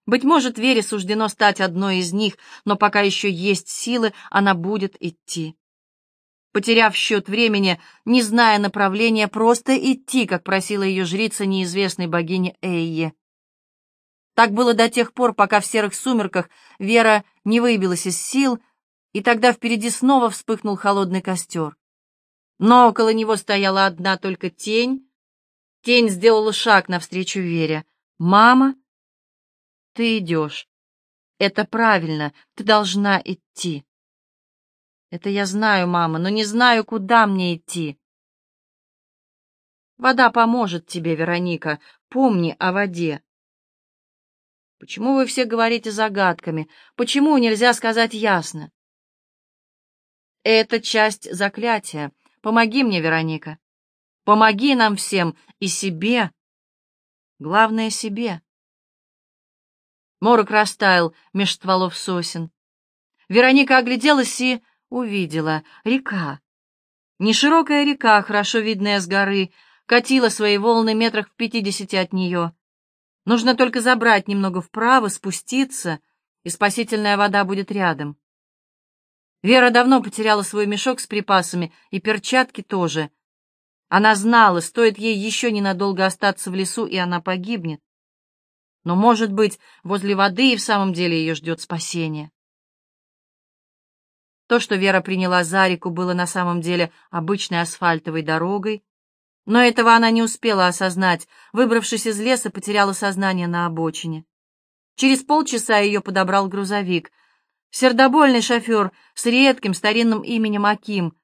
S1: Быть может, Вере суждено стать одной из них, но пока еще есть силы, она будет идти. Потеряв счет времени, не зная направления, просто идти, как просила ее жрица неизвестной богини Эйе. Так было до тех пор, пока в серых сумерках Вера не выбилась из сил, и тогда впереди снова вспыхнул холодный костер. Но около него стояла одна только тень. Тень сделала шаг навстречу Вере. «Мама!» Ты идешь. Это правильно, ты должна идти. Это я знаю, мама, но не знаю, куда мне идти. Вода поможет тебе, Вероника. Помни о воде. Почему вы все говорите загадками? Почему нельзя сказать ясно? Это часть заклятия. Помоги мне, Вероника. Помоги нам всем и себе. Главное, себе. Морок растаял меж стволов сосен. Вероника огляделась и увидела. Река. Неширокая река, хорошо видная с горы, катила свои волны метрах в пятидесяти от нее. Нужно только забрать немного вправо, спуститься, и спасительная вода будет рядом. Вера давно потеряла свой мешок с припасами, и перчатки тоже. Она знала, стоит ей еще ненадолго остаться в лесу, и она погибнет. Но, может быть, возле воды и в самом деле ее ждет спасение. То, что Вера приняла за реку, было на самом деле обычной асфальтовой дорогой, но этого она не успела осознать, выбравшись из леса, потеряла сознание на обочине. Через полчаса ее подобрал грузовик. Сердобольный шофер с редким старинным именем Аким,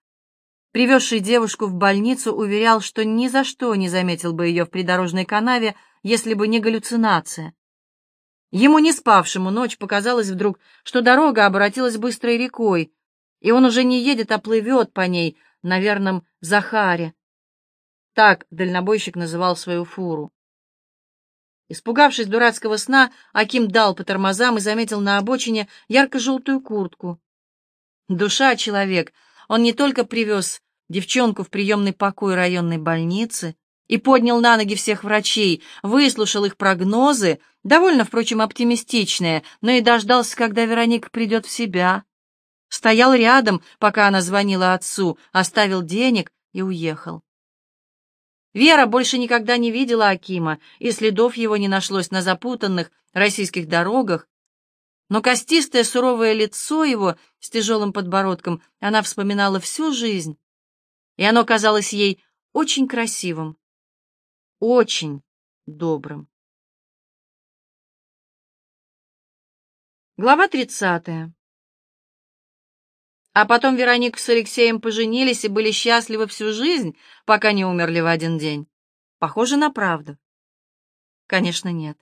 S1: привезший девушку в больницу, уверял, что ни за что не заметил бы ее в придорожной канаве, если бы не галлюцинация. Ему, не спавшему, ночь показалось вдруг, что дорога обратилась быстрой рекой, и он уже не едет, а плывет по ней на верном Захаре. Так дальнобойщик называл свою фуру. Испугавшись дурацкого сна, Аким дал по тормозам и заметил на обочине ярко-желтую куртку. Душа человек, он не только привез девчонку в приемный покой районной больницы, и поднял на ноги всех врачей, выслушал их прогнозы, довольно, впрочем, оптимистичные, но и дождался, когда Вероника придет в себя. Стоял рядом, пока она звонила отцу, оставил денег и уехал. Вера больше никогда не видела Акима, и следов его не нашлось на запутанных российских дорогах, но костистое суровое лицо его с тяжелым подбородком она вспоминала всю жизнь, и оно казалось ей очень красивым очень добрым. Глава 30. А потом Вероника с Алексеем поженились и были счастливы всю жизнь, пока не умерли в один день. Похоже на правду. Конечно, нет.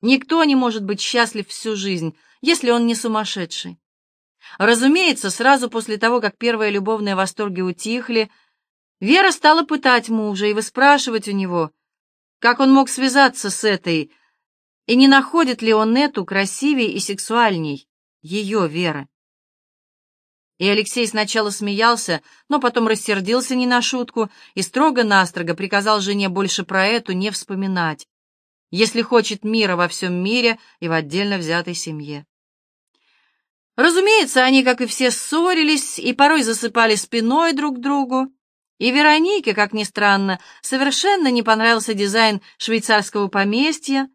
S1: Никто не может быть счастлив всю жизнь, если он не сумасшедший. Разумеется, сразу после того, как первые любовные восторги утихли, Вера стала пытать мужа и выспрашивать у него, как он мог связаться с этой, и не находит ли он эту красивей и сексуальней, ее Вера. И Алексей сначала смеялся, но потом рассердился не на шутку и строго-настрого приказал жене больше про эту не вспоминать, если хочет мира во всем мире и в отдельно взятой семье. Разумеется, они, как и все, ссорились и порой засыпали спиной друг к другу, и Веронике, как ни странно, совершенно не понравился дизайн швейцарского поместья,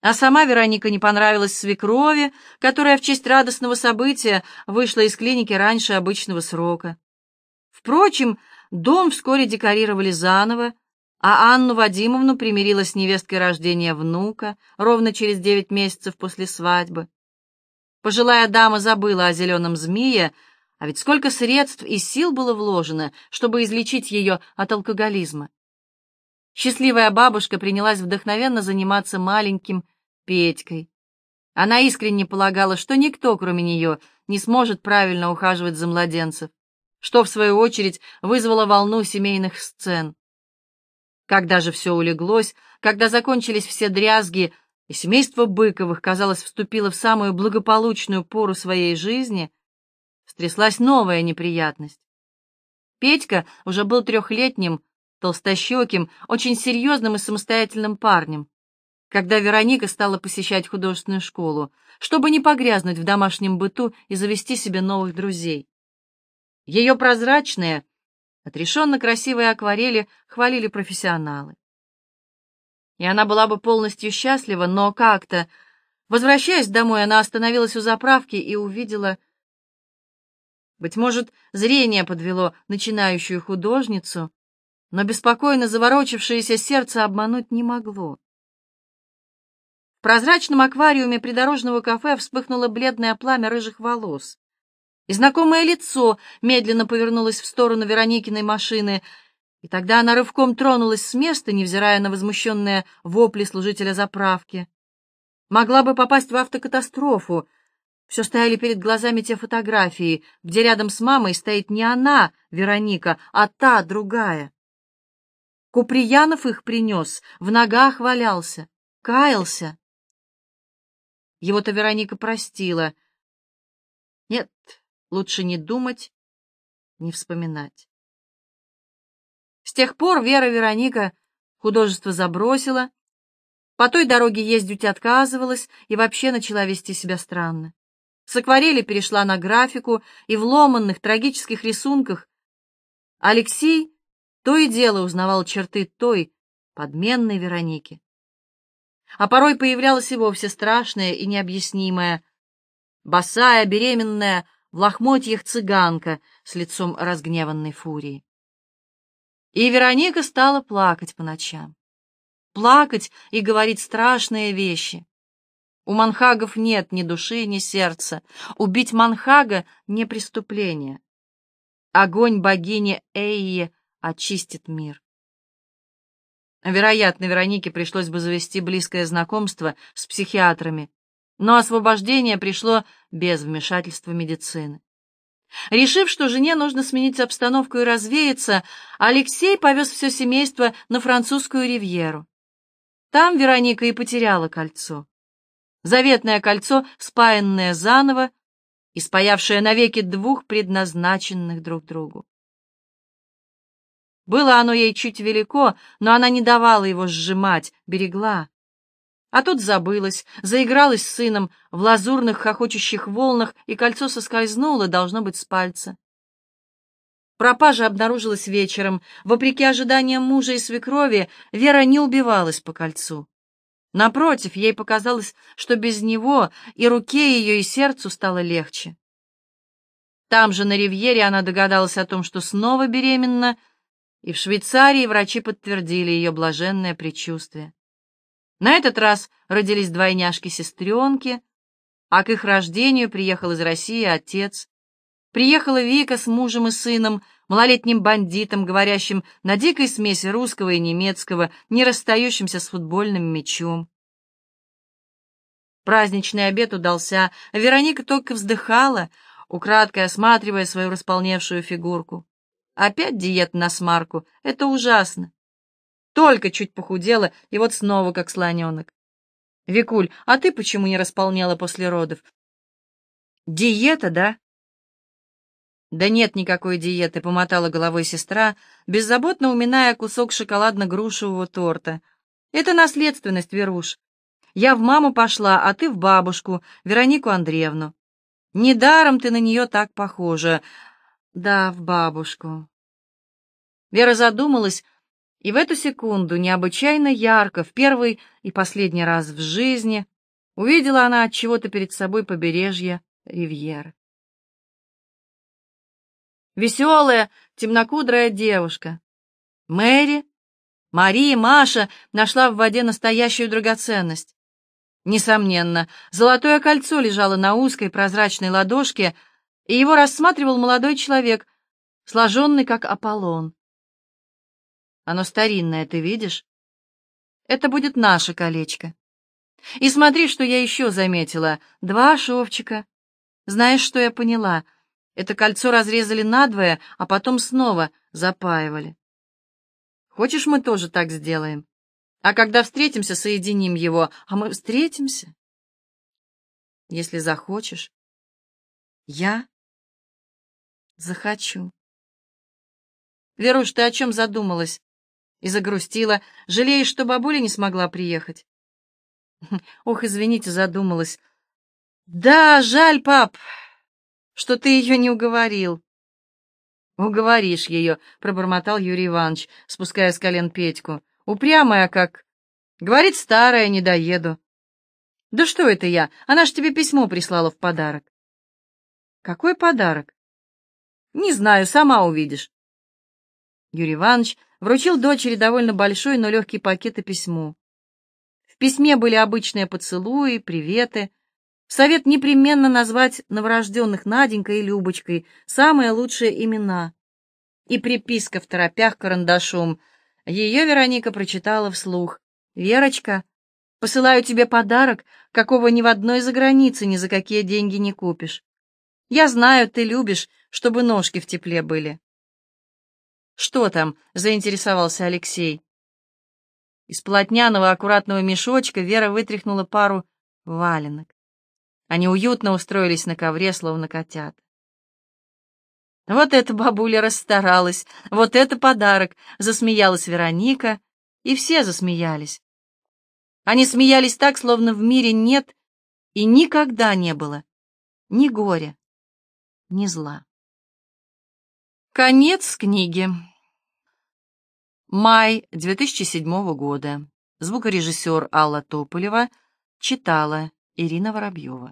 S1: а сама Вероника не понравилась свекрови, которая в честь радостного события вышла из клиники раньше обычного срока. Впрочем, дом вскоре декорировали заново, а Анну Вадимовну примирила с невесткой рождения внука ровно через девять месяцев после свадьбы. Пожилая дама забыла о зеленом змее, а ведь сколько средств и сил было вложено, чтобы излечить ее от алкоголизма. Счастливая бабушка принялась вдохновенно заниматься маленьким Петькой. Она искренне полагала, что никто, кроме нее, не сможет правильно ухаживать за младенцев, что, в свою очередь, вызвало волну семейных сцен. Когда же все улеглось, когда закончились все дрязги, и семейство Быковых, казалось, вступило в самую благополучную пору своей жизни — стряслась новая неприятность. Петька уже был трехлетним, толстощеким, очень серьезным и самостоятельным парнем, когда Вероника стала посещать художественную школу, чтобы не погрязнуть в домашнем быту и завести себе новых друзей. Ее прозрачные, отрешенно красивые акварели хвалили профессионалы. И она была бы полностью счастлива, но как-то... Возвращаясь домой, она остановилась у заправки и увидела быть может, зрение подвело начинающую художницу, но беспокойно заворочившееся сердце обмануть не могло. В прозрачном аквариуме придорожного кафе вспыхнуло бледное пламя рыжих волос. И знакомое лицо медленно повернулось в сторону Вероникиной машины, и тогда она рывком тронулась с места, невзирая на возмущенные вопли служителя заправки. Могла бы попасть в автокатастрофу, все стояли перед глазами те фотографии, где рядом с мамой стоит не она, Вероника, а та, другая. Куприянов их принес, в ногах валялся, каялся. Его-то Вероника простила. Нет, лучше не думать, не вспоминать. С тех пор Вера Вероника художество забросила, по той дороге ездить отказывалась и вообще начала вести себя странно. С акварели перешла на графику, и в ломанных трагических рисунках Алексей то и дело узнавал черты той, подменной Вероники. А порой появлялась и вовсе страшная и необъяснимая Босая, беременная, в лохмотьях цыганка с лицом разгневанной фурии. И Вероника стала плакать по ночам. Плакать и говорить страшные вещи. У манхагов нет ни души, ни сердца. Убить манхага — не преступление. Огонь богини Эйи очистит мир. Вероятно, Веронике пришлось бы завести близкое знакомство с психиатрами, но освобождение пришло без вмешательства медицины. Решив, что жене нужно сменить обстановку и развеяться, Алексей повез все семейство на французскую ривьеру. Там Вероника и потеряла кольцо заветное кольцо, спаянное заново и спаявшее навеки двух предназначенных друг другу. Было оно ей чуть велико, но она не давала его сжимать, берегла. А тут забылась, заигралась с сыном в лазурных хохочущих волнах, и кольцо соскользнуло, должно быть, с пальца. Пропажа обнаружилась вечером. Вопреки ожиданиям мужа и свекрови, Вера не убивалась по кольцу. Напротив, ей показалось, что без него и руке ее, и сердцу стало легче. Там же, на Ривьере, она догадалась о том, что снова беременна, и в Швейцарии врачи подтвердили ее блаженное предчувствие. На этот раз родились двойняшки-сестренки, а к их рождению приехал из России отец. Приехала Вика с мужем и сыном — малолетним бандитом, говорящим на дикой смеси русского и немецкого, не расстающимся с футбольным мячом. Праздничный обед удался, Вероника только вздыхала, украдкой осматривая свою располневшую фигурку. Опять диета на смарку, это ужасно. Только чуть похудела, и вот снова как слоненок. «Викуль, а ты почему не располнела после родов?» «Диета, да?» «Да нет никакой диеты», — помотала головой сестра, беззаботно уминая кусок шоколадно-грушевого торта. «Это наследственность, Веруш. Я в маму пошла, а ты в бабушку, Веронику Андреевну. Недаром ты на нее так похожа. Да, в бабушку». Вера задумалась, и в эту секунду необычайно ярко, в первый и последний раз в жизни, увидела она от чего-то перед собой побережье Ривьеры. Веселая, темнокудрая девушка. Мэри, Мария, Маша нашла в воде настоящую драгоценность. Несомненно, золотое кольцо лежало на узкой прозрачной ладошке, и его рассматривал молодой человек, сложенный как Аполлон. Оно старинное, ты видишь? Это будет наше колечко. И смотри, что я еще заметила. Два шовчика. Знаешь, что я поняла? — это кольцо разрезали надвое, а потом снова запаивали. Хочешь, мы тоже так сделаем? А когда встретимся, соединим его. А мы встретимся? Если захочешь. Я захочу. Веруш, ты о чем задумалась? И загрустила. Жалеешь, что бабуля не смогла приехать? Хм, ох, извините, задумалась. Да, жаль, пап что ты ее не уговорил. «Уговоришь ее», — пробормотал Юрий Иванович, спуская с колен Петьку. «Упрямая как. Говорит, старая, не доеду». «Да что это я? Она ж тебе письмо прислала в подарок». «Какой подарок?» «Не знаю, сама увидишь». Юрий Иванович вручил дочери довольно большой, но легкий пакет и письмо. В письме были обычные поцелуи, приветы, Совет непременно назвать новорожденных Наденькой и Любочкой самые лучшие имена. И приписка в торопях карандашом. Ее Вероника прочитала вслух. «Верочка, посылаю тебе подарок, какого ни в одной за границы ни за какие деньги не купишь. Я знаю, ты любишь, чтобы ножки в тепле были». «Что там?» — заинтересовался Алексей. Из плотняного аккуратного мешочка Вера вытряхнула пару валенок. Они уютно устроились на ковре, словно котят. «Вот эта бабуля расстаралась! Вот это подарок!» — засмеялась Вероника, и все засмеялись. Они смеялись так, словно в мире нет и никогда не было ни горя, ни зла. Конец книги. Май 2007 года. Звукорежиссер Алла Тополева читала Ирина Воробьева.